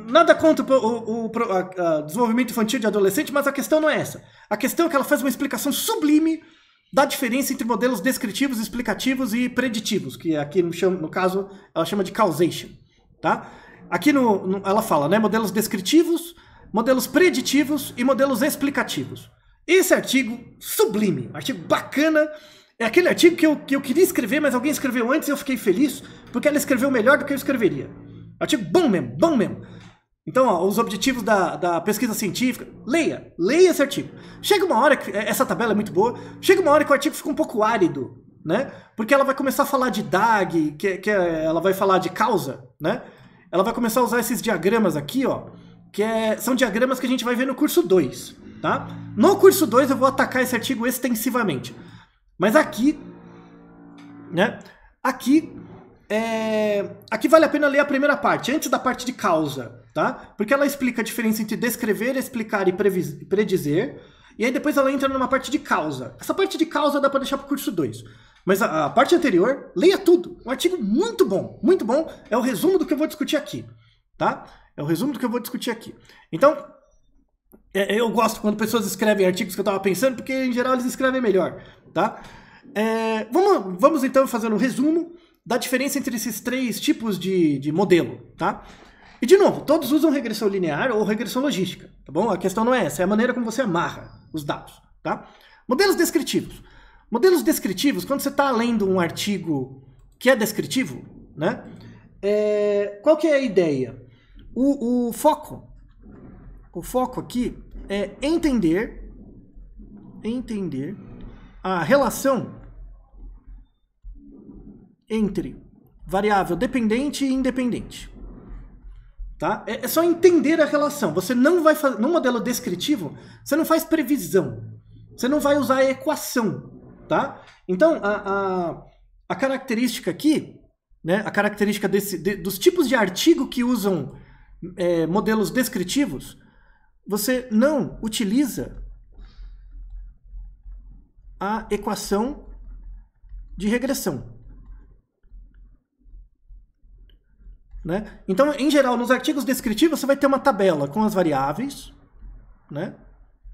Nada contra o, o, o a, a desenvolvimento infantil de adolescente, mas a questão não é essa. A questão é que ela faz uma explicação sublime da diferença entre modelos descritivos, explicativos e preditivos, que aqui no, no caso ela chama de causation. Tá? Aqui no, no, ela fala, né? Modelos descritivos, modelos preditivos e modelos explicativos. Esse artigo sublime, artigo bacana, é aquele artigo que eu, que eu queria escrever, mas alguém escreveu antes e eu fiquei feliz, porque ela escreveu melhor do que eu escreveria. Artigo bom mesmo, bom mesmo. Então, ó, os objetivos da, da pesquisa científica, leia, leia esse artigo. Chega uma hora que é, essa tabela é muito boa, chega uma hora que o artigo fica um pouco árido, né? Porque ela vai começar a falar de DAG, que, que é, ela vai falar de causa, né? Ela vai começar a usar esses diagramas aqui, ó, que é, são diagramas que a gente vai ver no curso 2, tá? No curso 2 eu vou atacar esse artigo extensivamente. Mas aqui, né? Aqui é, aqui vale a pena ler a primeira parte, antes da parte de causa tá? Porque ela explica a diferença entre descrever, explicar e predizer. E aí depois ela entra numa parte de causa. Essa parte de causa dá para deixar para o curso 2. Mas a, a, parte anterior, leia tudo. Um artigo muito bom, muito bom. É o resumo do que eu vou discutir aqui, tá? É o resumo do que eu vou discutir aqui. Então, é, eu gosto quando pessoas escrevem artigos que eu estava pensando, porque em geral eles escrevem melhor, tá? É, vamos, vamos então fazer um resumo da diferença entre esses três tipos de, de modelo, tá? E de novo, todos usam regressão linear ou regressão logística, tá bom? A questão não é essa, é a maneira como você amarra os dados, tá? Modelos descritivos. Modelos descritivos, quando você está lendo um artigo que é descritivo, né? É, qual que é a ideia? O, o foco, o foco aqui é entender, entender a relação entre variável dependente e independente. Tá? É, é só entender a relação. Você não vai fazer. No modelo descritivo, você não faz previsão. Você não vai usar a equação. Tá? Então, a, a, a característica aqui, né, a característica desse, de, dos tipos de artigo que usam é, modelos descritivos, você não utiliza a equação de regressão. Né? Então, em geral, nos artigos descritivos, você vai ter uma tabela com as variáveis, né?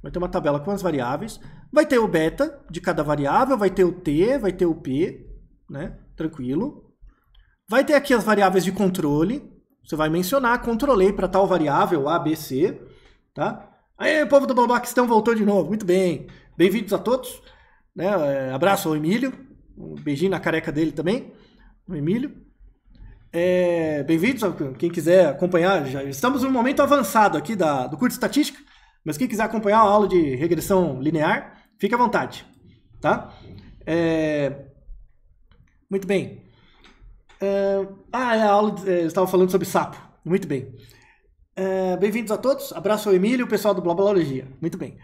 Vai ter uma tabela com as variáveis, vai ter o beta de cada variável, vai ter o t, vai ter o p, né? Tranquilo. Vai ter aqui as variáveis de controle, você vai mencionar, controlei para tal variável A, B, C, tá? Aí, povo do Blobaquistão voltou de novo, muito bem. Bem-vindos a todos, né? É, abraço ao Emílio, um beijinho na careca dele também, o Emílio. É, Bem-vindos, quem quiser acompanhar, já estamos num momento avançado aqui da, do curso de estatística, mas quem quiser acompanhar a aula de regressão linear, fique à vontade, tá? É, muito bem. É, ah, é a aula, é, eu estava falando sobre sapo, muito bem. É, bem-vindos a todos, abraço ao Emílio e o pessoal do Blabalologia, muito bem.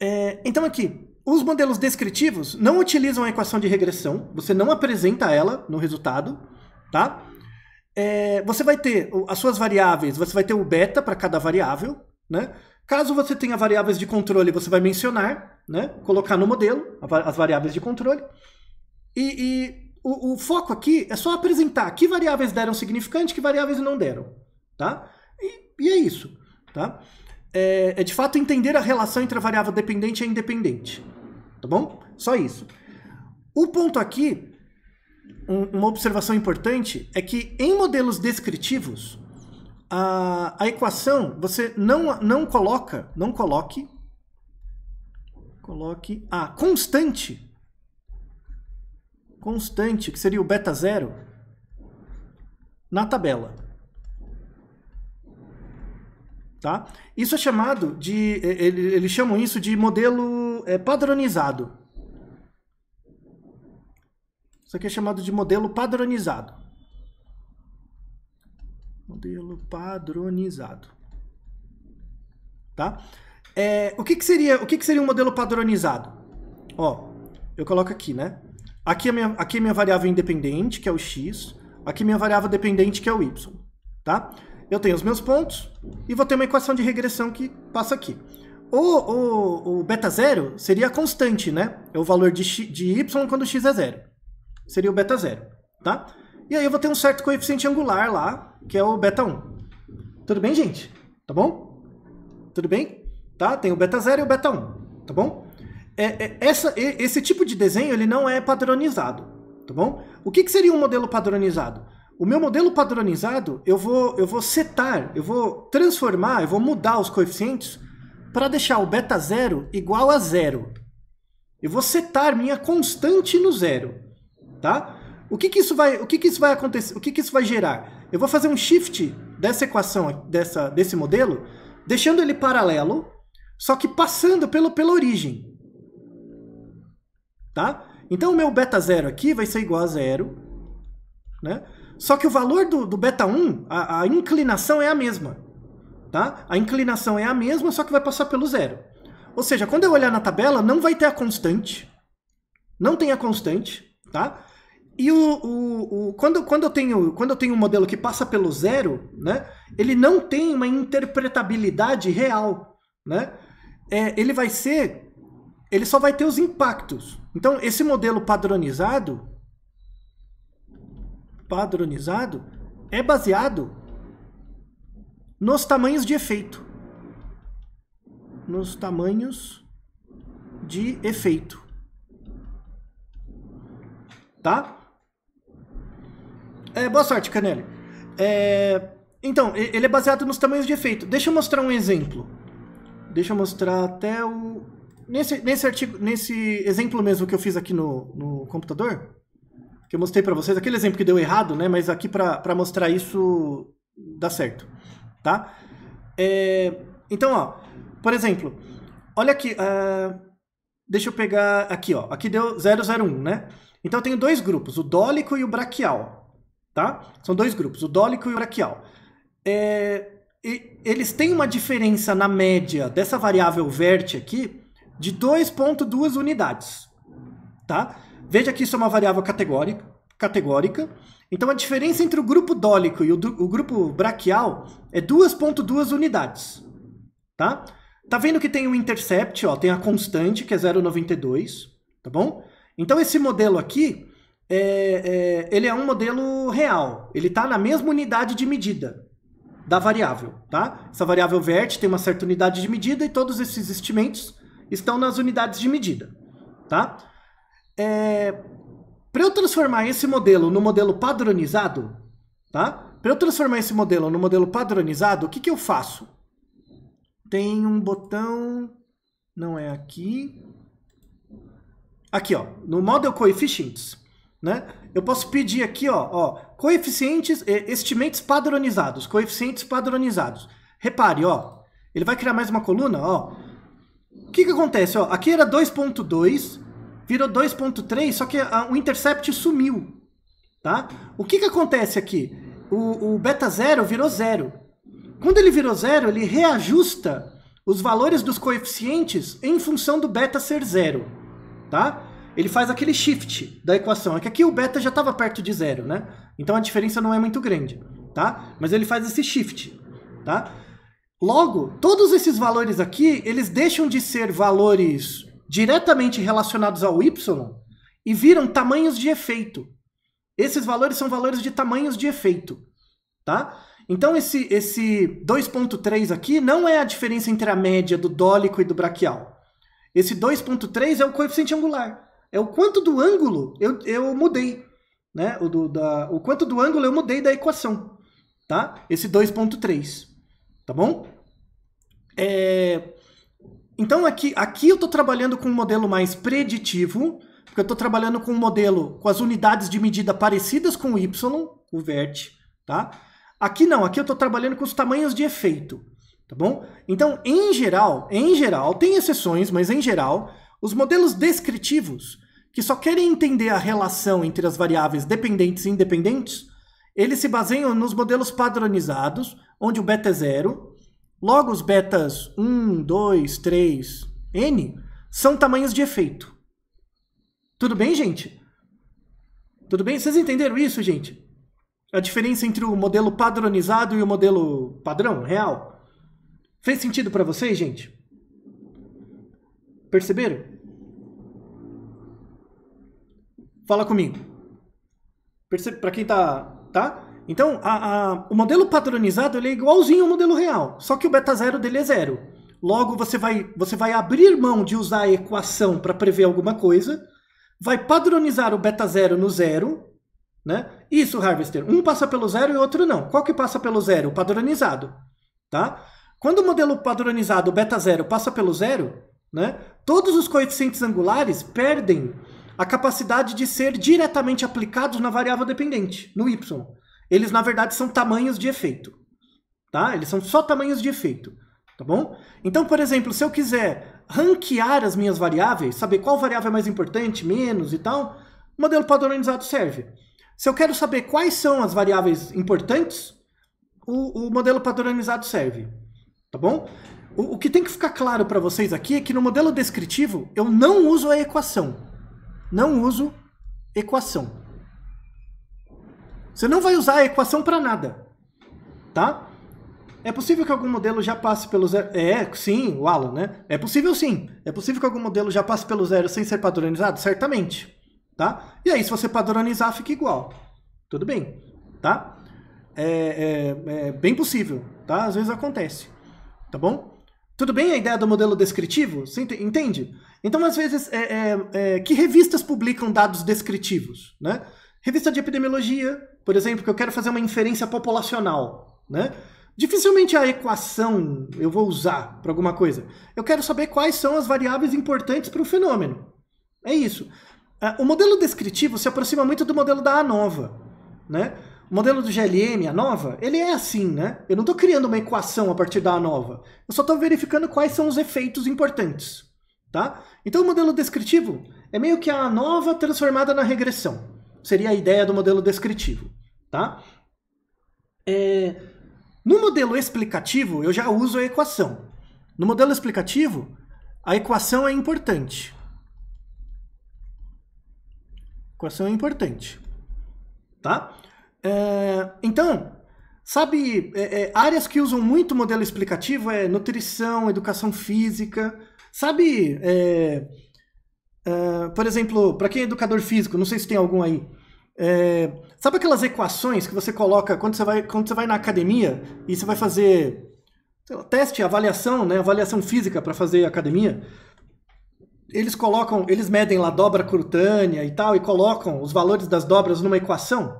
É, então aqui, os modelos descritivos não utilizam a equação de regressão, você não apresenta ela no resultado, Tá? é, você vai ter as suas variáveis, você vai ter o beta para cada variável, né? Caso você tenha variáveis de controle, você vai mencionar, né? Colocar no modelo as variáveis de controle. E, e o, o, foco aqui é só apresentar que variáveis deram significante, que variáveis não deram, tá? E, e é isso, tá? É, é de fato entender a relação entre a variável dependente e a independente, tá bom? Só isso. O ponto aqui um, uma observação importante é que em modelos descritivos, a, a equação você não, não coloca, não coloque, coloque a constante, constante, que seria o beta zero, na tabela. Tá? Isso é chamado de, eles chamam isso de modelo é, padronizado. Isso aqui é chamado de modelo padronizado. Modelo padronizado. Tá? É, o que, que seria o que, que seria um modelo padronizado? Ó, eu coloco aqui, né? Aqui a, minha, aqui minha variável independente, que é o x. Aqui minha variável dependente, que é o y. Tá? Eu tenho os meus pontos e vou ter uma equação de regressão que passa aqui. O, o, o beta zero seria a constante, né? É o valor de, x, de y quando x é zero seria o beta zero, tá? E aí eu vou ter um certo coeficiente angular lá, que é o beta 1. Tudo bem, gente? Tá bom? Tudo bem? Tá? Tem o beta zero e o beta 1, tá bom? É, é, essa, esse tipo de desenho ele não é padronizado, tá bom? O que, que seria um modelo padronizado? O meu modelo padronizado, eu vou, eu vou setar, eu vou transformar, eu vou mudar os coeficientes para deixar o beta zero igual a zero. Eu vou setar minha constante no zero tá? O que, que isso vai, o que, que isso vai acontecer, o que, que isso vai gerar? Eu vou fazer um shift dessa equação, dessa, desse modelo, deixando ele paralelo, só que passando pelo, pela origem, tá? Então o meu beta zero aqui vai ser igual a zero, né? Só que o valor do, do beta 1, a, a inclinação é a mesma, tá? A inclinação é a mesma, só que vai passar pelo zero. Ou seja, quando eu olhar na tabela, não vai ter a constante, não tem a constante, tá? E o, o, o, quando, quando, eu tenho, quando eu tenho um modelo que passa pelo zero, né, ele não tem uma interpretabilidade real. Né? É, ele vai ser. Ele só vai ter os impactos. Então, esse modelo padronizado. Padronizado é baseado nos tamanhos de efeito. Nos tamanhos de efeito. Tá? É, boa sorte, Canelli. É, então, ele é baseado nos tamanhos de efeito. Deixa eu mostrar um exemplo. Deixa eu mostrar até o... Nesse, nesse, artigo, nesse exemplo mesmo que eu fiz aqui no, no computador, que eu mostrei para vocês, aquele exemplo que deu errado, né? Mas aqui para mostrar isso dá certo, tá? É, então, ó, por exemplo, olha aqui, uh, deixa eu pegar aqui, ó, aqui deu 001, né? Então eu tenho dois grupos, o dólico e o braquial tá? São dois grupos, o dólico e o braquial. É, eles têm uma diferença na média dessa variável verte aqui de 2.2 unidades, tá? Veja que isso é uma variável categórica, categórica. Então a diferença entre o grupo dólico e o, o grupo braquial é 2.2 unidades, tá? Tá vendo que tem o intercept, ó, tem a constante, que é 0,92, tá bom? Então esse modelo aqui, é, é, ele é um modelo real. Ele está na mesma unidade de medida da variável, tá? Essa variável verte tem uma certa unidade de medida e todos esses estimentos estão nas unidades de medida, tá? É, para eu transformar esse modelo no modelo padronizado, tá? Para eu transformar esse modelo no modelo padronizado, o que, que eu faço? Tem um botão, não é aqui. Aqui, ó, no model coefficients, né? Eu posso pedir aqui, ó, ó, coeficientes, estimates padronizados, coeficientes padronizados. Repare, ó, ele vai criar mais uma coluna, ó. O que que acontece, ó? Aqui era 2.2, virou 2.3, só que a, o intercept sumiu, tá? O que que acontece aqui? O, o beta zero virou zero. Quando ele virou zero, ele reajusta os valores dos coeficientes em função do beta ser zero, Tá? ele faz aquele shift da equação. É que aqui o beta já estava perto de zero, né? Então a diferença não é muito grande, tá? Mas ele faz esse shift, tá? Logo, todos esses valores aqui, eles deixam de ser valores diretamente relacionados ao y e viram tamanhos de efeito. Esses valores são valores de tamanhos de efeito, tá? Então esse, esse 2.3 aqui não é a diferença entre a média do dólico e do braquial. Esse 2.3 é o coeficiente angular é o quanto do ângulo eu, eu mudei. Né? O, do, da, o quanto do ângulo eu mudei da equação. Tá? Esse 2.3. Tá bom? É... Então aqui, aqui eu estou trabalhando com um modelo mais preditivo, porque eu estou trabalhando com um modelo com as unidades de medida parecidas com o y, o vert, tá? Aqui não, aqui eu estou trabalhando com os tamanhos de efeito, tá bom? Então, em geral, em geral, tem exceções, mas em geral, os modelos descritivos, que só querem entender a relação entre as variáveis dependentes e independentes, eles se baseiam nos modelos padronizados, onde o beta é zero, logo os betas 1, 2, 3, n são tamanhos de efeito. Tudo bem, gente? Tudo bem? Vocês entenderam isso, gente? A diferença entre o modelo padronizado e o modelo padrão, real? Fez sentido para vocês, gente? Perceberam? Fala comigo. Para quem tá, tá? Então, a, a, o modelo padronizado ele é igualzinho ao modelo real, só que o beta zero dele é zero. Logo, você vai, você vai abrir mão de usar a equação para prever alguma coisa, vai padronizar o beta zero no zero, né? Isso, Harvester. Um passa pelo zero e outro não. Qual que passa pelo zero? O padronizado, tá? Quando o modelo padronizado beta zero passa pelo zero, né? Todos os coeficientes angulares perdem a capacidade de ser diretamente aplicados na variável dependente, no y. Eles, na verdade, são tamanhos de efeito. Tá? Eles são só tamanhos de efeito. Tá bom? Então, por exemplo, se eu quiser ranquear as minhas variáveis, saber qual variável é mais importante, menos e tal, o modelo padronizado serve. Se eu quero saber quais são as variáveis importantes, o, o modelo padronizado serve. Tá bom? O, o que tem que ficar claro para vocês aqui é que no modelo descritivo eu não uso a equação. Não uso equação. Você não vai usar a equação para nada, tá? É possível que algum modelo já passe pelo zero... É, sim, o Alan, né? É possível sim. É possível que algum modelo já passe pelo zero sem ser padronizado? Certamente, tá? E aí, se você padronizar, fica igual. Tudo bem, tá? É, é, é bem possível, tá? Às vezes acontece, tá bom? Tudo bem a ideia do modelo descritivo? Você entende? Então, às vezes, é, é, é, que revistas publicam dados descritivos? Né? Revista de epidemiologia, por exemplo, que eu quero fazer uma inferência populacional. Né? Dificilmente a equação eu vou usar para alguma coisa. Eu quero saber quais são as variáveis importantes para o fenômeno. É isso. Ah, o modelo descritivo se aproxima muito do modelo da ANOVA. Né? O modelo do GLM, a nova, ele é assim, né? Eu não estou criando uma equação a partir da nova. Eu só estou verificando quais são os efeitos importantes, tá? Então o modelo descritivo é meio que a nova transformada na regressão. Seria a ideia do modelo descritivo, tá? É... No modelo explicativo, eu já uso a equação. No modelo explicativo, a equação é importante. equação é importante, tá? É, então, sabe, é, é, áreas que usam muito modelo explicativo é nutrição, educação física. Sabe, é, é, por exemplo, para quem é educador físico, não sei se tem algum aí. É, sabe aquelas equações que você coloca quando você vai, quando você vai na academia e você vai fazer lá, teste, avaliação, né, avaliação física para fazer academia? Eles colocam, eles medem lá dobra cutânea e tal e colocam os valores das dobras numa equação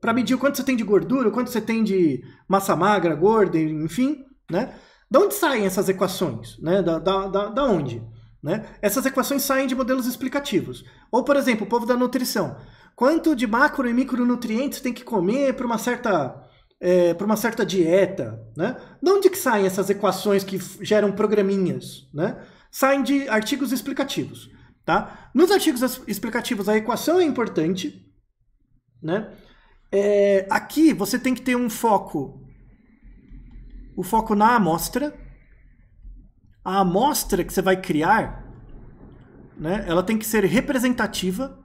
para medir o quanto você tem de gordura, o quanto você tem de massa magra, gorda, enfim, né? Da onde saem essas equações? Né? Da, da, da, da onde? Né? Essas equações saem de modelos explicativos. Ou, por exemplo, o povo da nutrição. Quanto de macro e micronutrientes tem que comer para uma certa é, para uma certa dieta, né? De onde que saem essas equações que geram programinhas, né? Saem de artigos explicativos, tá? Nos artigos explicativos a equação é importante, né? É, aqui você tem que ter um foco. O foco na amostra. A amostra que você vai criar, né, ela tem que ser representativa.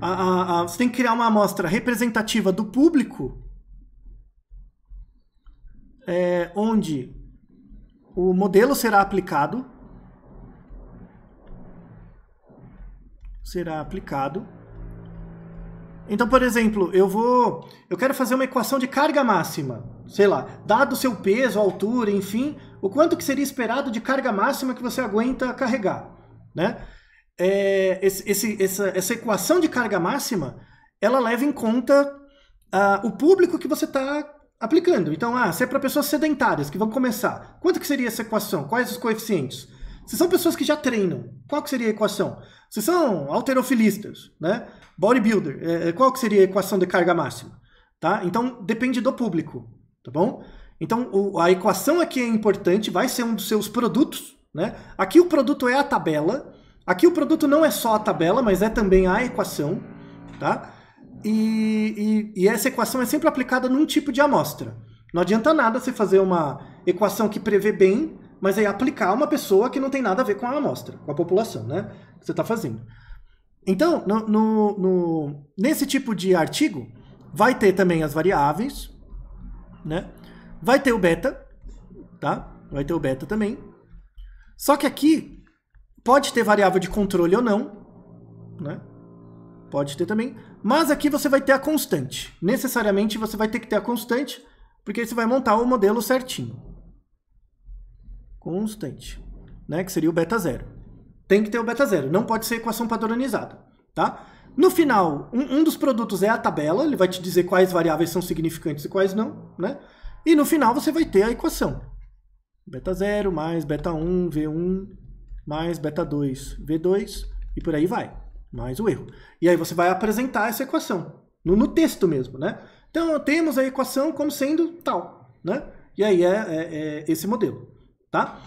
A, a, a, você tem que criar uma amostra representativa do público, é, onde o modelo será aplicado. Será aplicado então, por exemplo, eu vou, eu quero fazer uma equação de carga máxima, sei lá, dado o seu peso, altura, enfim, o quanto que seria esperado de carga máxima que você aguenta carregar, né? É, esse, esse, essa, essa, equação de carga máxima, ela leva em conta uh, o público que você está aplicando. Então, ah, se é para pessoas sedentárias que vão começar, quanto que seria essa equação? Quais os coeficientes? Se são pessoas que já treinam, qual que seria a equação? Se são alterofilistas, né? bodybuilder, é, é, qual que seria a equação de carga máxima? Tá? Então, depende do público, tá bom? Então, a equação aqui é importante, vai ser um dos seus produtos, né? Aqui o produto é a tabela, aqui o produto não é só a tabela, mas é também a equação, tá? E, e, e essa equação é sempre aplicada num tipo de amostra. Não adianta nada você fazer uma equação que prevê bem, mas aí aplicar uma pessoa que não tem nada a ver com a amostra, com a população, né? Que você está fazendo. Então, no, no, no, nesse tipo de artigo, vai ter também as variáveis, né? Vai ter o beta, tá? Vai ter o beta também. Só que aqui pode ter variável de controle ou não, né? Pode ter também. Mas aqui você vai ter a constante. Necessariamente você vai ter que ter a constante, porque você vai montar o modelo certinho. Constante, né? Que seria o beta zero. Tem que ter o beta zero, não pode ser equação padronizada, tá? No final, um, um, dos produtos é a tabela, ele vai te dizer quais variáveis são significantes e quais não, né? E no final você vai ter a equação. Beta zero mais beta 1, V1 mais beta 2, V2 e por aí vai. Mais o erro. E aí você vai apresentar essa equação, no, no texto mesmo, né? Então temos a equação como sendo tal, né? E aí é, é, é esse modelo, tá?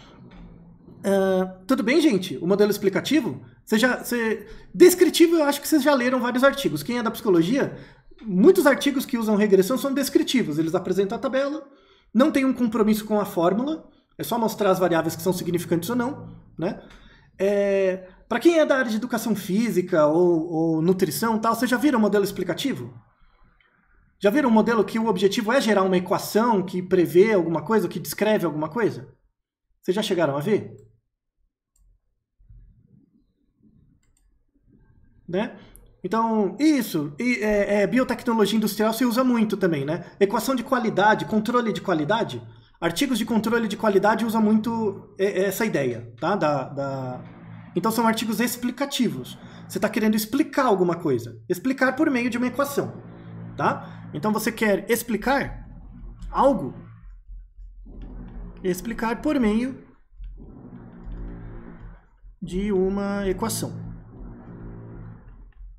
Ah, tudo bem, gente? O modelo explicativo? Você já, você... Descritivo, eu acho que vocês já leram vários artigos. Quem é da psicologia, muitos artigos que usam regressão são descritivos. Eles apresentam a tabela, não tem um compromisso com a fórmula, é só mostrar as variáveis que são significantes ou não. Né? É... Para quem é da área de educação física ou, ou nutrição, tal, vocês já viram o modelo explicativo? Já viram um modelo que o objetivo é gerar uma equação que prevê alguma coisa, que descreve alguma coisa? Vocês já chegaram a ver? né? Então, isso, e, é, é, biotecnologia industrial se usa muito também, né? Equação de qualidade, controle de qualidade. Artigos de controle de qualidade usa muito é, é, essa ideia, tá? Da, da... Então, são artigos explicativos. Você está querendo explicar alguma coisa. Explicar por meio de uma equação, tá? Então, você quer explicar algo. Explicar por meio de uma equação.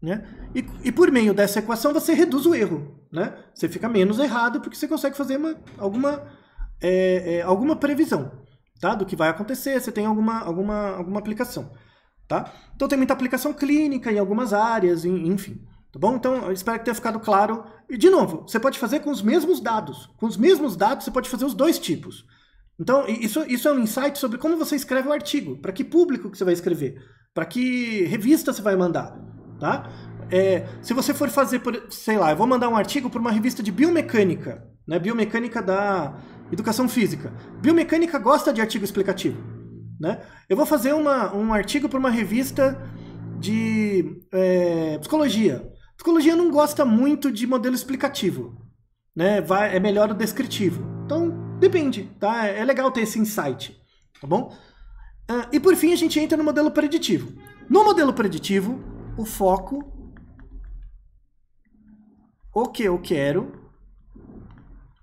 Né? E, e, por meio dessa equação você reduz o erro. Né? Você fica menos errado porque você consegue fazer uma, alguma, é, é, alguma previsão tá? do que vai acontecer, você tem alguma, alguma, alguma aplicação. Tá? Então tem muita aplicação clínica em algumas áreas, enfim. Tá bom? Então espero que tenha ficado claro. E de novo, você pode fazer com os mesmos dados. Com os mesmos dados você pode fazer os dois tipos. Então isso, isso é um insight sobre como você escreve o artigo, para que público que você vai escrever, para que revista você vai mandar tá? É, se você for fazer, por, sei lá, eu vou mandar um artigo para uma revista de biomecânica, né? Biomecânica da educação física. Biomecânica gosta de artigo explicativo, né? Eu vou fazer uma, um artigo para uma revista de é, psicologia. Psicologia não gosta muito de modelo explicativo, né? Vai, é melhor o descritivo. Então depende, tá? É, é legal ter esse insight, tá bom? Ah, e por fim a gente entra no modelo preditivo. No modelo preditivo o foco, o que eu quero,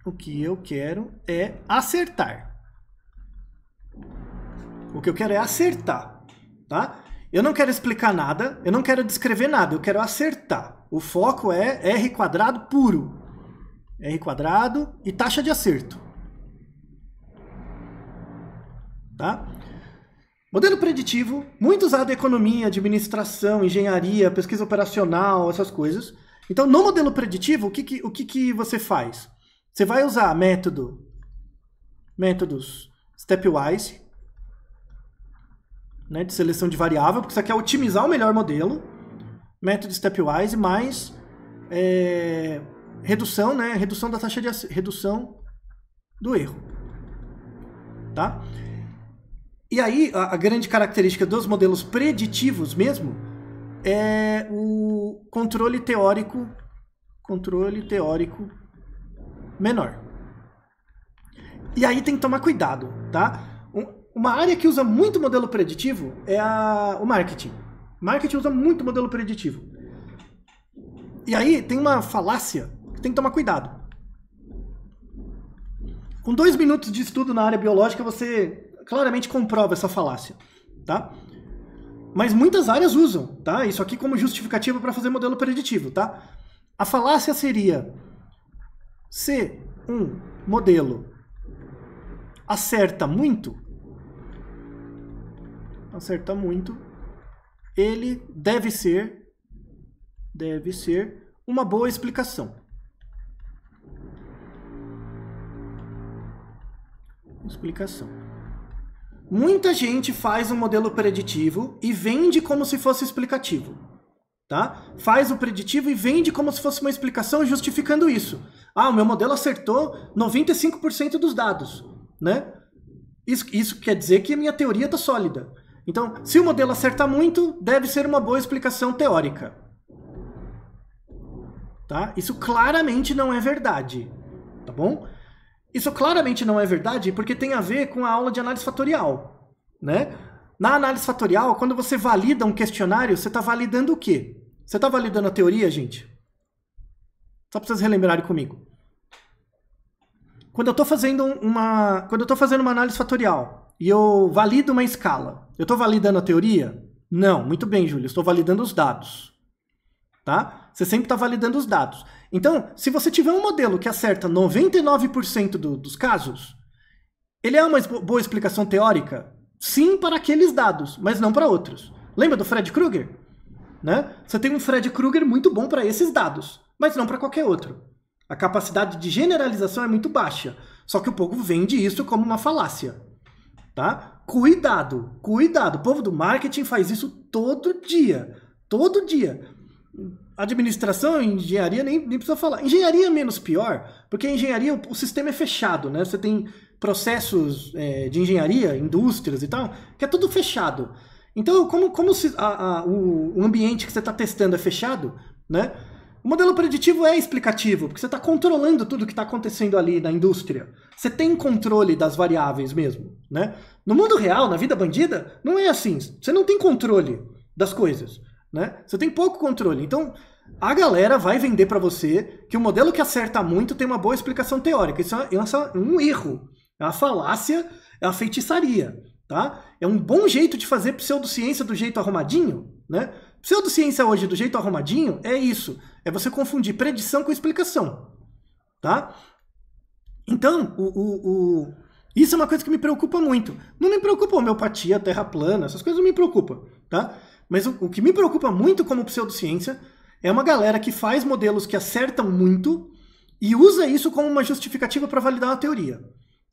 o que eu quero é acertar. O que eu quero é acertar, tá? Eu não quero explicar nada, eu não quero descrever nada, eu quero acertar. O foco é R quadrado puro. R quadrado e taxa de acerto. Tá? Modelo preditivo, muito usado em economia, administração, engenharia, pesquisa operacional, essas coisas. Então, no modelo preditivo, o que, que o que, que você faz? Você vai usar método, métodos stepwise, né, de seleção de variável, porque você quer otimizar o melhor modelo, método stepwise mais é, redução, né, redução da taxa de redução do erro, tá? E aí, a, a grande característica dos modelos preditivos mesmo é o controle teórico, controle teórico menor. E aí tem que tomar cuidado, tá? Uma área que usa muito modelo preditivo é a, o marketing. Marketing usa muito modelo preditivo. E aí tem uma falácia que tem que tomar cuidado. Com dois minutos de estudo na área biológica, você claramente comprova essa falácia, tá? Mas muitas áreas usam, tá? Isso aqui como justificativa para fazer modelo preditivo, tá? A falácia seria se um modelo acerta muito, acerta muito, ele deve ser deve ser uma boa explicação. Explicação. Muita gente faz um modelo preditivo e vende como se fosse explicativo. Tá? Faz o preditivo e vende como se fosse uma explicação justificando isso. Ah, o meu modelo acertou 95% dos dados, né? Isso, isso quer dizer que a minha teoria está sólida. Então, se o modelo acerta muito, deve ser uma boa explicação teórica. Tá? Isso claramente não é verdade, tá bom? Isso claramente não é verdade porque tem a ver com a aula de análise fatorial, né? Na análise fatorial, quando você valida um questionário, você está validando o quê? Você está validando a teoria, gente? Só para vocês relembrarem comigo. Quando eu estou fazendo uma, quando eu estou fazendo uma análise fatorial e eu valido uma escala, eu estou validando a teoria? Não, muito bem, Júlio, estou validando os dados, tá? Você sempre está validando os dados. Então, se você tiver um modelo que acerta 99% do, dos casos, ele é uma boa explicação teórica, sim, para aqueles dados, mas não para outros. Lembra do Fred Krueger? Né? Você tem um Fred Krueger muito bom para esses dados, mas não para qualquer outro. A capacidade de generalização é muito baixa, só que o povo vende isso como uma falácia. Tá? Cuidado, cuidado. O povo do marketing faz isso todo dia. Todo dia administração e engenharia nem, nem, precisa falar. Engenharia é menos pior, porque a engenharia o, o, sistema é fechado, né? Você tem processos é, de engenharia, indústrias e tal, que é tudo fechado. Então, como, como se, a, a, o, ambiente que você está testando é fechado, né? O modelo preditivo é explicativo, porque você está controlando tudo que está acontecendo ali na indústria. Você tem controle das variáveis mesmo, né? No mundo real, na vida bandida, não é assim. Você não tem controle das coisas. Né? Você tem pouco controle. Então, a galera vai vender para você que o modelo que acerta muito tem uma boa explicação teórica. É, isso é um erro, é uma falácia, é uma feitiçaria, tá? É um bom jeito de fazer pseudociência do jeito arrumadinho, né? Pseudociência hoje do jeito arrumadinho é isso, é você confundir predição com explicação, tá? Então, o, o, o... isso é uma coisa que me preocupa muito. Não me preocupa homeopatia, terra plana, essas coisas não me preocupam, tá? Mas o, o que me preocupa muito como pseudociência é uma galera que faz modelos que acertam muito e usa isso como uma justificativa para validar a teoria.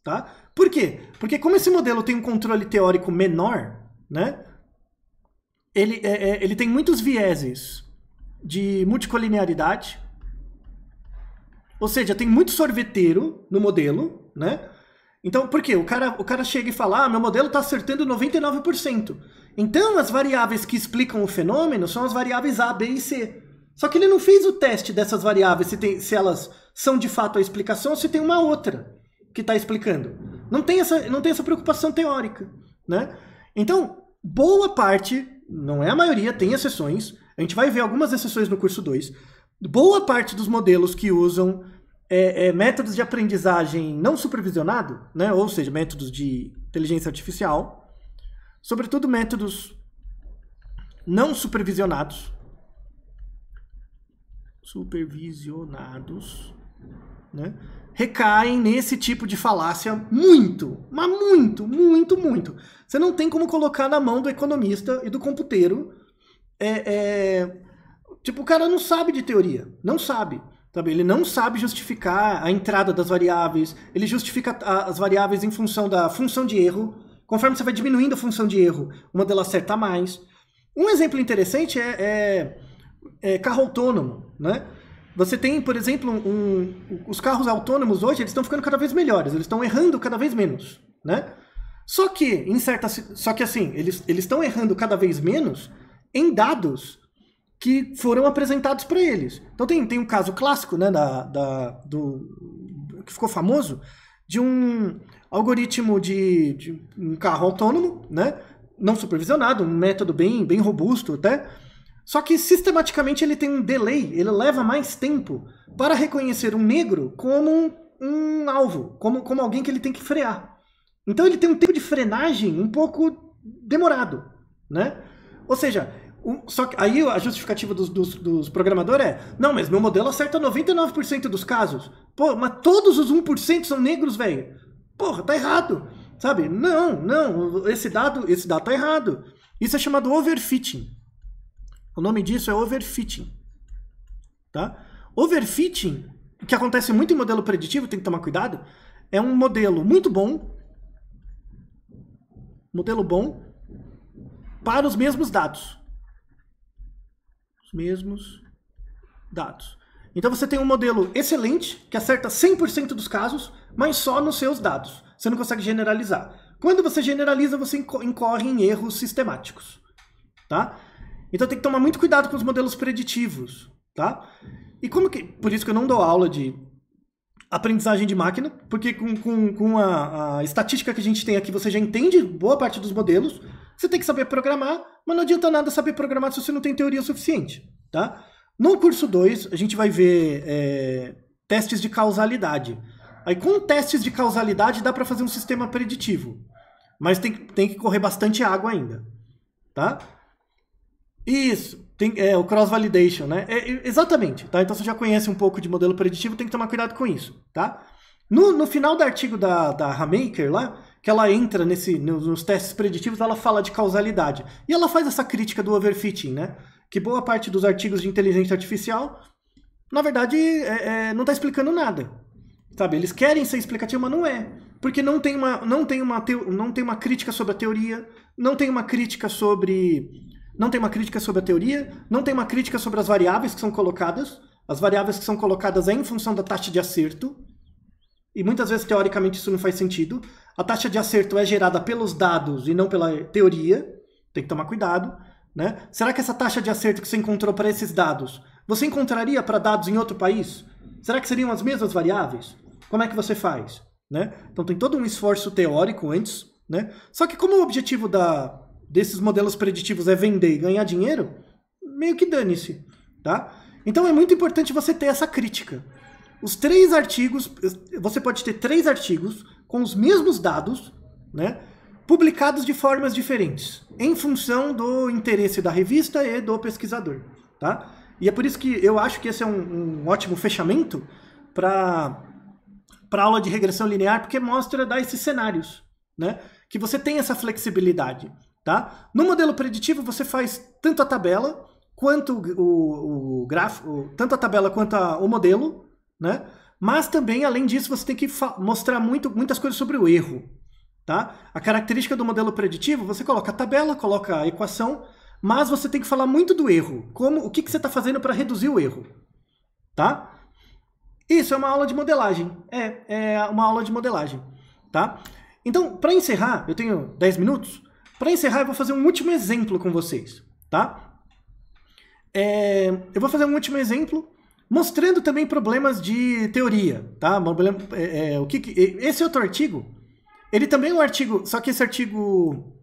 Tá? Por quê? Porque como esse modelo tem um controle teórico menor, né? Ele, é, é ele tem muitos vieses de multicolinearidade, ou seja, tem muito sorveteiro no modelo, né? Então, por quê? O cara, o cara chega e fala, ah, meu modelo está acertando 99%. Então, as variáveis que explicam o fenômeno são as variáveis A, B e C. Só que ele não fez o teste dessas variáveis, se, tem, se elas são de fato a explicação ou se tem uma outra que está explicando. Não tem, essa, não tem essa preocupação teórica. Né? Então, boa parte, não é a maioria, tem exceções. A gente vai ver algumas exceções no curso 2. Boa parte dos modelos que usam é, é, métodos de aprendizagem não supervisionado, né? ou seja, métodos de inteligência artificial, sobretudo métodos não supervisionados, supervisionados, né? recaem nesse tipo de falácia muito, mas muito, muito, muito. Você não tem como colocar na mão do economista e do computeiro. É, é, tipo, o cara não sabe de teoria, não sabe. Sabe? Ele não sabe justificar a entrada das variáveis, ele justifica as variáveis em função da função de erro, Conforme você vai diminuindo a função de erro, o modelo acerta mais. Um exemplo interessante é, é, é carro autônomo, né? Você tem, por exemplo, um, os carros autônomos hoje eles estão ficando cada vez melhores, eles estão errando cada vez menos, né? Só que em certa, só que assim eles eles estão errando cada vez menos em dados que foram apresentados para eles. Então tem tem um caso clássico, né, da, da do que ficou famoso de um Algoritmo de, de um carro autônomo, né? Não supervisionado, um método bem, bem robusto até. Só que sistematicamente ele tem um delay, ele leva mais tempo para reconhecer um negro como um, um alvo, como, como alguém que ele tem que frear. Então ele tem um tempo de frenagem um pouco demorado, né? Ou seja, um, só que aí a justificativa dos, dos, dos programadores é: não, mas meu modelo acerta 99% dos casos. Pô, mas todos os 1% são negros, velho. Porra, tá errado. Sabe? Não, não, esse dado, esse dado tá errado. Isso é chamado overfitting. O nome disso é overfitting. Tá? Overfitting, que acontece muito em modelo preditivo, tem que tomar cuidado, é um modelo muito bom, modelo bom, para os mesmos dados. Os mesmos dados. Então você tem um modelo excelente, que acerta 100% dos casos, mas só nos seus dados. Você não consegue generalizar. Quando você generaliza, você incorre em erros sistemáticos. Tá? Então tem que tomar muito cuidado com os modelos preditivos. Tá? E como que. Por isso que eu não dou aula de aprendizagem de máquina, porque com, com, com a, a estatística que a gente tem aqui, você já entende boa parte dos modelos. Você tem que saber programar, mas não adianta nada saber programar se você não tem teoria suficiente. Tá? No curso 2, a gente vai ver é, testes de causalidade. Aí com testes de causalidade dá para fazer um sistema preditivo. Mas tem, tem que correr bastante água ainda. Tá? Isso. Tem, é, o cross-validation, né? É, exatamente. Tá? Então, você já conhece um pouco de modelo preditivo, tem que tomar cuidado com isso, tá? No, no final do artigo da, da Hamaker lá, que ela entra nesse, nos, nos testes preditivos, ela fala de causalidade. E ela faz essa crítica do overfitting, né? Que boa parte dos artigos de inteligência artificial, na verdade, é, é não está explicando nada. Sabe, eles querem ser explicativos, mas não é. Porque não tem uma, não tem uma, teo, não tem uma crítica sobre a teoria, não tem uma crítica sobre. Não tem uma crítica sobre a teoria, não tem uma crítica sobre as variáveis que são colocadas. As variáveis que são colocadas é em função da taxa de acerto. E muitas vezes, teoricamente, isso não faz sentido. A taxa de acerto é gerada pelos dados e não pela teoria. Tem que tomar cuidado. Né? Será que essa taxa de acerto que você encontrou para esses dados, você encontraria para dados em outro país? Será que seriam as mesmas variáveis? Como é que você faz? Né? Então tem todo um esforço teórico antes. Né? Só que como o objetivo da, desses modelos preditivos é vender e ganhar dinheiro, meio que dane-se. Tá? Então é muito importante você ter essa crítica. Os três artigos, você pode ter três artigos com os mesmos dados, né? Publicados de formas diferentes, em função do interesse da revista e do pesquisador, tá? E é por isso que eu acho que esse é um, um ótimo fechamento para para aula de regressão linear, porque mostra dá esses cenários, né? Que você tem essa flexibilidade, tá? No modelo preditivo você faz tanto a tabela quanto o, o gráfico, tanto a tabela quanto a, o modelo, né? Mas também além disso você tem que mostrar muito, muitas coisas sobre o erro, tá? A característica do modelo preditivo você coloca a tabela, coloca a equação, mas você tem que falar muito do erro, como o que, que você está fazendo para reduzir o erro, tá? Isso, é uma aula de modelagem. É, é uma aula de modelagem, tá? Então, para encerrar, eu tenho 10 minutos. Para encerrar, eu vou fazer um último exemplo com vocês, tá? É, eu vou fazer um último exemplo mostrando também problemas de teoria, tá? É, é, o que, que, esse outro artigo, ele também é um artigo, só que esse artigo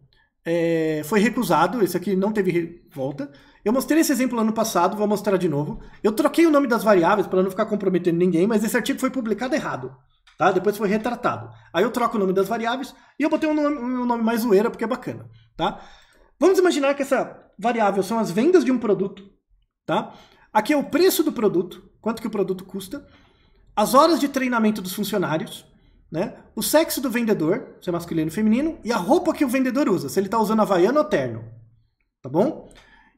é, foi recusado, esse aqui não teve volta, eu mostrei esse exemplo ano passado, vou mostrar de novo. Eu troquei o nome das variáveis para não ficar comprometendo ninguém, mas esse artigo foi publicado errado. Tá? Depois foi retratado. Aí eu troco o nome das variáveis e eu botei um nome, um nome mais zoeira porque é bacana. Tá? Vamos imaginar que essa variável são as vendas de um produto. Tá? Aqui é o preço do produto, quanto que o produto custa, as horas de treinamento dos funcionários, né? o sexo do vendedor, se é masculino ou feminino, e a roupa que o vendedor usa, se ele está usando havaiano ou terno. Tá bom?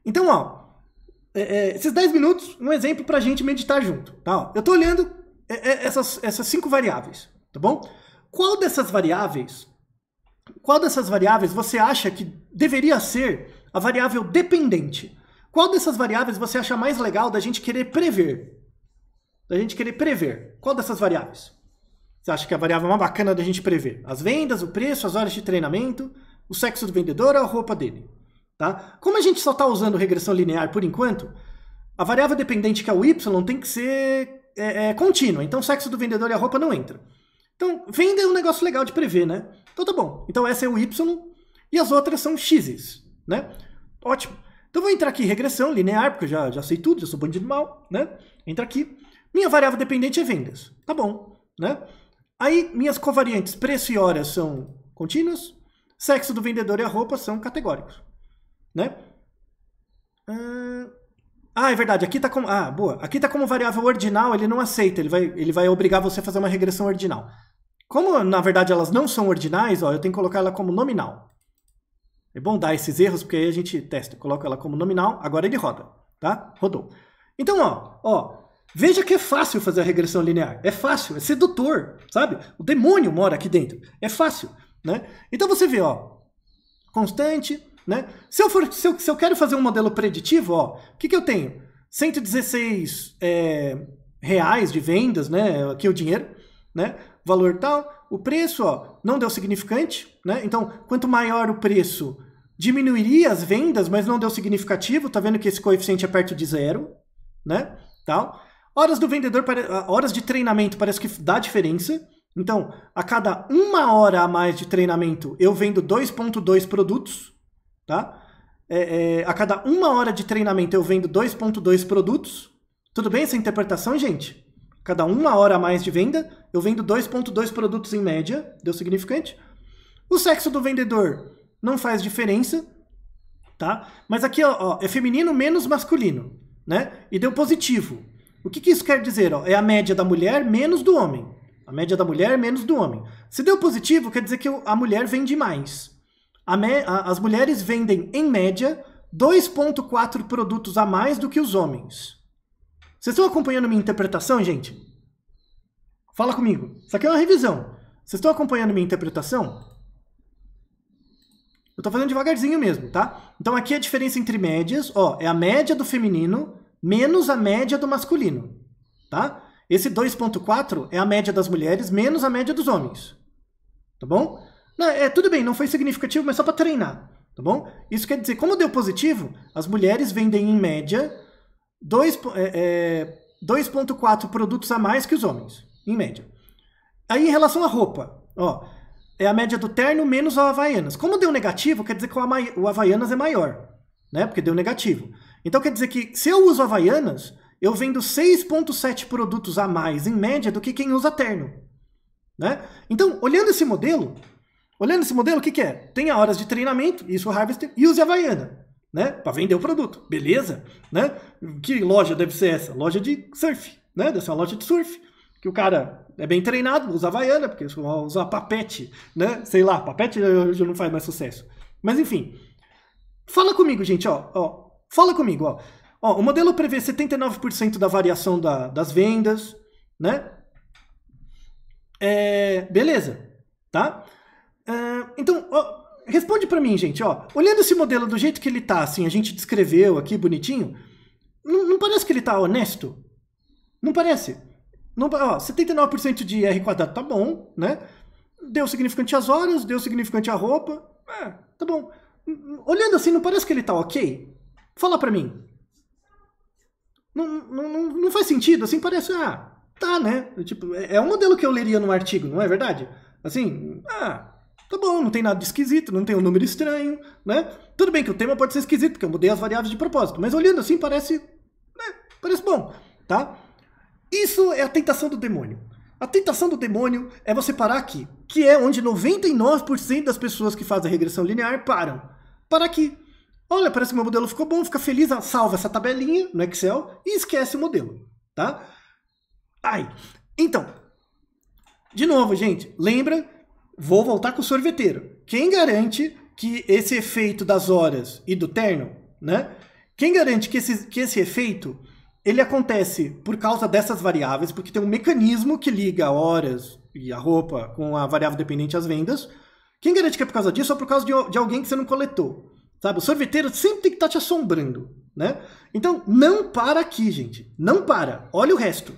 Então, ó, é, é, esses 10 minutos, um exemplo para a gente meditar junto. Tá? Ó, eu estou olhando é, é, essas, essas cinco variáveis, tá bom? Qual dessas variáveis, qual dessas variáveis você acha que deveria ser a variável dependente? Qual dessas variáveis você acha mais legal da gente querer prever? Da gente querer prever. Qual dessas variáveis? Você acha que é a variável mais bacana da gente prever? As vendas, o preço, as horas de treinamento, o sexo do vendedor, a roupa dele. Tá? Como a gente só está usando regressão linear por enquanto, a variável dependente que é o y tem que ser é, é, contínua. Então, o sexo do vendedor e a roupa não entra. Então, venda é um negócio legal de prever, né? Então, tá bom. Então, essa é o y e as outras são x's, né? Ótimo. Então, vou entrar aqui em regressão linear, porque eu já, já sei tudo, já sou bandido mal, né? Entra aqui. Minha variável dependente é vendas. Tá bom, né? Aí, minhas covariantes preço e horas são contínuas. Sexo do vendedor e a roupa são categóricos né? Ah, ah, é verdade. Aqui tá como. Ah, boa. Aqui tá como variável ordinal, ele não aceita. Ele vai, ele vai obrigar você a fazer uma regressão ordinal. Como, na verdade, elas não são ordinais, ó, eu tenho que colocar ela como nominal. É bom dar esses erros, porque aí a gente testa. coloca ela como nominal, agora ele roda. Tá? Rodou. Então, ó, ó, veja que é fácil fazer a regressão linear. É fácil, é sedutor, sabe? O demônio mora aqui dentro. É fácil, né? Então você vê, ó, constante, né? Se, eu for, se, eu, se eu quero fazer um modelo preditivo, ó, o que, que eu tenho? 116 é, reais de vendas, né? aqui é o dinheiro, né? valor tal, o preço ó, não deu significante, né? então quanto maior o preço, diminuiria as vendas, mas não deu significativo, tá vendo que esse coeficiente é perto de zero, né? Tal. Horas do vendedor, ah, horas de treinamento parece que dá diferença. Então, a cada uma hora a mais de treinamento, eu vendo 2.2 produtos, Tá? É, é, a cada uma hora de treinamento eu vendo 2.2 produtos. Tudo bem essa interpretação, gente? Cada uma hora a mais de venda, eu vendo 2.2 produtos em média. Deu significante? O sexo do vendedor não faz diferença, tá? Mas aqui, ó, ó é feminino menos masculino, né? E deu positivo. O que, que isso quer dizer? Ó? É a média da mulher menos do homem. A média da mulher menos do homem. Se deu positivo, quer dizer que a mulher vende mais me, a, as mulheres vendem, em média, 2,4 produtos a mais do que os homens. Vocês estão acompanhando minha interpretação, gente? Fala comigo. Isso aqui é uma revisão. Vocês estão acompanhando minha interpretação? Eu estou fazendo devagarzinho mesmo, tá? Então aqui é a diferença entre médias, ó, é a média do feminino menos a média do masculino, tá? Esse 2.4 é a média das mulheres menos a média dos homens. Tá bom? Não, é, tudo bem, não foi significativo, mas só para treinar, tá bom? Isso quer dizer, como deu positivo, as mulheres vendem em média 2,4 é, é, produtos a mais que os homens, em média. Aí em relação à roupa, ó, é a média do terno menos o Havaianas. Como deu negativo, quer dizer que o, Ama o Havaianas é maior, né? Porque deu negativo. Então quer dizer que se eu uso Havaianas, eu vendo 6,7 produtos a mais em média do que quem usa terno. Né? Então, olhando esse modelo, Olhando esse modelo, o que, que é? Tenha horas de treinamento, isso o Harvester, e use a Havaiana, né? Para vender o produto, beleza? Né? Que loja deve ser essa? Loja de surf, né? Deve ser uma loja de surf, que o cara é bem treinado, usa Havaiana, porque usa papete, né? Sei lá, papete já não faz mais sucesso. Mas enfim, fala comigo, gente, ó, ó fala comigo, ó. ó o modelo prevê 79% da variação da, das vendas, né? É, beleza, tá? Ah, então, ó, responde para mim, gente. Ó, olhando esse modelo do jeito que ele tá, assim, a gente descreveu aqui bonitinho, não, não parece que ele tá honesto? Não parece? Não, ó, 79% de R quadrado tá bom, né? Deu significante as horas, deu significante a roupa. É, tá bom. Olhando assim, não parece que ele tá ok? Fala pra mim. Não, não, não, não faz sentido, assim parece, ah, tá, né? Tipo, é, é um modelo que eu leria num artigo, não é verdade? Assim, ah, Tá bom, não tem nada de esquisito, não tem um número estranho, né? Tudo bem que o tema pode ser esquisito, porque eu mudei as variáveis de propósito, mas olhando assim parece, né? Parece bom, tá? Isso é a tentação do demônio. A tentação do demônio é você parar aqui, que é onde 99% das pessoas que fazem a regressão linear param. Para aqui. Olha, parece que meu modelo ficou bom, fica feliz, ah, salva essa tabelinha no Excel e esquece o modelo, tá? Ai, então, de novo, gente, lembra vou voltar com o sorveteiro. Quem garante que esse efeito das horas e do terno, né? Quem garante que esse, que esse efeito ele acontece por causa dessas variáveis, porque tem um mecanismo que liga horas e a roupa com a variável dependente às vendas. Quem garante que é por causa disso ou por causa de, de alguém que você não coletou? Sabe? O sorveteiro sempre tem que estar tá te assombrando, né? Então, não para aqui, gente. Não para. Olha o resto.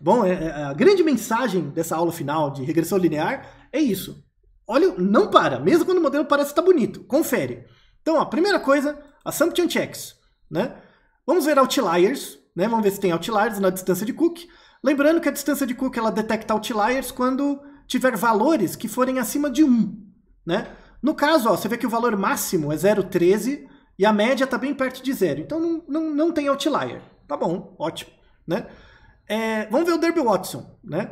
Bom, é, é, a grande mensagem dessa aula final de regressão linear é isso. Olha, não para. Mesmo quando o modelo parece estar tá bonito. Confere. Então, a primeira coisa, assumption checks. Né? Vamos ver outliers. Né? Vamos ver se tem outliers na distância de Cook. Lembrando que a distância de Cook ela detecta outliers quando tiver valores que forem acima de 1. Né? No caso, ó, você vê que o valor máximo é 0,13 e a média está bem perto de zero. Então não, não, não tem outlier. Tá bom, ótimo. Né? É, vamos ver o Derby Watson. Né?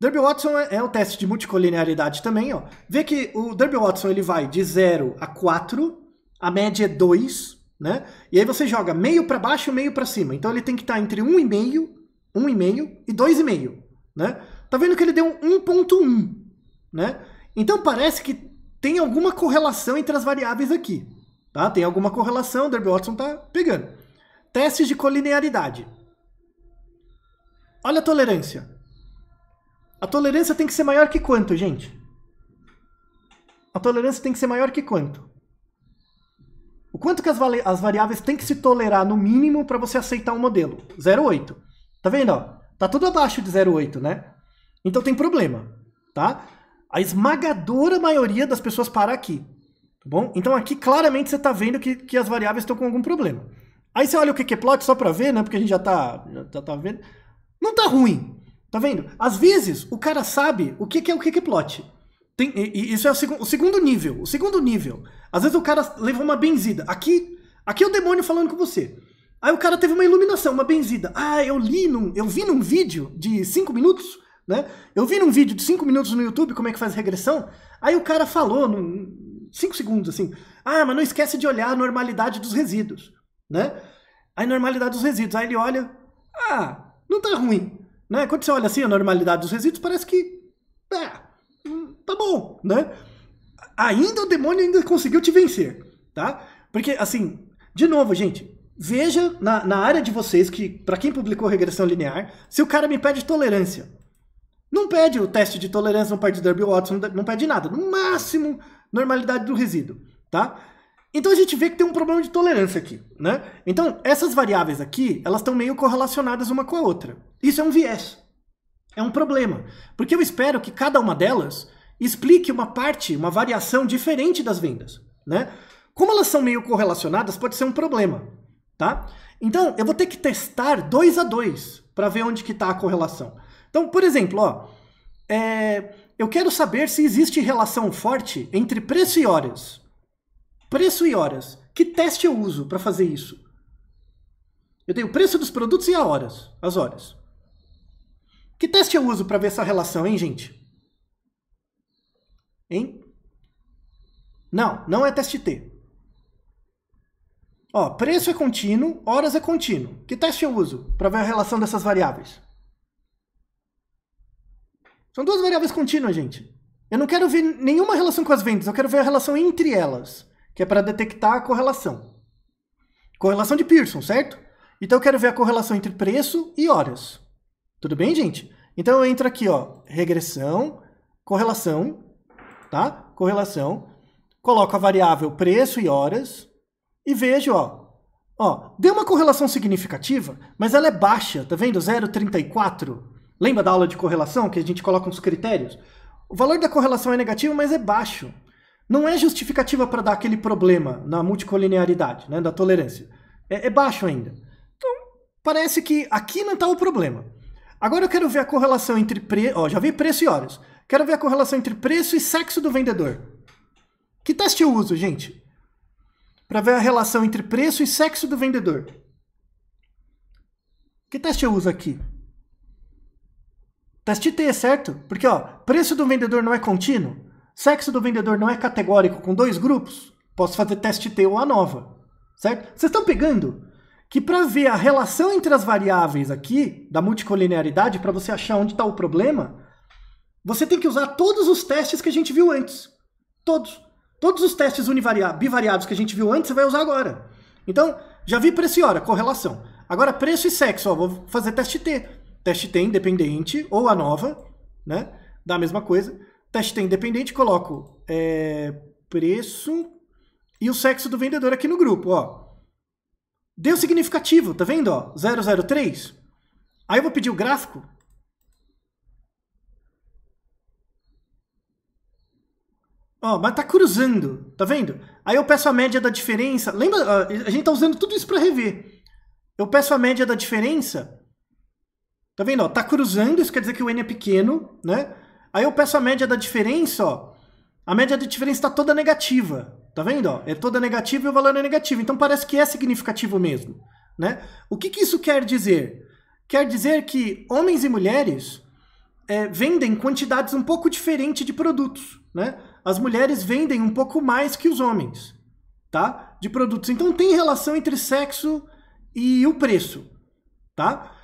Derby Watson é, é um teste de multicolinearidade também, ó. Vê que o Derby Watson ele vai de 0 a 4, a média é 2, né? E aí você joga meio para baixo, meio para cima. Então ele tem que estar tá entre 1,5, 1,5 e 2,5, né? Tá vendo que ele deu 1.1, né? Então parece que tem alguma correlação entre as variáveis aqui, tá? Tem alguma correlação, o Derby Watson tá pegando. Testes de colinearidade. Olha a tolerância. A tolerância tem que ser maior que quanto, gente? A tolerância tem que ser maior que quanto? O quanto que as, as variáveis têm que se tolerar no mínimo para você aceitar um modelo? 0,8. Tá vendo? Ó? Tá tudo abaixo de 0,8, né? Então tem problema, tá? A esmagadora maioria das pessoas para aqui. Tá bom? Então aqui claramente você está vendo que, que as variáveis estão com algum problema. Aí você olha o QQplot é só para ver, né? Porque a gente já está já tá vendo. Não está ruim, Tá vendo? Às vezes o cara sabe o que, que é o que, que é plot. Tem, e, e isso é o, seg o, segundo nível. O segundo nível. Às vezes o cara levou uma benzida. Aqui, aqui é o demônio falando com você. Aí o cara teve uma iluminação, uma benzida. Ah, eu li num, eu vi num vídeo de 5 minutos, né? Eu vi num vídeo de 5 minutos no YouTube como é que faz regressão. Aí o cara falou num 5 segundos assim: "Ah, mas não esquece de olhar a normalidade dos resíduos", né? A normalidade dos resíduos. Aí ele olha: "Ah, não tá ruim". Né? Quando você olha assim a normalidade dos resíduos, parece que. É, tá bom, né? Ainda o demônio ainda conseguiu te vencer, tá? Porque, assim, de novo, gente, veja na, na área de vocês, que para quem publicou regressão linear, se o cara me pede tolerância. Não pede o teste de tolerância, não pede Derby Watson, não pede nada. No máximo, normalidade do resíduo, tá? Então a gente vê que tem um problema de tolerância aqui, né? Então, essas variáveis aqui, elas estão meio correlacionadas uma com a outra. Isso é um viés. É um problema. Porque eu espero que cada uma delas explique uma parte, uma variação diferente das vendas, né? Como elas são meio correlacionadas, pode ser um problema, tá? Então, eu vou ter que testar dois a dois para ver onde que está a correlação. Então, por exemplo, ó, é, eu quero saber se existe relação forte entre preço e horas. Preço e horas. Que teste eu uso para fazer isso? Eu tenho o preço dos produtos e as horas, as horas. Que teste eu uso para ver essa relação, hein, gente? Hein? Não, não é teste T. Ó, preço é contínuo, horas é contínuo. Que teste eu uso para ver a relação dessas variáveis? São duas variáveis contínuas, gente. Eu não quero ver nenhuma relação com as vendas, eu quero ver a relação entre elas, que é para detectar a correlação. Correlação de Pearson, certo? Então eu quero ver a correlação entre preço e horas. Tudo bem, gente? Então eu entro aqui, ó, regressão, correlação, tá? Correlação. Coloco a variável preço e horas e vejo, ó, ó, deu uma correlação significativa, mas ela é baixa, tá vendo? 0,34. Lembra da aula de correlação que a gente coloca uns critérios? O valor da correlação é negativo, mas é baixo. Não é justificativa para dar aquele problema na multicolinearidade, né, da tolerância. É, é baixo ainda. Então, parece que aqui não está o problema. Agora eu quero ver a correlação entre preço. Ó, já vi preço e horas. Quero ver a correlação entre preço e sexo do vendedor. Que teste eu uso, gente? Para ver a relação entre preço e sexo do vendedor. Que teste eu uso aqui? Teste T, certo? Porque, ó, preço do vendedor não é contínuo, sexo do vendedor não é categórico com dois grupos. Posso fazer teste T ou A nova, certo? Vocês estão pegando? que para ver a relação entre as variáveis aqui, da multicolinearidade para você achar onde está o problema, você tem que usar todos os testes que a gente viu antes. Todos. Todos os testes bivariados que a gente viu antes, você vai usar agora. Então, já vi preço e hora, correlação. Agora, preço e sexo, ó, vou fazer teste T. Teste T independente, ou a nova, né? Da mesma coisa. Teste T independente, coloco é, preço e o sexo do vendedor aqui no grupo, ó. Deu significativo, tá vendo? Ó, 003. Aí eu vou pedir o gráfico. Ó, mas tá cruzando, tá vendo? Aí eu peço a média da diferença. Lembra? A gente tá usando tudo isso para rever. Eu peço a média da diferença. Tá vendo? Ó, tá cruzando, isso quer dizer que o n é pequeno, né? Aí eu peço a média da diferença, ó. A média da diferença está toda negativa. Tá vendo? Ó? É toda negativa e o valor é negativo. Então parece que é significativo mesmo. Né? O que, que isso quer dizer? Quer dizer que homens e mulheres é, vendem quantidades um pouco diferentes de produtos. Né? As mulheres vendem um pouco mais que os homens tá? de produtos. Então tem relação entre sexo e o preço. Tá?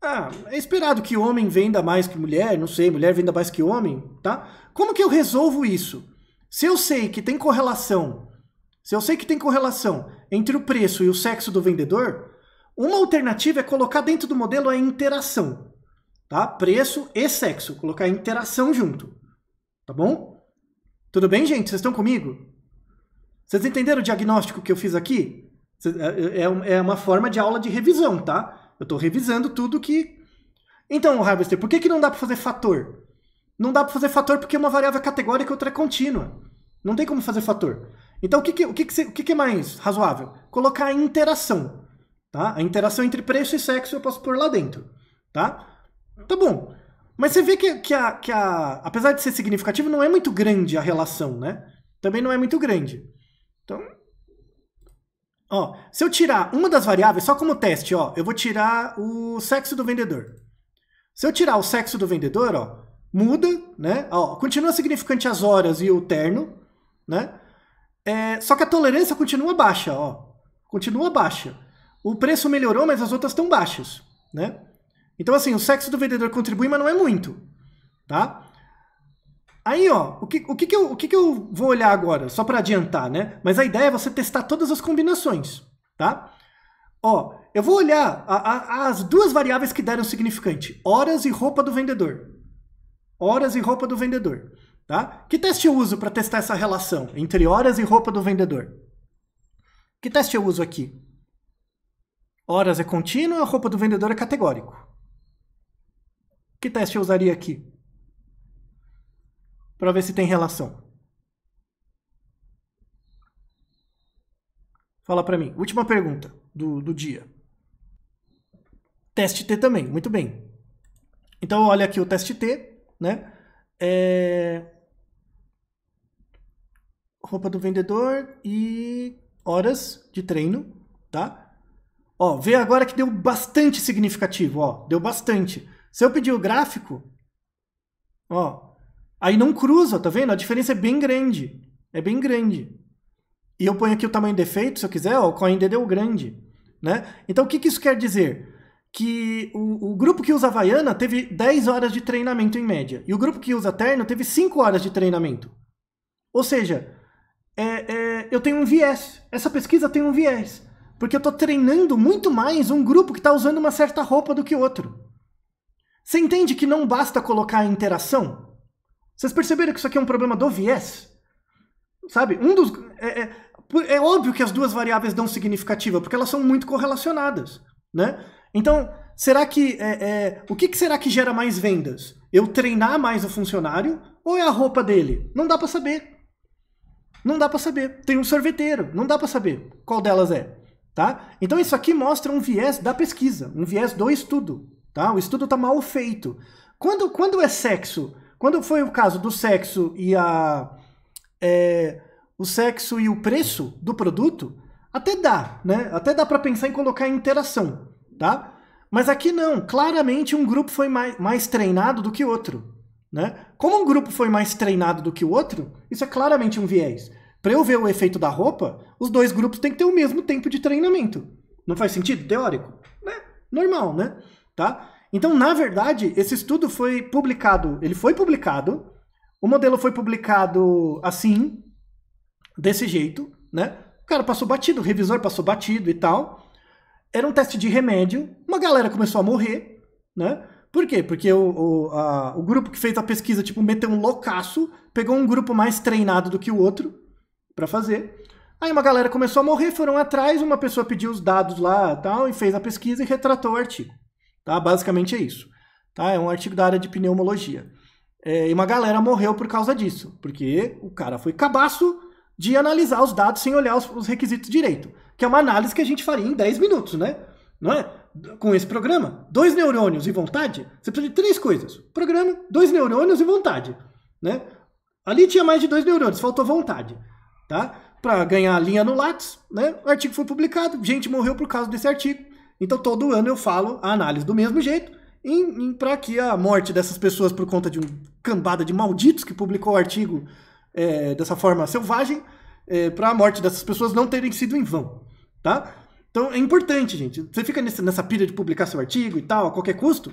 Ah, é esperado que homem venda mais que mulher, não sei, mulher venda mais que homem, tá? Como que eu resolvo isso? Se eu sei que tem correlação, se eu sei que tem correlação entre o preço e o sexo do vendedor, uma alternativa é colocar dentro do modelo a interação, tá? Preço e sexo, colocar a interação junto. Tá bom? Tudo bem, gente? Vocês estão comigo? Vocês entenderam o diagnóstico que eu fiz aqui? É, é, é, é uma forma de aula de revisão, tá? Eu estou revisando tudo que. Então, Harvester, por que, que não dá para fazer fator? Não dá para fazer fator porque uma variável é categórica e outra é contínua. Não tem como fazer fator. Então, o que, que, o que, que, o que, que é mais razoável? Colocar a interação. Tá? A interação entre preço e sexo eu posso pôr lá dentro. Tá? Tá bom. Mas você vê que, que, a, que a. Apesar de ser significativo, não é muito grande a relação, né? Também não é muito grande. Então. Ó, se eu tirar uma das variáveis, só como teste, ó, eu vou tirar o sexo do vendedor. Se eu tirar o sexo do vendedor, ó, muda, né? Ó, continua significante as horas e o terno, né? É, só que a tolerância continua baixa, ó. Continua baixa. O preço melhorou, mas as outras estão baixas, né? Então, assim, o sexo do vendedor contribui, mas não é muito, tá? Aí, ó, o que, o que, que, eu, o que, que eu vou olhar agora? Só para adiantar, né? Mas a ideia é você testar todas as combinações, tá? Ó, eu vou olhar a, a, as duas variáveis que deram significante, horas e roupa do vendedor, horas e roupa do vendedor. Tá? Que teste eu uso para testar essa relação entre horas e roupa do vendedor? Que teste eu uso aqui? Horas é contínuo, a roupa do vendedor é categórico. Que teste eu usaria aqui? Para ver se tem relação. Fala para mim. Última pergunta do, do dia. Teste T também, muito bem. Então olha aqui o teste T, né? É... Roupa do vendedor e horas de treino, tá? Ó, vê agora que deu bastante significativo, ó, deu bastante. Se eu pedir o gráfico, ó, aí não cruza, tá vendo? A diferença é bem grande, é bem grande. E eu ponho aqui o tamanho defeito, de se eu quiser, ó, o ainda deu grande, né? Então o que, que isso quer dizer? que o, o, grupo que usa Havaiana teve 10 horas de treinamento em média. E o grupo que usa terno teve 5 horas de treinamento. Ou seja, é, é, eu tenho um viés. Essa pesquisa tem um viés. Porque eu estou treinando muito mais um grupo que está usando uma certa roupa do que outro. Você entende que não basta colocar a interação? Vocês perceberam que isso aqui é um problema do viés? Sabe? Um dos. É, é, é óbvio que as duas variáveis dão significativa, porque elas são muito correlacionadas. Né? Então, será que é, é, o que, que será que gera mais vendas? Eu treinar mais o funcionário ou é a roupa dele? Não dá para saber. Não dá para saber. Tem um sorveteiro, não dá para saber qual delas é, tá? Então isso aqui mostra um viés da pesquisa, um viés do estudo, tá? O estudo tá mal feito. Quando quando é sexo, quando foi o caso do sexo e a é, o sexo e o preço do produto, até dá, né? Até dá para pensar em colocar interação tá? Mas aqui não, claramente um grupo foi mais, mais treinado do que o outro. Né? Como um grupo foi mais treinado do que o outro, isso é claramente um viés. Para eu ver o efeito da roupa, os dois grupos têm que ter o mesmo tempo de treinamento. Não faz sentido? Teórico? Né? Normal, né? Tá? Então, na verdade, esse estudo foi publicado. Ele foi publicado. O modelo foi publicado assim, desse jeito, né? O cara passou batido, o revisor passou batido e tal era um teste de remédio, uma galera começou a morrer, né? Por quê? Porque o, o, a, o grupo que fez a pesquisa, tipo, meteu um loucaço, pegou um grupo mais treinado do que o outro para fazer. Aí uma galera começou a morrer, foram atrás, uma pessoa pediu os dados lá tal, e fez a pesquisa e retratou o artigo. Tá? Basicamente é isso. Tá? É um artigo da área de pneumologia. É, e uma galera morreu por causa disso, porque o cara foi cabaço de analisar os dados sem olhar os, os requisitos direito que é uma análise que a gente faria em 10 minutos, né? Não é? Com esse programa, dois neurônios e vontade, você precisa de três coisas. Programa, dois neurônios e vontade, né? Ali tinha mais de dois neurônios, faltou vontade, tá? Para ganhar a linha no Lattes, né? O artigo foi publicado, gente morreu por causa desse artigo. Então todo ano eu falo a análise do mesmo jeito, para que a morte dessas pessoas por conta de um cambada de malditos que publicou o artigo é, dessa forma selvagem, é, eh, para a morte dessas pessoas não terem sido em vão tá? Então é importante, gente. Você fica nesse, nessa pilha de publicar seu artigo e tal, a qualquer custo,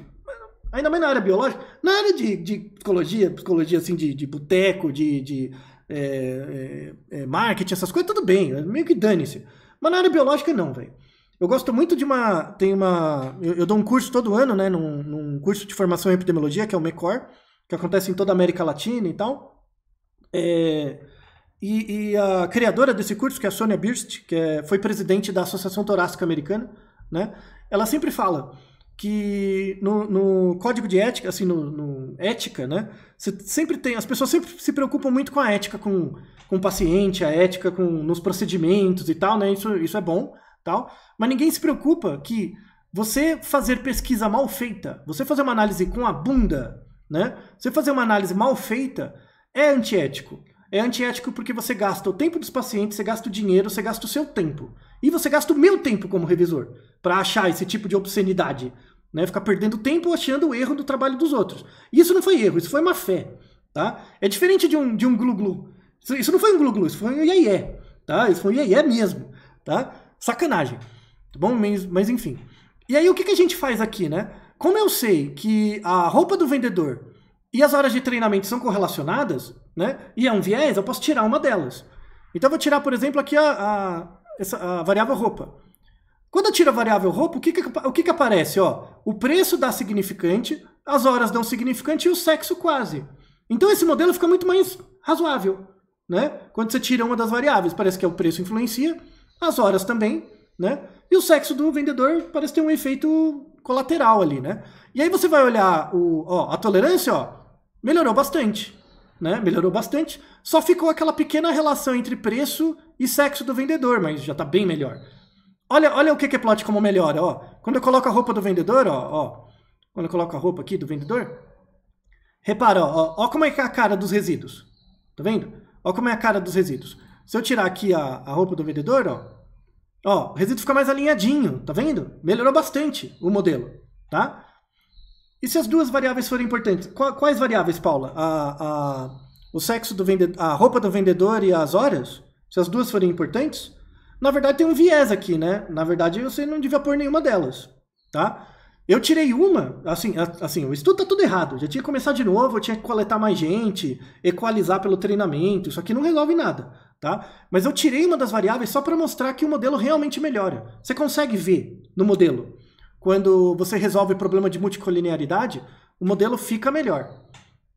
ainda mais na área biológica, na área de, de psicologia, psicologia assim de, de boteco, de, de é, é, é marketing, essas coisas, tudo bem, é meio que dane-se. Mas na área biológica não, velho. Eu gosto muito de uma. Tem uma. Eu, eu dou um curso todo ano, né? Num, num, curso de formação em epidemiologia, que é o MECOR, que acontece em toda a América Latina e tal. É, e, e, a criadora desse curso, que é a Sônia Birst, que é, foi presidente da Associação Torácica Americana, né? Ela sempre fala que no, no código de ética, assim, no, no, ética, né? Você sempre tem, as pessoas sempre se preocupam muito com a ética, com, com o paciente, a ética com nos procedimentos e tal, né? Isso, isso é bom, tal. Mas ninguém se preocupa que você fazer pesquisa mal feita, você fazer uma análise com a bunda, né? Você fazer uma análise mal feita é antiético. É antiético porque você gasta o tempo dos pacientes, você gasta o dinheiro, você gasta o seu tempo. E você gasta o meu tempo como revisor para achar esse tipo de obscenidade. Né? Ficar perdendo tempo achando o erro do trabalho dos outros. E isso não foi erro, isso foi má fé. Tá? É diferente de um, de um glu-glu. Isso, isso, não foi um glu-glu, isso foi um iê tá? Isso foi um iê mesmo. Tá? Sacanagem. Tá bom? Mas, mas enfim. E aí o que, que a gente faz aqui, né? Como eu sei que a roupa do vendedor e as horas de treinamento são correlacionadas, né? E é um viés, eu posso tirar uma delas. Então eu vou tirar, por exemplo, aqui a, a, essa, a variável roupa. Quando eu tiro a variável roupa, o que, que, o que, que aparece? Ó, o preço dá significante, as horas dão significante e o sexo quase. Então esse modelo fica muito mais razoável. Né? Quando você tira uma das variáveis, parece que é o preço influencia, as horas também, né? E o sexo do vendedor parece ter um efeito colateral ali, né? E aí você vai olhar o, ó, a tolerância, ó, melhorou bastante né? Melhorou bastante. Só ficou aquela pequena relação entre preço e sexo do vendedor, mas já está bem melhor. Olha, olha o que é plot como melhora, ó. Quando eu coloco a roupa do vendedor, ó, ó. Quando eu coloco a roupa aqui do vendedor, repara, ó, ó, como é, é a cara dos resíduos. Tá vendo? Ó como é a cara dos resíduos. Se eu tirar aqui a, a roupa do vendedor, ó, ó, o resíduo fica mais alinhadinho, tá vendo? Melhorou bastante o modelo, tá? E se as duas variáveis forem importantes? Quais variáveis, Paula? A, a, o sexo do vendedor, a roupa do vendedor e as horas? Se as duas forem importantes? Na verdade, tem um viés aqui, né? Na verdade, você não devia pôr nenhuma delas, tá? Eu tirei uma, assim, assim, o estudo tá tudo errado. Já tinha que começar de novo, eu tinha que coletar mais gente, equalizar pelo treinamento, isso aqui não resolve nada, tá? Mas eu tirei uma das variáveis só para mostrar que o modelo realmente melhora. Você consegue ver no modelo quando você resolve o problema de multicolinearidade, o modelo fica melhor,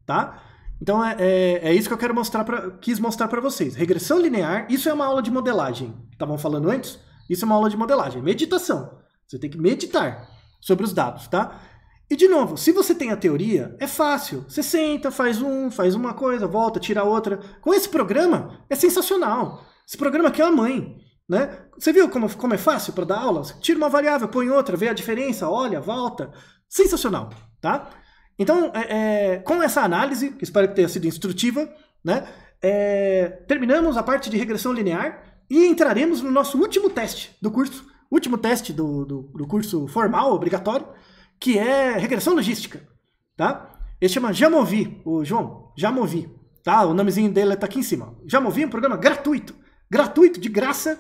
tá? Então é, é, é isso que eu quero mostrar pra, quis mostrar para vocês. Regressão linear, isso é uma aula de modelagem. Estavam falando antes? Isso é uma aula de modelagem. Meditação. Você tem que meditar sobre os dados, tá? E de novo, se você tem a teoria, é fácil. Você senta, faz um, faz uma coisa, volta, tira outra. Com esse programa, é sensacional. Esse programa aqui é a mãe. Né? Você viu como, como é fácil para dar aula? Tira uma variável, põe outra, vê a diferença, olha, volta. Sensacional, tá? Então, é, é, com essa análise, que espero que tenha sido instrutiva, né? É, terminamos a parte de regressão linear e entraremos no nosso último teste do curso, último teste do, do, do curso formal, obrigatório, que é regressão logística, tá? Ele chama Jamovi, o João, Jamovi, tá? O nomezinho dele está aqui em cima. Jamovi é um programa gratuito, gratuito, de graça,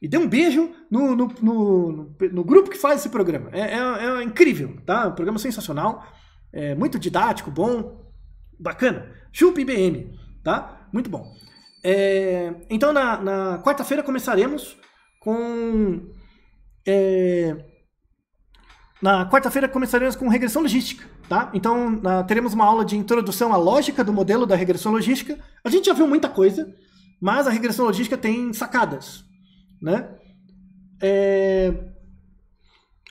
e dê um beijo no, no, no, no grupo que faz esse programa. É, é, é incrível, tá? Um programa sensacional, é muito didático, bom, bacana. Chupa IBM, tá? Muito bom. É, então, na, na quarta-feira começaremos com. É, na quarta-feira começaremos com regressão logística, tá? Então, na, teremos uma aula de introdução à lógica do modelo da regressão logística. A gente já viu muita coisa, mas a regressão logística tem sacadas, né? É...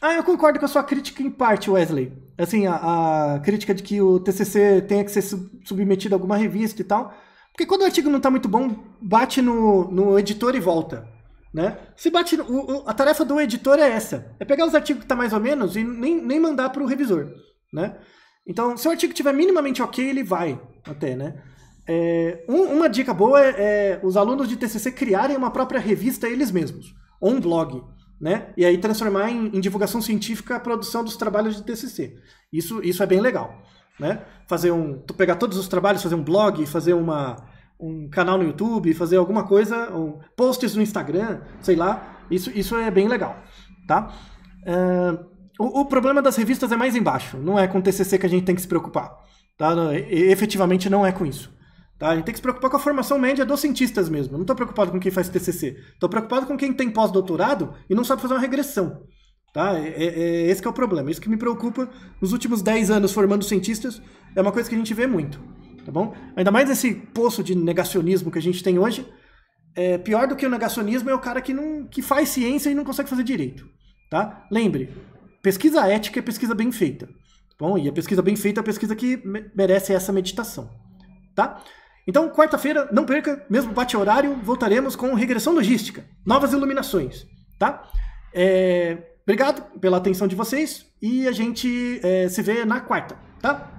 Ah, eu concordo com a sua crítica em parte, Wesley. Assim, a, a crítica de que o TCC tenha que ser submetido a alguma revista e tal. Porque quando o artigo não está muito bom, bate no, no editor e volta. Né? Se bate, o, a tarefa do editor é essa: é pegar os artigos que está mais ou menos e nem, nem mandar para o revisor. Né? Então, se o artigo tiver minimamente ok, ele vai até, né? É, um, uma dica boa é, é, os alunos de TCC criarem uma própria revista eles mesmos, ou um blog, né? E aí transformar em, em divulgação científica a produção dos trabalhos de TCC. Isso, isso é bem legal, né? Fazer um, pegar todos os trabalhos, fazer um blog, fazer uma, um canal no YouTube, fazer alguma coisa, um, posts no Instagram, sei lá. Isso, isso é bem legal, tá? É, o, o problema das revistas é mais embaixo. Não é com TCC que a gente tem que se preocupar. Tá? Não, efetivamente não é com isso. Tá? A gente tem que se preocupar com a formação média dos cientistas mesmo. Eu não estou preocupado com quem faz TCC. Estou preocupado com quem tem pós-doutorado e não sabe fazer uma regressão. Tá? É, é, é esse é o problema. É isso que me preocupa nos últimos 10 anos formando cientistas é uma coisa que a gente vê muito. Tá bom? Ainda mais esse poço de negacionismo que a gente tem hoje. É, pior do que o negacionismo é o cara que, não, que faz ciência e não consegue fazer direito. Tá? Lembre, pesquisa ética é pesquisa bem feita. Tá bom, e a pesquisa bem feita é a pesquisa que merece essa meditação. Tá? Então, quarta-feira, não perca, mesmo bate-horário, voltaremos com regressão logística, novas iluminações, tá? É, obrigado pela atenção de vocês e a gente é, se vê na quarta, tá?